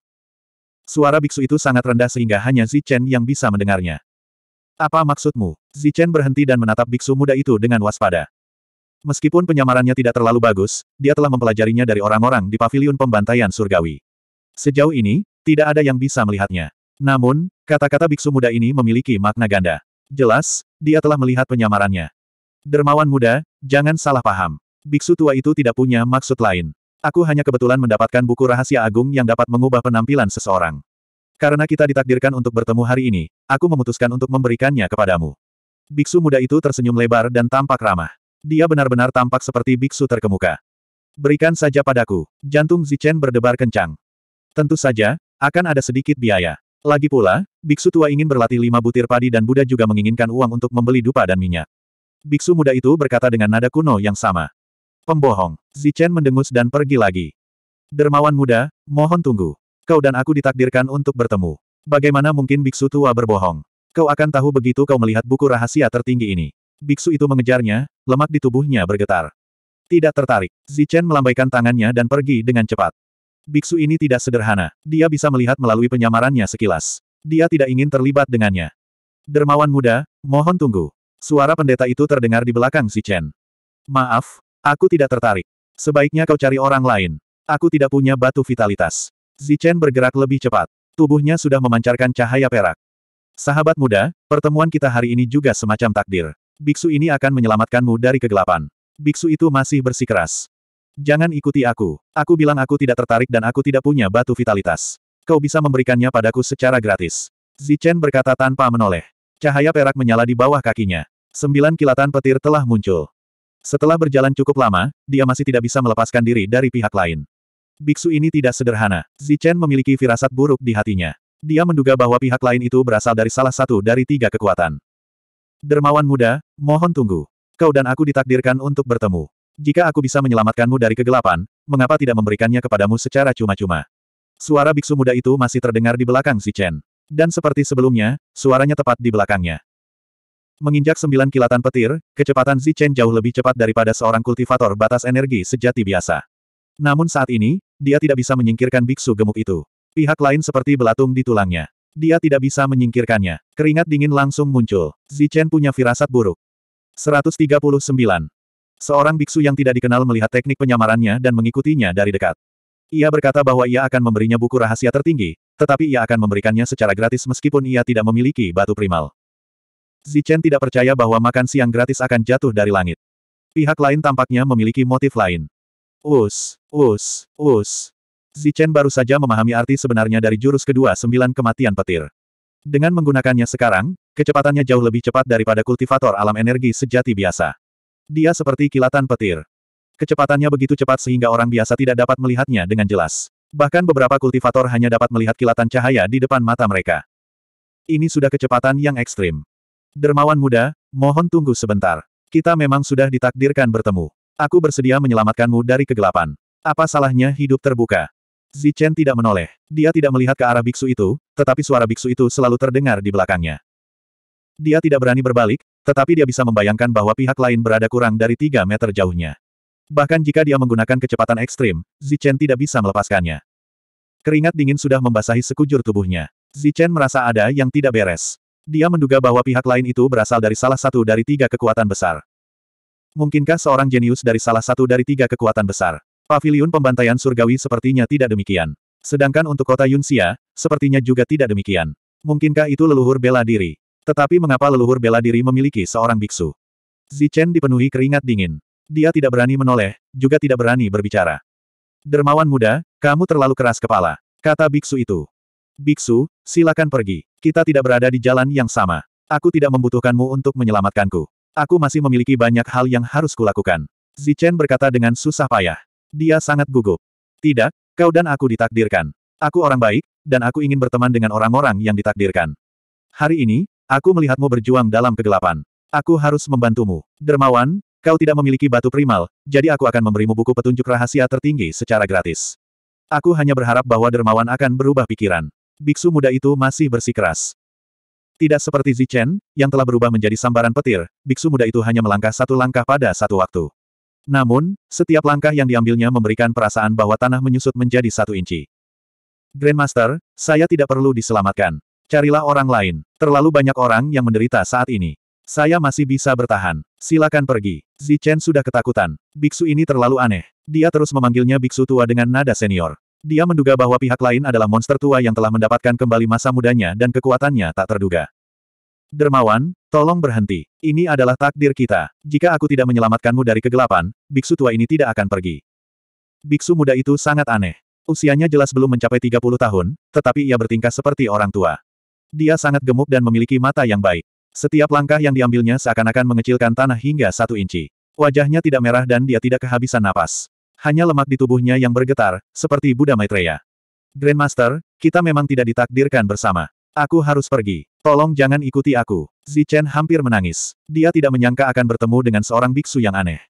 Speaker 1: Suara biksu itu sangat rendah sehingga hanya Zichen yang bisa mendengarnya. Apa maksudmu? Zichen berhenti dan menatap biksu muda itu dengan waspada. Meskipun penyamarannya tidak terlalu bagus, dia telah mempelajarinya dari orang-orang di paviliun pembantaian surgawi. Sejauh ini, tidak ada yang bisa melihatnya. Namun, kata-kata biksu muda ini memiliki makna ganda. Jelas, dia telah melihat penyamarannya. Dermawan muda, jangan salah paham. Biksu tua itu tidak punya maksud lain. Aku hanya kebetulan mendapatkan buku rahasia agung yang dapat mengubah penampilan seseorang. Karena kita ditakdirkan untuk bertemu hari ini, aku memutuskan untuk memberikannya kepadamu. Biksu muda itu tersenyum lebar dan tampak ramah. Dia benar-benar tampak seperti biksu terkemuka. Berikan saja padaku. Jantung Zichen berdebar kencang. Tentu saja, akan ada sedikit biaya. Lagi pula, biksu tua ingin berlatih lima butir padi dan Buddha juga menginginkan uang untuk membeli dupa dan minyak. Biksu muda itu berkata dengan nada kuno yang sama. Pembohong. Zichen mendengus dan pergi lagi. Dermawan muda, mohon tunggu. Kau dan aku ditakdirkan untuk bertemu. Bagaimana mungkin biksu tua berbohong? Kau akan tahu begitu kau melihat buku rahasia tertinggi ini. Biksu itu mengejarnya, lemak di tubuhnya bergetar. Tidak tertarik. Zichen melambaikan tangannya dan pergi dengan cepat. Biksu ini tidak sederhana. Dia bisa melihat melalui penyamarannya sekilas. Dia tidak ingin terlibat dengannya. Dermawan muda, mohon tunggu. Suara pendeta itu terdengar di belakang si Chen. Maaf, aku tidak tertarik. Sebaiknya kau cari orang lain. Aku tidak punya batu vitalitas. Zichen bergerak lebih cepat. Tubuhnya sudah memancarkan cahaya perak. Sahabat muda, pertemuan kita hari ini juga semacam takdir. Biksu ini akan menyelamatkanmu dari kegelapan. Biksu itu masih bersikeras. Jangan ikuti aku. Aku bilang aku tidak tertarik dan aku tidak punya batu vitalitas. Kau bisa memberikannya padaku secara gratis. Zichen berkata tanpa menoleh. Cahaya perak menyala di bawah kakinya. Sembilan kilatan petir telah muncul. Setelah berjalan cukup lama, dia masih tidak bisa melepaskan diri dari pihak lain. Biksu ini tidak sederhana. Zichen memiliki firasat buruk di hatinya. Dia menduga bahwa pihak lain itu berasal dari salah satu dari tiga kekuatan. Dermawan muda, mohon tunggu. Kau dan aku ditakdirkan untuk bertemu. Jika aku bisa menyelamatkanmu dari kegelapan, mengapa tidak memberikannya kepadamu secara cuma-cuma? Suara biksu muda itu masih terdengar di belakang si Chen. Dan seperti sebelumnya, suaranya tepat di belakangnya. Menginjak sembilan kilatan petir, kecepatan Zi Chen jauh lebih cepat daripada seorang kultivator batas energi sejati biasa. Namun saat ini, dia tidak bisa menyingkirkan biksu gemuk itu. Pihak lain seperti belatung di tulangnya. Dia tidak bisa menyingkirkannya. Keringat dingin langsung muncul. Zi Chen punya firasat buruk. 139. Seorang biksu yang tidak dikenal melihat teknik penyamarannya dan mengikutinya dari dekat. Ia berkata bahwa ia akan memberinya buku rahasia tertinggi, tetapi ia akan memberikannya secara gratis meskipun ia tidak memiliki batu primal. Zichen tidak percaya bahwa makan siang gratis akan jatuh dari langit. Pihak lain tampaknya memiliki motif lain. Us, us, us. Zichen baru saja memahami arti sebenarnya dari jurus kedua sembilan kematian petir. Dengan menggunakannya sekarang, kecepatannya jauh lebih cepat daripada kultivator alam energi sejati biasa. Dia seperti kilatan petir. Kecepatannya begitu cepat sehingga orang biasa tidak dapat melihatnya dengan jelas. Bahkan beberapa kultivator hanya dapat melihat kilatan cahaya di depan mata mereka. Ini sudah kecepatan yang ekstrim. Dermawan muda, mohon tunggu sebentar. Kita memang sudah ditakdirkan bertemu. Aku bersedia menyelamatkanmu dari kegelapan. Apa salahnya hidup terbuka? Zichen tidak menoleh. Dia tidak melihat ke arah biksu itu, tetapi suara biksu itu selalu terdengar di belakangnya. Dia tidak berani berbalik, tetapi dia bisa membayangkan bahwa pihak lain berada kurang dari 3 meter jauhnya. Bahkan jika dia menggunakan kecepatan ekstrim, Zichen tidak bisa melepaskannya. Keringat dingin sudah membasahi sekujur tubuhnya. Zichen merasa ada yang tidak beres. Dia menduga bahwa pihak lain itu berasal dari salah satu dari tiga kekuatan besar. Mungkinkah seorang jenius dari salah satu dari tiga kekuatan besar? Paviliun pembantaian surgawi sepertinya tidak demikian. Sedangkan untuk kota Yunxia, sepertinya juga tidak demikian. Mungkinkah itu leluhur bela diri? Tetapi mengapa leluhur bela diri memiliki seorang biksu? Zichen dipenuhi keringat dingin. Dia tidak berani menoleh, juga tidak berani berbicara. Dermawan muda, kamu terlalu keras kepala, kata biksu itu. Biksu, silakan pergi. Kita tidak berada di jalan yang sama. Aku tidak membutuhkanmu untuk menyelamatkanku. Aku masih memiliki banyak hal yang harus kulakukan. Zichen berkata dengan susah payah. Dia sangat gugup. Tidak, kau dan aku ditakdirkan. Aku orang baik, dan aku ingin berteman dengan orang-orang yang ditakdirkan. Hari ini, Aku melihatmu berjuang dalam kegelapan. Aku harus membantumu. Dermawan, kau tidak memiliki batu primal, jadi aku akan memberimu buku petunjuk rahasia tertinggi secara gratis. Aku hanya berharap bahwa dermawan akan berubah pikiran. Biksu muda itu masih bersikeras. Tidak seperti Zichen, yang telah berubah menjadi sambaran petir, biksu muda itu hanya melangkah satu langkah pada satu waktu. Namun, setiap langkah yang diambilnya memberikan perasaan bahwa tanah menyusut menjadi satu inci. Grandmaster, saya tidak perlu diselamatkan. Carilah orang lain. Terlalu banyak orang yang menderita saat ini. Saya masih bisa bertahan. Silakan pergi. Zichen sudah ketakutan. Biksu ini terlalu aneh. Dia terus memanggilnya biksu tua dengan nada senior. Dia menduga bahwa pihak lain adalah monster tua yang telah mendapatkan kembali masa mudanya dan kekuatannya tak terduga. Dermawan, tolong berhenti. Ini adalah takdir kita. Jika aku tidak menyelamatkanmu dari kegelapan, biksu tua ini tidak akan pergi. Biksu muda itu sangat aneh. Usianya jelas belum mencapai 30 tahun, tetapi ia bertingkah seperti orang tua. Dia sangat gemuk dan memiliki mata yang baik. Setiap langkah yang diambilnya seakan-akan mengecilkan tanah hingga satu inci. Wajahnya tidak merah dan dia tidak kehabisan napas. Hanya lemak di tubuhnya yang bergetar, seperti Buddha Maitreya. Grandmaster, kita memang tidak ditakdirkan bersama. Aku harus pergi. Tolong jangan ikuti aku. Zichen hampir menangis. Dia tidak menyangka akan bertemu dengan seorang biksu yang aneh.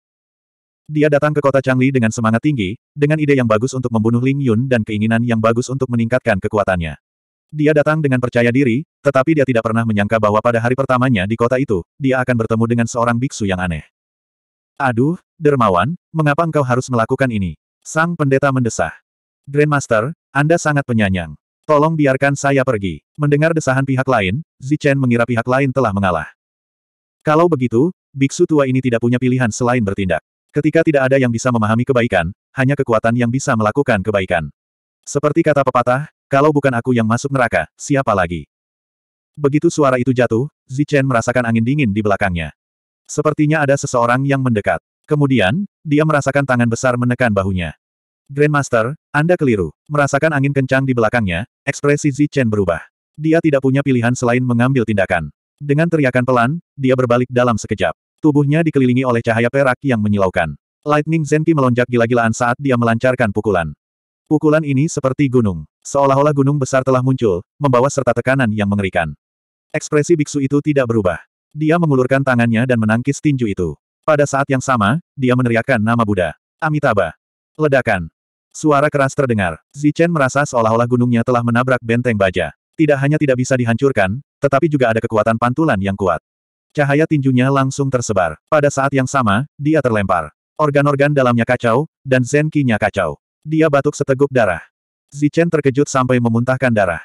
Speaker 1: Dia datang ke kota Changli dengan semangat tinggi, dengan ide yang bagus untuk membunuh Ling Yun dan keinginan yang bagus untuk meningkatkan kekuatannya. Dia datang dengan percaya diri, tetapi dia tidak pernah menyangka bahwa pada hari pertamanya di kota itu, dia akan bertemu dengan seorang biksu yang aneh. Aduh, dermawan, mengapa engkau harus melakukan ini? Sang pendeta mendesah. Grandmaster, Anda sangat penyanyang. Tolong biarkan saya pergi. Mendengar desahan pihak lain, Zichen mengira pihak lain telah mengalah. Kalau begitu, biksu tua ini tidak punya pilihan selain bertindak. Ketika tidak ada yang bisa memahami kebaikan, hanya kekuatan yang bisa melakukan kebaikan. Seperti kata pepatah, kalau bukan aku yang masuk neraka, siapa lagi? Begitu suara itu jatuh, Zichen merasakan angin dingin di belakangnya. Sepertinya ada seseorang yang mendekat. Kemudian, dia merasakan tangan besar menekan bahunya. Grandmaster, Anda keliru. Merasakan angin kencang di belakangnya, ekspresi Zichen berubah. Dia tidak punya pilihan selain mengambil tindakan. Dengan teriakan pelan, dia berbalik dalam sekejap. Tubuhnya dikelilingi oleh cahaya perak yang menyilaukan. Lightning Zenki melonjak gila-gilaan saat dia melancarkan pukulan. Pukulan ini seperti gunung. Seolah-olah gunung besar telah muncul, membawa serta tekanan yang mengerikan. Ekspresi biksu itu tidak berubah. Dia mengulurkan tangannya dan menangkis tinju itu. Pada saat yang sama, dia meneriakkan nama Buddha. Amitabha. Ledakan. Suara keras terdengar. Zichen merasa seolah-olah gunungnya telah menabrak benteng baja. Tidak hanya tidak bisa dihancurkan, tetapi juga ada kekuatan pantulan yang kuat. Cahaya tinjunya langsung tersebar. Pada saat yang sama, dia terlempar. Organ-organ dalamnya kacau, dan zenkinya kacau. Dia batuk seteguk darah. Zichen terkejut sampai memuntahkan darah.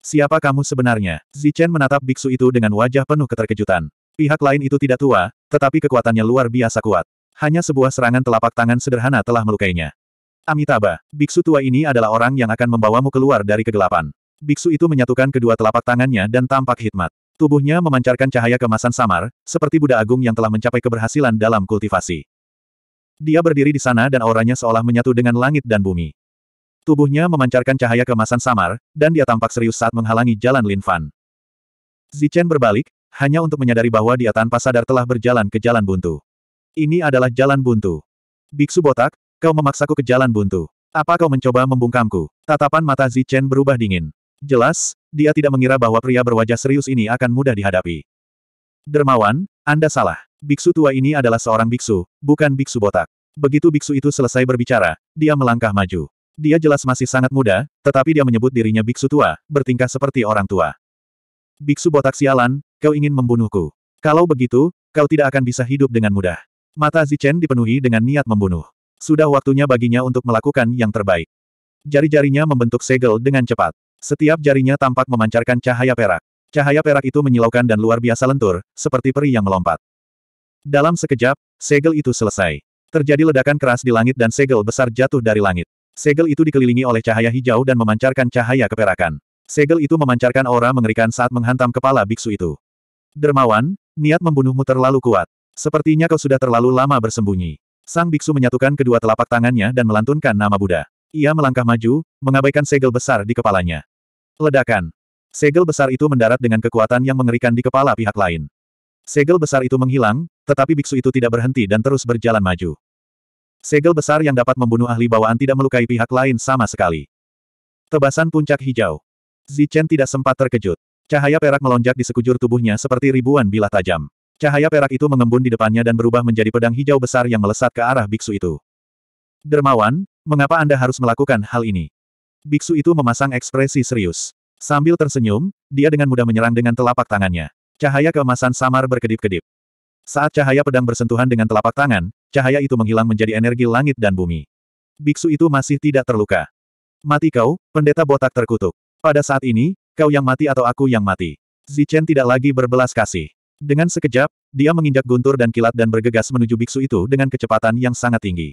Speaker 1: Siapa kamu sebenarnya? Zichen menatap biksu itu dengan wajah penuh keterkejutan. Pihak lain itu tidak tua, tetapi kekuatannya luar biasa kuat. Hanya sebuah serangan telapak tangan sederhana telah melukainya. Amitabha, biksu tua ini adalah orang yang akan membawamu keluar dari kegelapan. Biksu itu menyatukan kedua telapak tangannya dan tampak hikmat. Tubuhnya memancarkan cahaya kemasan samar, seperti Buddha Agung yang telah mencapai keberhasilan dalam kultivasi. Dia berdiri di sana dan auranya seolah menyatu dengan langit dan bumi. Tubuhnya memancarkan cahaya kemasan samar, dan dia tampak serius saat menghalangi jalan Lin Fan. Zichen berbalik, hanya untuk menyadari bahwa dia tanpa sadar telah berjalan ke jalan buntu. Ini adalah jalan buntu. Biksu botak, kau memaksaku ke jalan buntu. Apa kau mencoba membungkamku? Tatapan mata Zichen berubah dingin. Jelas, dia tidak mengira bahwa pria berwajah serius ini akan mudah dihadapi. Dermawan, anda salah. Biksu tua ini adalah seorang biksu, bukan biksu botak. Begitu biksu itu selesai berbicara, dia melangkah maju. Dia jelas masih sangat muda, tetapi dia menyebut dirinya biksu tua, bertingkah seperti orang tua. Biksu botak sialan, kau ingin membunuhku. Kalau begitu, kau tidak akan bisa hidup dengan mudah. Mata Zichen dipenuhi dengan niat membunuh. Sudah waktunya baginya untuk melakukan yang terbaik. Jari-jarinya membentuk segel dengan cepat. Setiap jarinya tampak memancarkan cahaya perak. Cahaya perak itu menyilaukan dan luar biasa lentur, seperti peri yang melompat. Dalam sekejap, segel itu selesai. Terjadi ledakan keras di langit dan segel besar jatuh dari langit. Segel itu dikelilingi oleh cahaya hijau dan memancarkan cahaya keperakan. Segel itu memancarkan aura mengerikan saat menghantam kepala biksu itu. Dermawan, niat membunuhmu terlalu kuat. Sepertinya kau sudah terlalu lama bersembunyi. Sang biksu menyatukan kedua telapak tangannya dan melantunkan nama Buddha. Ia melangkah maju, mengabaikan segel besar di kepalanya. Ledakan. Segel besar itu mendarat dengan kekuatan yang mengerikan di kepala pihak lain. Segel besar itu menghilang, tetapi biksu itu tidak berhenti dan terus berjalan maju. Segel besar yang dapat membunuh ahli bawaan tidak melukai pihak lain sama sekali. Tebasan puncak hijau. Zichen tidak sempat terkejut. Cahaya perak melonjak di sekujur tubuhnya seperti ribuan bilah tajam. Cahaya perak itu mengembun di depannya dan berubah menjadi pedang hijau besar yang melesat ke arah biksu itu. Dermawan, mengapa Anda harus melakukan hal ini? Biksu itu memasang ekspresi serius. Sambil tersenyum, dia dengan mudah menyerang dengan telapak tangannya. Cahaya keemasan samar berkedip-kedip. Saat cahaya pedang bersentuhan dengan telapak tangan, cahaya itu menghilang menjadi energi langit dan bumi. Biksu itu masih tidak terluka. Mati kau, pendeta botak terkutuk. Pada saat ini, kau yang mati atau aku yang mati. Zichen tidak lagi berbelas kasih. Dengan sekejap, dia menginjak guntur dan kilat dan bergegas menuju biksu itu dengan kecepatan yang sangat tinggi.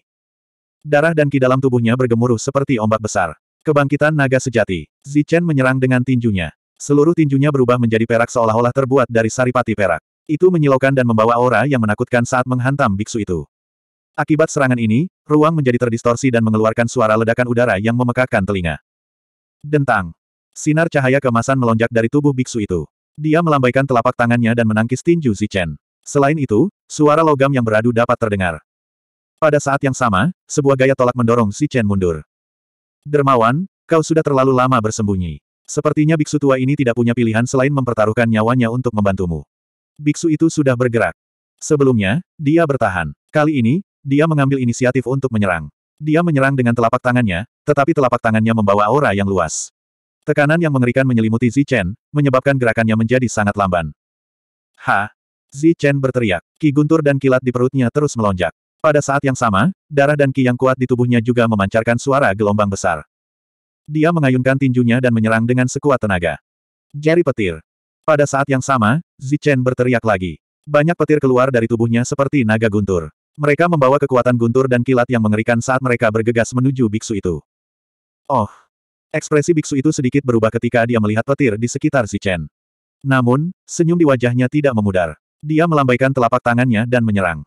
Speaker 1: Darah dan ki dalam tubuhnya bergemuruh seperti ombak besar. Kebangkitan naga sejati. Zichen menyerang dengan tinjunya. Seluruh tinjunya berubah menjadi perak seolah-olah terbuat dari saripati perak. Itu menyilaukan dan membawa aura yang menakutkan saat menghantam biksu itu. Akibat serangan ini, ruang menjadi terdistorsi dan mengeluarkan suara ledakan udara yang memekakkan telinga. Dentang. Sinar cahaya kemasan melonjak dari tubuh biksu itu. Dia melambaikan telapak tangannya dan menangkis tinju Zichen. Selain itu, suara logam yang beradu dapat terdengar. Pada saat yang sama, sebuah gaya tolak mendorong Zichen mundur. Dermawan, kau sudah terlalu lama bersembunyi. Sepertinya biksu tua ini tidak punya pilihan selain mempertaruhkan nyawanya untuk membantumu. Biksu itu sudah bergerak. Sebelumnya, dia bertahan. Kali ini, dia mengambil inisiatif untuk menyerang. Dia menyerang dengan telapak tangannya, tetapi telapak tangannya membawa aura yang luas. Tekanan yang mengerikan menyelimuti Zichen, menyebabkan gerakannya menjadi sangat lamban. Ha! Zichen berteriak. Ki guntur dan kilat di perutnya terus melonjak. Pada saat yang sama, darah dan ki yang kuat di tubuhnya juga memancarkan suara gelombang besar. Dia mengayunkan tinjunya dan menyerang dengan sekuat tenaga. Jari petir. Pada saat yang sama, Zichen berteriak lagi. Banyak petir keluar dari tubuhnya seperti naga guntur. Mereka membawa kekuatan guntur dan kilat yang mengerikan saat mereka bergegas menuju biksu itu. Oh! Ekspresi biksu itu sedikit berubah ketika dia melihat petir di sekitar Zichen. Namun, senyum di wajahnya tidak memudar. Dia melambaikan telapak tangannya dan menyerang.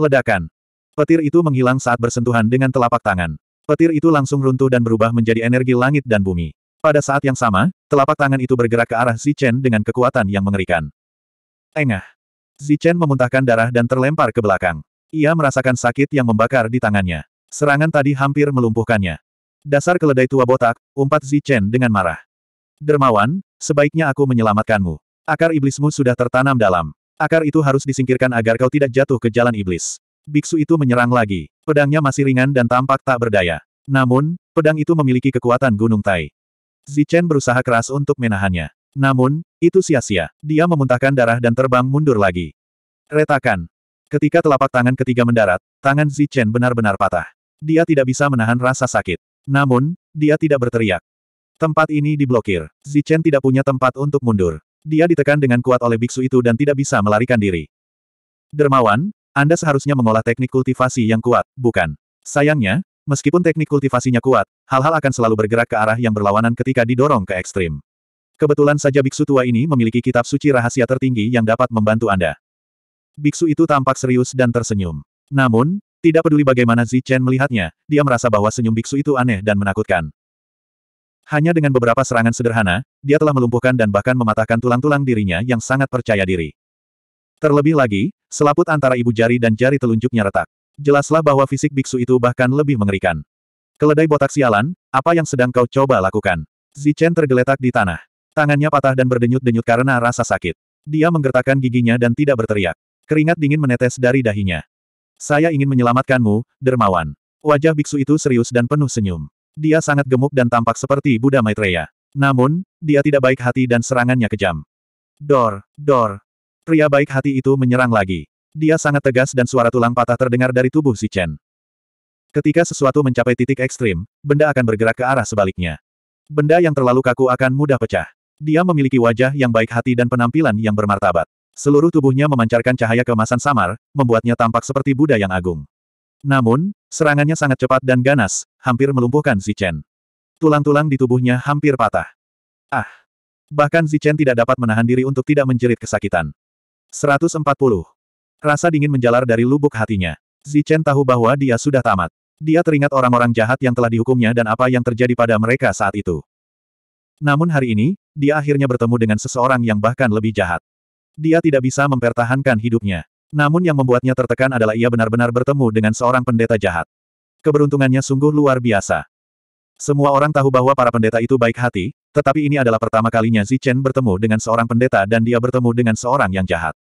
Speaker 1: Ledakan. Petir itu menghilang saat bersentuhan dengan telapak tangan. Petir itu langsung runtuh dan berubah menjadi energi langit dan bumi. Pada saat yang sama, telapak tangan itu bergerak ke arah Zichen dengan kekuatan yang mengerikan. Engah. Zichen memuntahkan darah dan terlempar ke belakang. Ia merasakan sakit yang membakar di tangannya. Serangan tadi hampir melumpuhkannya. Dasar keledai tua botak, umpat Zichen dengan marah. Dermawan, sebaiknya aku menyelamatkanmu. Akar iblismu sudah tertanam dalam. Akar itu harus disingkirkan agar kau tidak jatuh ke jalan iblis. Biksu itu menyerang lagi. Pedangnya masih ringan dan tampak tak berdaya. Namun, pedang itu memiliki kekuatan gunung tai. Zichen berusaha keras untuk menahannya. Namun, itu sia-sia. Dia memuntahkan darah dan terbang mundur lagi. Retakan. Ketika telapak tangan ketiga mendarat, tangan Zichen benar-benar patah. Dia tidak bisa menahan rasa sakit. Namun, dia tidak berteriak. Tempat ini diblokir. Zichen tidak punya tempat untuk mundur. Dia ditekan dengan kuat oleh biksu itu dan tidak bisa melarikan diri. Dermawan, anda seharusnya mengolah teknik kultivasi yang kuat, bukan? Sayangnya, meskipun teknik kultivasinya kuat, hal-hal akan selalu bergerak ke arah yang berlawanan ketika didorong ke ekstrim. Kebetulan saja biksu tua ini memiliki kitab suci rahasia tertinggi yang dapat membantu Anda. Biksu itu tampak serius dan tersenyum. Namun, tidak peduli bagaimana Chen melihatnya, dia merasa bahwa senyum biksu itu aneh dan menakutkan. Hanya dengan beberapa serangan sederhana, dia telah melumpuhkan dan bahkan mematahkan tulang-tulang dirinya yang sangat percaya diri. Terlebih lagi, Selaput antara ibu jari dan jari telunjuknya retak. Jelaslah bahwa fisik biksu itu bahkan lebih mengerikan. Keledai botak sialan, apa yang sedang kau coba lakukan? Zichen tergeletak di tanah. Tangannya patah dan berdenyut-denyut karena rasa sakit. Dia menggertakkan giginya dan tidak berteriak. Keringat dingin menetes dari dahinya. Saya ingin menyelamatkanmu, dermawan. Wajah biksu itu serius dan penuh senyum. Dia sangat gemuk dan tampak seperti Buddha Maitreya. Namun, dia tidak baik hati dan serangannya kejam. Dor, dor, Pria baik hati itu menyerang lagi. Dia sangat tegas dan suara tulang patah terdengar dari tubuh si Chen. Ketika sesuatu mencapai titik ekstrim, benda akan bergerak ke arah sebaliknya. Benda yang terlalu kaku akan mudah pecah. Dia memiliki wajah yang baik hati dan penampilan yang bermartabat. Seluruh tubuhnya memancarkan cahaya kemasan samar, membuatnya tampak seperti Buddha yang agung. Namun, serangannya sangat cepat dan ganas, hampir melumpuhkan Zichen. Tulang-tulang di tubuhnya hampir patah. Ah! Bahkan Zichen tidak dapat menahan diri untuk tidak menjerit kesakitan. 140. Rasa dingin menjalar dari lubuk hatinya. Zichen tahu bahwa dia sudah tamat. Dia teringat orang-orang jahat yang telah dihukumnya dan apa yang terjadi pada mereka saat itu. Namun hari ini, dia akhirnya bertemu dengan seseorang yang bahkan lebih jahat. Dia tidak bisa mempertahankan hidupnya. Namun yang membuatnya tertekan adalah ia benar-benar bertemu dengan seorang pendeta jahat. Keberuntungannya sungguh luar biasa. Semua orang tahu bahwa para pendeta itu baik hati, tetapi ini adalah pertama kalinya Zichen bertemu dengan seorang pendeta dan dia bertemu dengan seorang yang jahat.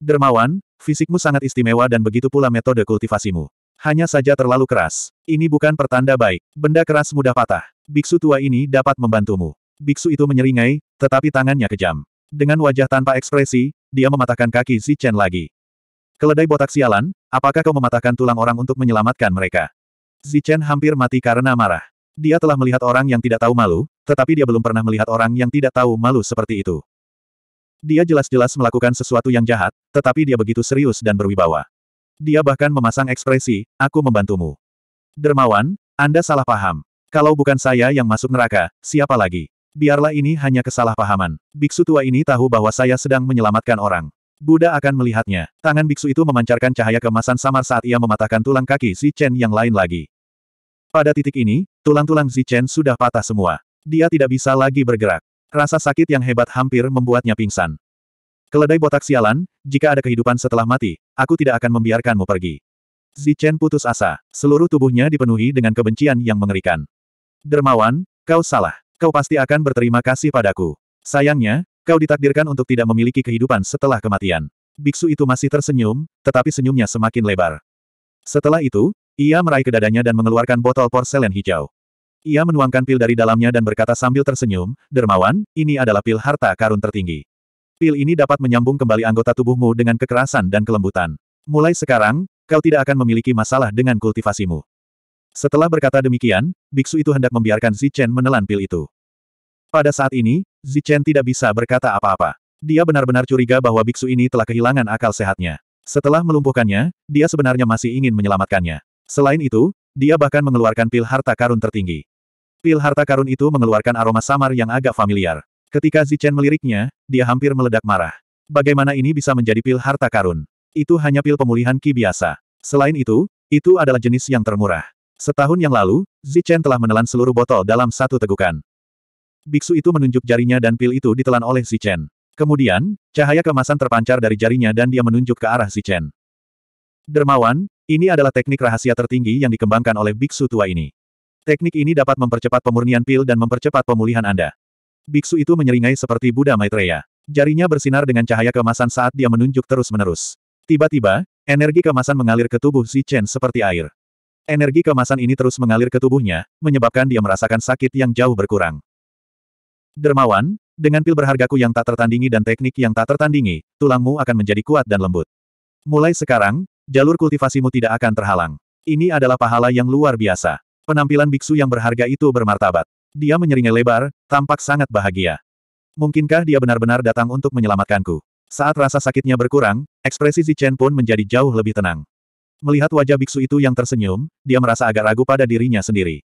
Speaker 1: Dermawan, fisikmu sangat istimewa dan begitu pula metode kultivasimu. Hanya saja terlalu keras. Ini bukan pertanda baik. Benda keras mudah patah. Biksu tua ini dapat membantumu. Biksu itu menyeringai, tetapi tangannya kejam. Dengan wajah tanpa ekspresi, dia mematahkan kaki Zichen lagi. Keledai botak sialan, apakah kau mematahkan tulang orang untuk menyelamatkan mereka? Zichen hampir mati karena marah. Dia telah melihat orang yang tidak tahu malu, tetapi dia belum pernah melihat orang yang tidak tahu malu seperti itu. Dia jelas-jelas melakukan sesuatu yang jahat, tetapi dia begitu serius dan berwibawa. Dia bahkan memasang ekspresi, aku membantumu. Dermawan, Anda salah paham. Kalau bukan saya yang masuk neraka, siapa lagi? Biarlah ini hanya kesalahpahaman. Biksu tua ini tahu bahwa saya sedang menyelamatkan orang. Buddha akan melihatnya. Tangan biksu itu memancarkan cahaya kemasan samar saat ia mematahkan tulang kaki si Chen yang lain lagi. Pada titik ini, tulang-tulang Zichen sudah patah semua. Dia tidak bisa lagi bergerak. Rasa sakit yang hebat hampir membuatnya pingsan. Keledai botak sialan, jika ada kehidupan setelah mati, aku tidak akan membiarkanmu pergi. Zichen putus asa. Seluruh tubuhnya dipenuhi dengan kebencian yang mengerikan. Dermawan, kau salah. Kau pasti akan berterima kasih padaku. Sayangnya, kau ditakdirkan untuk tidak memiliki kehidupan setelah kematian. Biksu itu masih tersenyum, tetapi senyumnya semakin lebar. Setelah itu, ia meraih ke dadanya dan mengeluarkan botol porselen hijau. Ia menuangkan pil dari dalamnya dan berkata sambil tersenyum, Dermawan, ini adalah pil harta karun tertinggi. Pil ini dapat menyambung kembali anggota tubuhmu dengan kekerasan dan kelembutan. Mulai sekarang, kau tidak akan memiliki masalah dengan kultivasimu. Setelah berkata demikian, biksu itu hendak membiarkan Zichen menelan pil itu. Pada saat ini, Zichen tidak bisa berkata apa-apa. Dia benar-benar curiga bahwa biksu ini telah kehilangan akal sehatnya. Setelah melumpuhkannya, dia sebenarnya masih ingin menyelamatkannya. Selain itu, dia bahkan mengeluarkan pil harta karun tertinggi. Pil harta karun itu mengeluarkan aroma samar yang agak familiar. Ketika Zichen meliriknya, dia hampir meledak marah. Bagaimana ini bisa menjadi pil harta karun? Itu hanya pil pemulihan ki biasa. Selain itu, itu adalah jenis yang termurah. Setahun yang lalu, Zichen telah menelan seluruh botol dalam satu tegukan. Biksu itu menunjuk jarinya dan pil itu ditelan oleh Zichen. Kemudian, cahaya kemasan terpancar dari jarinya dan dia menunjuk ke arah Zichen. Dermawan, ini adalah teknik rahasia tertinggi yang dikembangkan oleh biksu tua ini. Teknik ini dapat mempercepat pemurnian pil dan mempercepat pemulihan Anda. Biksu itu menyeringai seperti Buddha Maitreya. Jarinya bersinar dengan cahaya kemasan saat dia menunjuk terus-menerus. Tiba-tiba, energi kemasan mengalir ke tubuh Si Chen seperti air. Energi kemasan ini terus mengalir ke tubuhnya, menyebabkan dia merasakan sakit yang jauh berkurang. Dermawan, dengan pil berhargaku yang tak tertandingi dan teknik yang tak tertandingi, tulangmu akan menjadi kuat dan lembut. Mulai sekarang, jalur kultivasimu tidak akan terhalang. Ini adalah pahala yang luar biasa. Penampilan biksu yang berharga itu bermartabat. Dia menyeringai lebar, tampak sangat bahagia. Mungkinkah dia benar-benar datang untuk menyelamatkanku? Saat rasa sakitnya berkurang, ekspresi Zichen pun menjadi jauh lebih tenang. Melihat wajah biksu itu yang tersenyum, dia merasa agak ragu pada dirinya sendiri.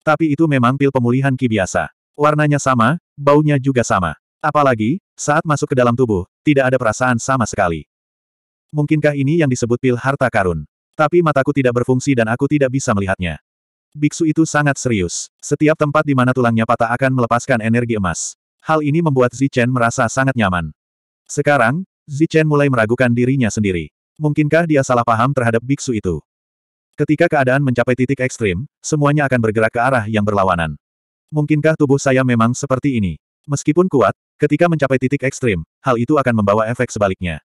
Speaker 1: Tapi itu memang pil pemulihan ki biasa. Warnanya sama, baunya juga sama. Apalagi, saat masuk ke dalam tubuh, tidak ada perasaan sama sekali. Mungkinkah ini yang disebut pil harta karun? Tapi mataku tidak berfungsi dan aku tidak bisa melihatnya. Biksu itu sangat serius. Setiap tempat di mana tulangnya patah akan melepaskan energi emas. Hal ini membuat Zichen merasa sangat nyaman. Sekarang, Zichen mulai meragukan dirinya sendiri. Mungkinkah dia salah paham terhadap biksu itu? Ketika keadaan mencapai titik ekstrim, semuanya akan bergerak ke arah yang berlawanan. Mungkinkah tubuh saya memang seperti ini? Meskipun kuat, ketika mencapai titik ekstrim, hal itu akan membawa efek sebaliknya.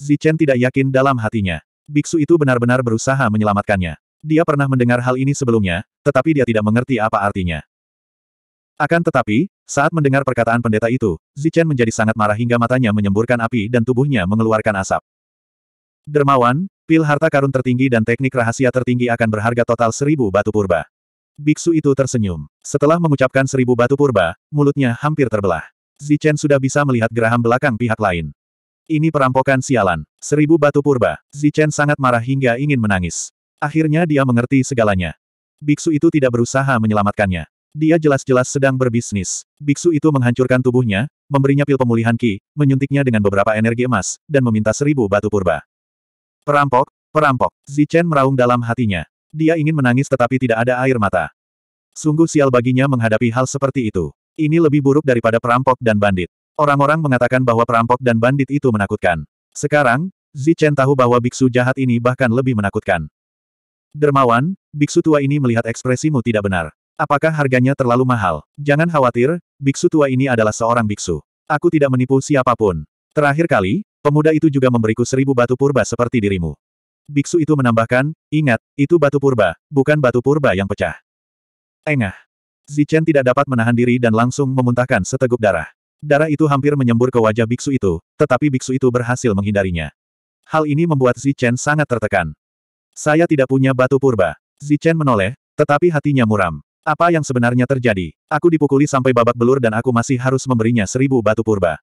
Speaker 1: Zichen tidak yakin dalam hatinya. Biksu itu benar-benar berusaha menyelamatkannya. Dia pernah mendengar hal ini sebelumnya, tetapi dia tidak mengerti apa artinya. Akan tetapi, saat mendengar perkataan pendeta itu, Zichen menjadi sangat marah hingga matanya menyemburkan api dan tubuhnya mengeluarkan asap. Dermawan, pil harta karun tertinggi dan teknik rahasia tertinggi akan berharga total seribu batu purba. Biksu itu tersenyum. Setelah mengucapkan seribu batu purba, mulutnya hampir terbelah. Zichen sudah bisa melihat geraham belakang pihak lain. Ini perampokan sialan. Seribu batu purba. Zichen sangat marah hingga ingin menangis. Akhirnya dia mengerti segalanya. Biksu itu tidak berusaha menyelamatkannya. Dia jelas-jelas sedang berbisnis. Biksu itu menghancurkan tubuhnya, memberinya pil pemulihan ki, menyuntiknya dengan beberapa energi emas, dan meminta seribu batu purba. Perampok, perampok, Zichen meraung dalam hatinya. Dia ingin menangis tetapi tidak ada air mata. Sungguh sial baginya menghadapi hal seperti itu. Ini lebih buruk daripada perampok dan bandit. Orang-orang mengatakan bahwa perampok dan bandit itu menakutkan. Sekarang, Zichen tahu bahwa biksu jahat ini bahkan lebih menakutkan. Dermawan, biksu tua ini melihat ekspresimu tidak benar. Apakah harganya terlalu mahal? Jangan khawatir, biksu tua ini adalah seorang biksu. Aku tidak menipu siapapun. Terakhir kali, pemuda itu juga memberiku seribu batu purba seperti dirimu. Biksu itu menambahkan, ingat, itu batu purba, bukan batu purba yang pecah. Engah. Zichen tidak dapat menahan diri dan langsung memuntahkan seteguk darah. Darah itu hampir menyembur ke wajah biksu itu, tetapi biksu itu berhasil menghindarinya. Hal ini membuat Zichen sangat tertekan. Saya tidak punya batu purba. Zichen menoleh, tetapi hatinya muram. Apa yang sebenarnya terjadi? Aku dipukuli sampai babak belur dan aku masih harus memberinya seribu batu purba.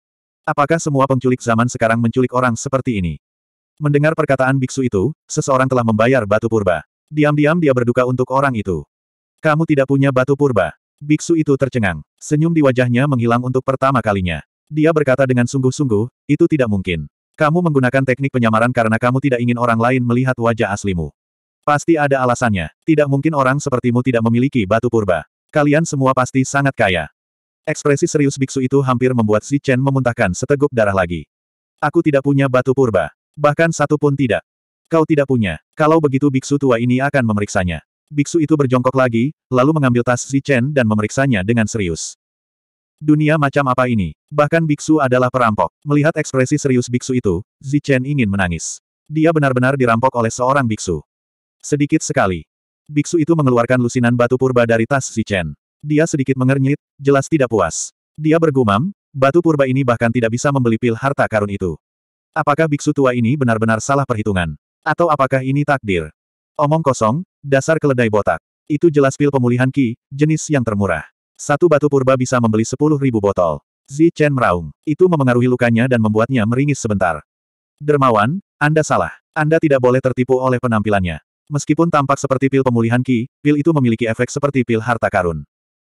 Speaker 1: Apakah semua penculik zaman sekarang menculik orang seperti ini? Mendengar perkataan biksu itu, seseorang telah membayar batu purba. Diam-diam dia berduka untuk orang itu. Kamu tidak punya batu purba. Biksu itu tercengang. Senyum di wajahnya menghilang untuk pertama kalinya. Dia berkata dengan sungguh-sungguh, itu tidak mungkin. Kamu menggunakan teknik penyamaran karena kamu tidak ingin orang lain melihat wajah aslimu. Pasti ada alasannya. Tidak mungkin orang sepertimu tidak memiliki batu purba. Kalian semua pasti sangat kaya. Ekspresi serius biksu itu hampir membuat Si Chen memuntahkan seteguk darah lagi. Aku tidak punya batu purba. Bahkan satu pun tidak. Kau tidak punya. Kalau begitu biksu tua ini akan memeriksanya. Biksu itu berjongkok lagi, lalu mengambil tas Zichen Chen dan memeriksanya dengan serius. Dunia macam apa ini? Bahkan biksu adalah perampok. Melihat ekspresi serius biksu itu, Zichen Chen ingin menangis. Dia benar-benar dirampok oleh seorang biksu. Sedikit sekali. Biksu itu mengeluarkan lusinan batu purba dari tas Zichen. Chen. Dia sedikit mengernyit, jelas tidak puas. Dia bergumam, batu purba ini bahkan tidak bisa membeli pil harta karun itu. Apakah biksu tua ini benar-benar salah perhitungan? Atau apakah ini takdir? Omong kosong, dasar keledai botak. Itu jelas pil pemulihan Ki, jenis yang termurah. Satu batu purba bisa membeli sepuluh ribu botol. Zi Chen meraung. Itu memengaruhi lukanya dan membuatnya meringis sebentar. Dermawan, Anda salah. Anda tidak boleh tertipu oleh penampilannya. Meskipun tampak seperti pil pemulihan Ki, pil itu memiliki efek seperti pil harta karun.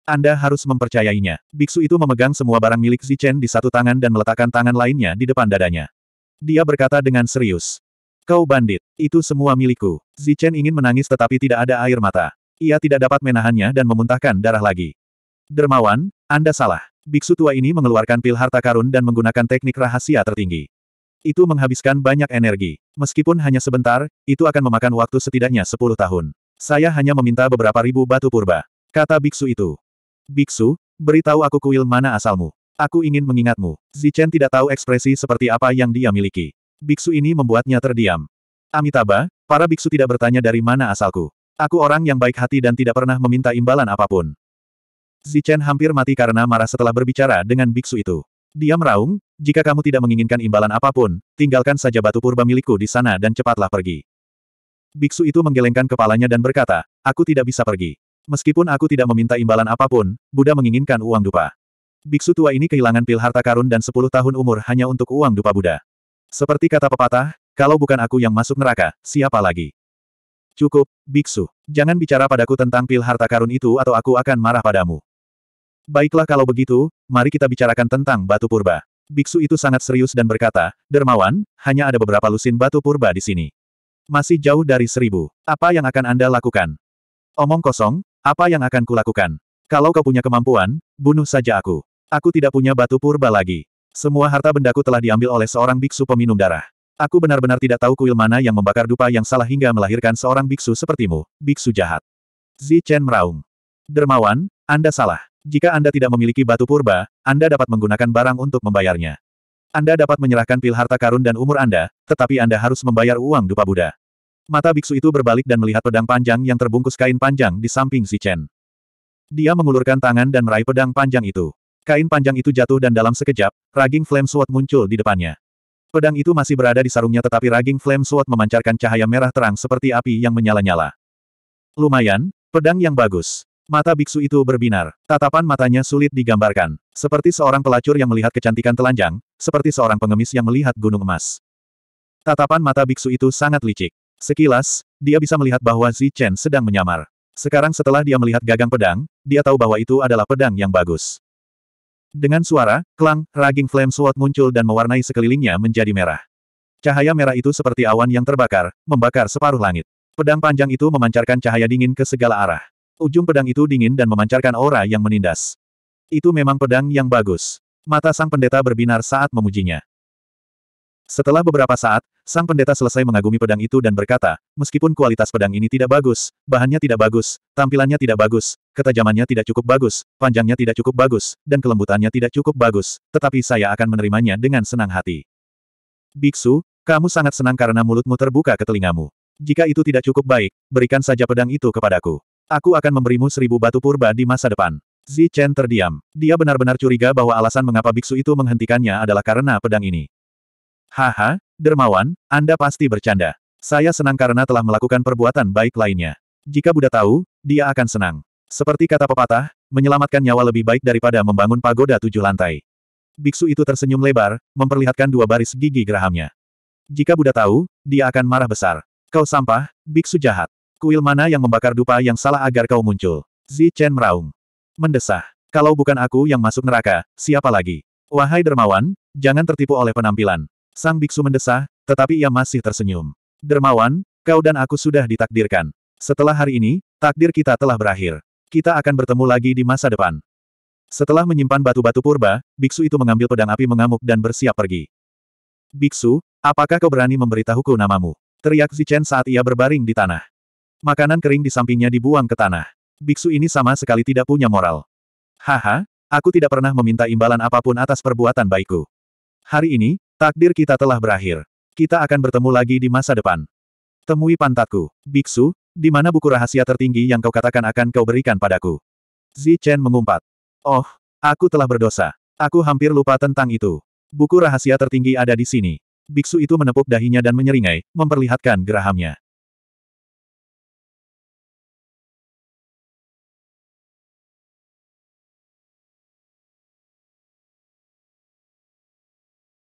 Speaker 1: Anda harus mempercayainya. Biksu itu memegang semua barang milik Zichen di satu tangan dan meletakkan tangan lainnya di depan dadanya. Dia berkata dengan serius. Kau bandit, itu semua milikku. Zichen ingin menangis tetapi tidak ada air mata. Ia tidak dapat menahannya dan memuntahkan darah lagi. Dermawan, Anda salah. Biksu tua ini mengeluarkan pil harta karun dan menggunakan teknik rahasia tertinggi. Itu menghabiskan banyak energi. Meskipun hanya sebentar, itu akan memakan waktu setidaknya 10 tahun. Saya hanya meminta beberapa ribu batu purba. Kata biksu itu. Biksu, beritahu aku kuil mana asalmu. Aku ingin mengingatmu. Zichen tidak tahu ekspresi seperti apa yang dia miliki biksu ini membuatnya terdiam. Amitabha, para biksu tidak bertanya dari mana asalku. Aku orang yang baik hati dan tidak pernah meminta imbalan apapun. Zichen hampir mati karena marah setelah berbicara dengan biksu itu. Dia meraung, jika kamu tidak menginginkan imbalan apapun, tinggalkan saja batu purba milikku di sana dan cepatlah pergi. Biksu itu menggelengkan kepalanya dan berkata, aku tidak bisa pergi. Meskipun aku tidak meminta imbalan apapun, Buddha menginginkan uang dupa. Biksu tua ini kehilangan pil harta karun dan 10 tahun umur hanya untuk uang dupa Buddha. Seperti kata pepatah, kalau bukan aku yang masuk neraka, siapa lagi? Cukup, biksu. Jangan bicara padaku tentang pil harta karun itu atau aku akan marah padamu. Baiklah kalau begitu, mari kita bicarakan tentang batu purba. Biksu itu sangat serius dan berkata, Dermawan, hanya ada beberapa lusin batu purba di sini. Masih jauh dari seribu. Apa yang akan Anda lakukan? Omong kosong, apa yang akan kulakukan? Kalau kau punya kemampuan, bunuh saja aku. Aku tidak punya batu purba lagi. Semua harta bendaku telah diambil oleh seorang biksu peminum darah. Aku benar-benar tidak tahu kuil mana yang membakar dupa yang salah hingga melahirkan seorang biksu sepertimu, biksu jahat. Zi Chen meraung. Dermawan, Anda salah. Jika Anda tidak memiliki batu purba, Anda dapat menggunakan barang untuk membayarnya. Anda dapat menyerahkan pil harta karun dan umur Anda, tetapi Anda harus membayar uang dupa Buddha. Mata biksu itu berbalik dan melihat pedang panjang yang terbungkus kain panjang di samping Zi Chen. Dia mengulurkan tangan dan meraih pedang panjang itu. Kain panjang itu jatuh dan dalam sekejap, Raging Flame Sword muncul di depannya. Pedang itu masih berada di sarungnya tetapi Raging Flame Sword memancarkan cahaya merah terang seperti api yang menyala-nyala. Lumayan, pedang yang bagus. Mata biksu itu berbinar. Tatapan matanya sulit digambarkan. Seperti seorang pelacur yang melihat kecantikan telanjang, seperti seorang pengemis yang melihat gunung emas. Tatapan mata biksu itu sangat licik. Sekilas, dia bisa melihat bahwa Zi Chen sedang menyamar. Sekarang setelah dia melihat gagang pedang, dia tahu bahwa itu adalah pedang yang bagus. Dengan suara, kelang, raging flame sword muncul dan mewarnai sekelilingnya menjadi merah. Cahaya merah itu seperti awan yang terbakar, membakar separuh langit. Pedang panjang itu memancarkan cahaya dingin ke segala arah. Ujung pedang itu dingin dan memancarkan aura yang menindas. Itu memang pedang yang bagus. Mata sang pendeta berbinar saat memujinya. Setelah beberapa saat, sang pendeta selesai mengagumi pedang itu dan berkata, meskipun kualitas pedang ini tidak bagus, bahannya tidak bagus, tampilannya tidak bagus, ketajamannya tidak cukup bagus, panjangnya tidak cukup bagus, dan kelembutannya tidak cukup bagus, tetapi saya akan menerimanya dengan senang hati. Biksu, kamu sangat senang karena mulutmu terbuka ke telingamu. Jika itu tidak cukup baik, berikan saja pedang itu kepadaku. Aku akan memberimu seribu batu purba di masa depan. Zi Chen terdiam. Dia benar-benar curiga bahwa alasan mengapa biksu itu menghentikannya adalah karena pedang ini. Haha, dermawan, Anda pasti bercanda. Saya senang karena telah melakukan perbuatan baik lainnya. Jika Buddha tahu, dia akan senang. Seperti kata pepatah, menyelamatkan nyawa lebih baik daripada membangun pagoda tujuh lantai. Biksu itu tersenyum lebar, memperlihatkan dua baris gigi gerahamnya. Jika Buddha tahu, dia akan marah besar. Kau sampah, biksu jahat. Kuil mana yang membakar dupa yang salah agar kau muncul? Zi Chen meraung. Mendesah. Kalau bukan aku yang masuk neraka, siapa lagi? Wahai dermawan, jangan tertipu oleh penampilan. Sang biksu mendesah, tetapi ia masih tersenyum. Dermawan, kau dan aku sudah ditakdirkan. Setelah hari ini, takdir kita telah berakhir. Kita akan bertemu lagi di masa depan. Setelah menyimpan batu-batu purba, biksu itu mengambil pedang api mengamuk dan bersiap pergi. Biksu, apakah kau berani memberitahuku namamu? Teriak Zichen saat ia berbaring di tanah. Makanan kering di sampingnya dibuang ke tanah. Biksu ini sama sekali tidak punya moral. Haha, aku tidak pernah meminta imbalan apapun atas perbuatan baikku. Hari ini, Takdir kita telah berakhir. Kita akan bertemu lagi di masa depan. Temui pantatku, Biksu, di mana buku rahasia tertinggi yang kau katakan akan kau berikan padaku. Zi Chen mengumpat. Oh, aku telah berdosa. Aku hampir lupa tentang itu. Buku rahasia tertinggi ada di sini. Biksu itu menepuk dahinya dan menyeringai, memperlihatkan gerahamnya.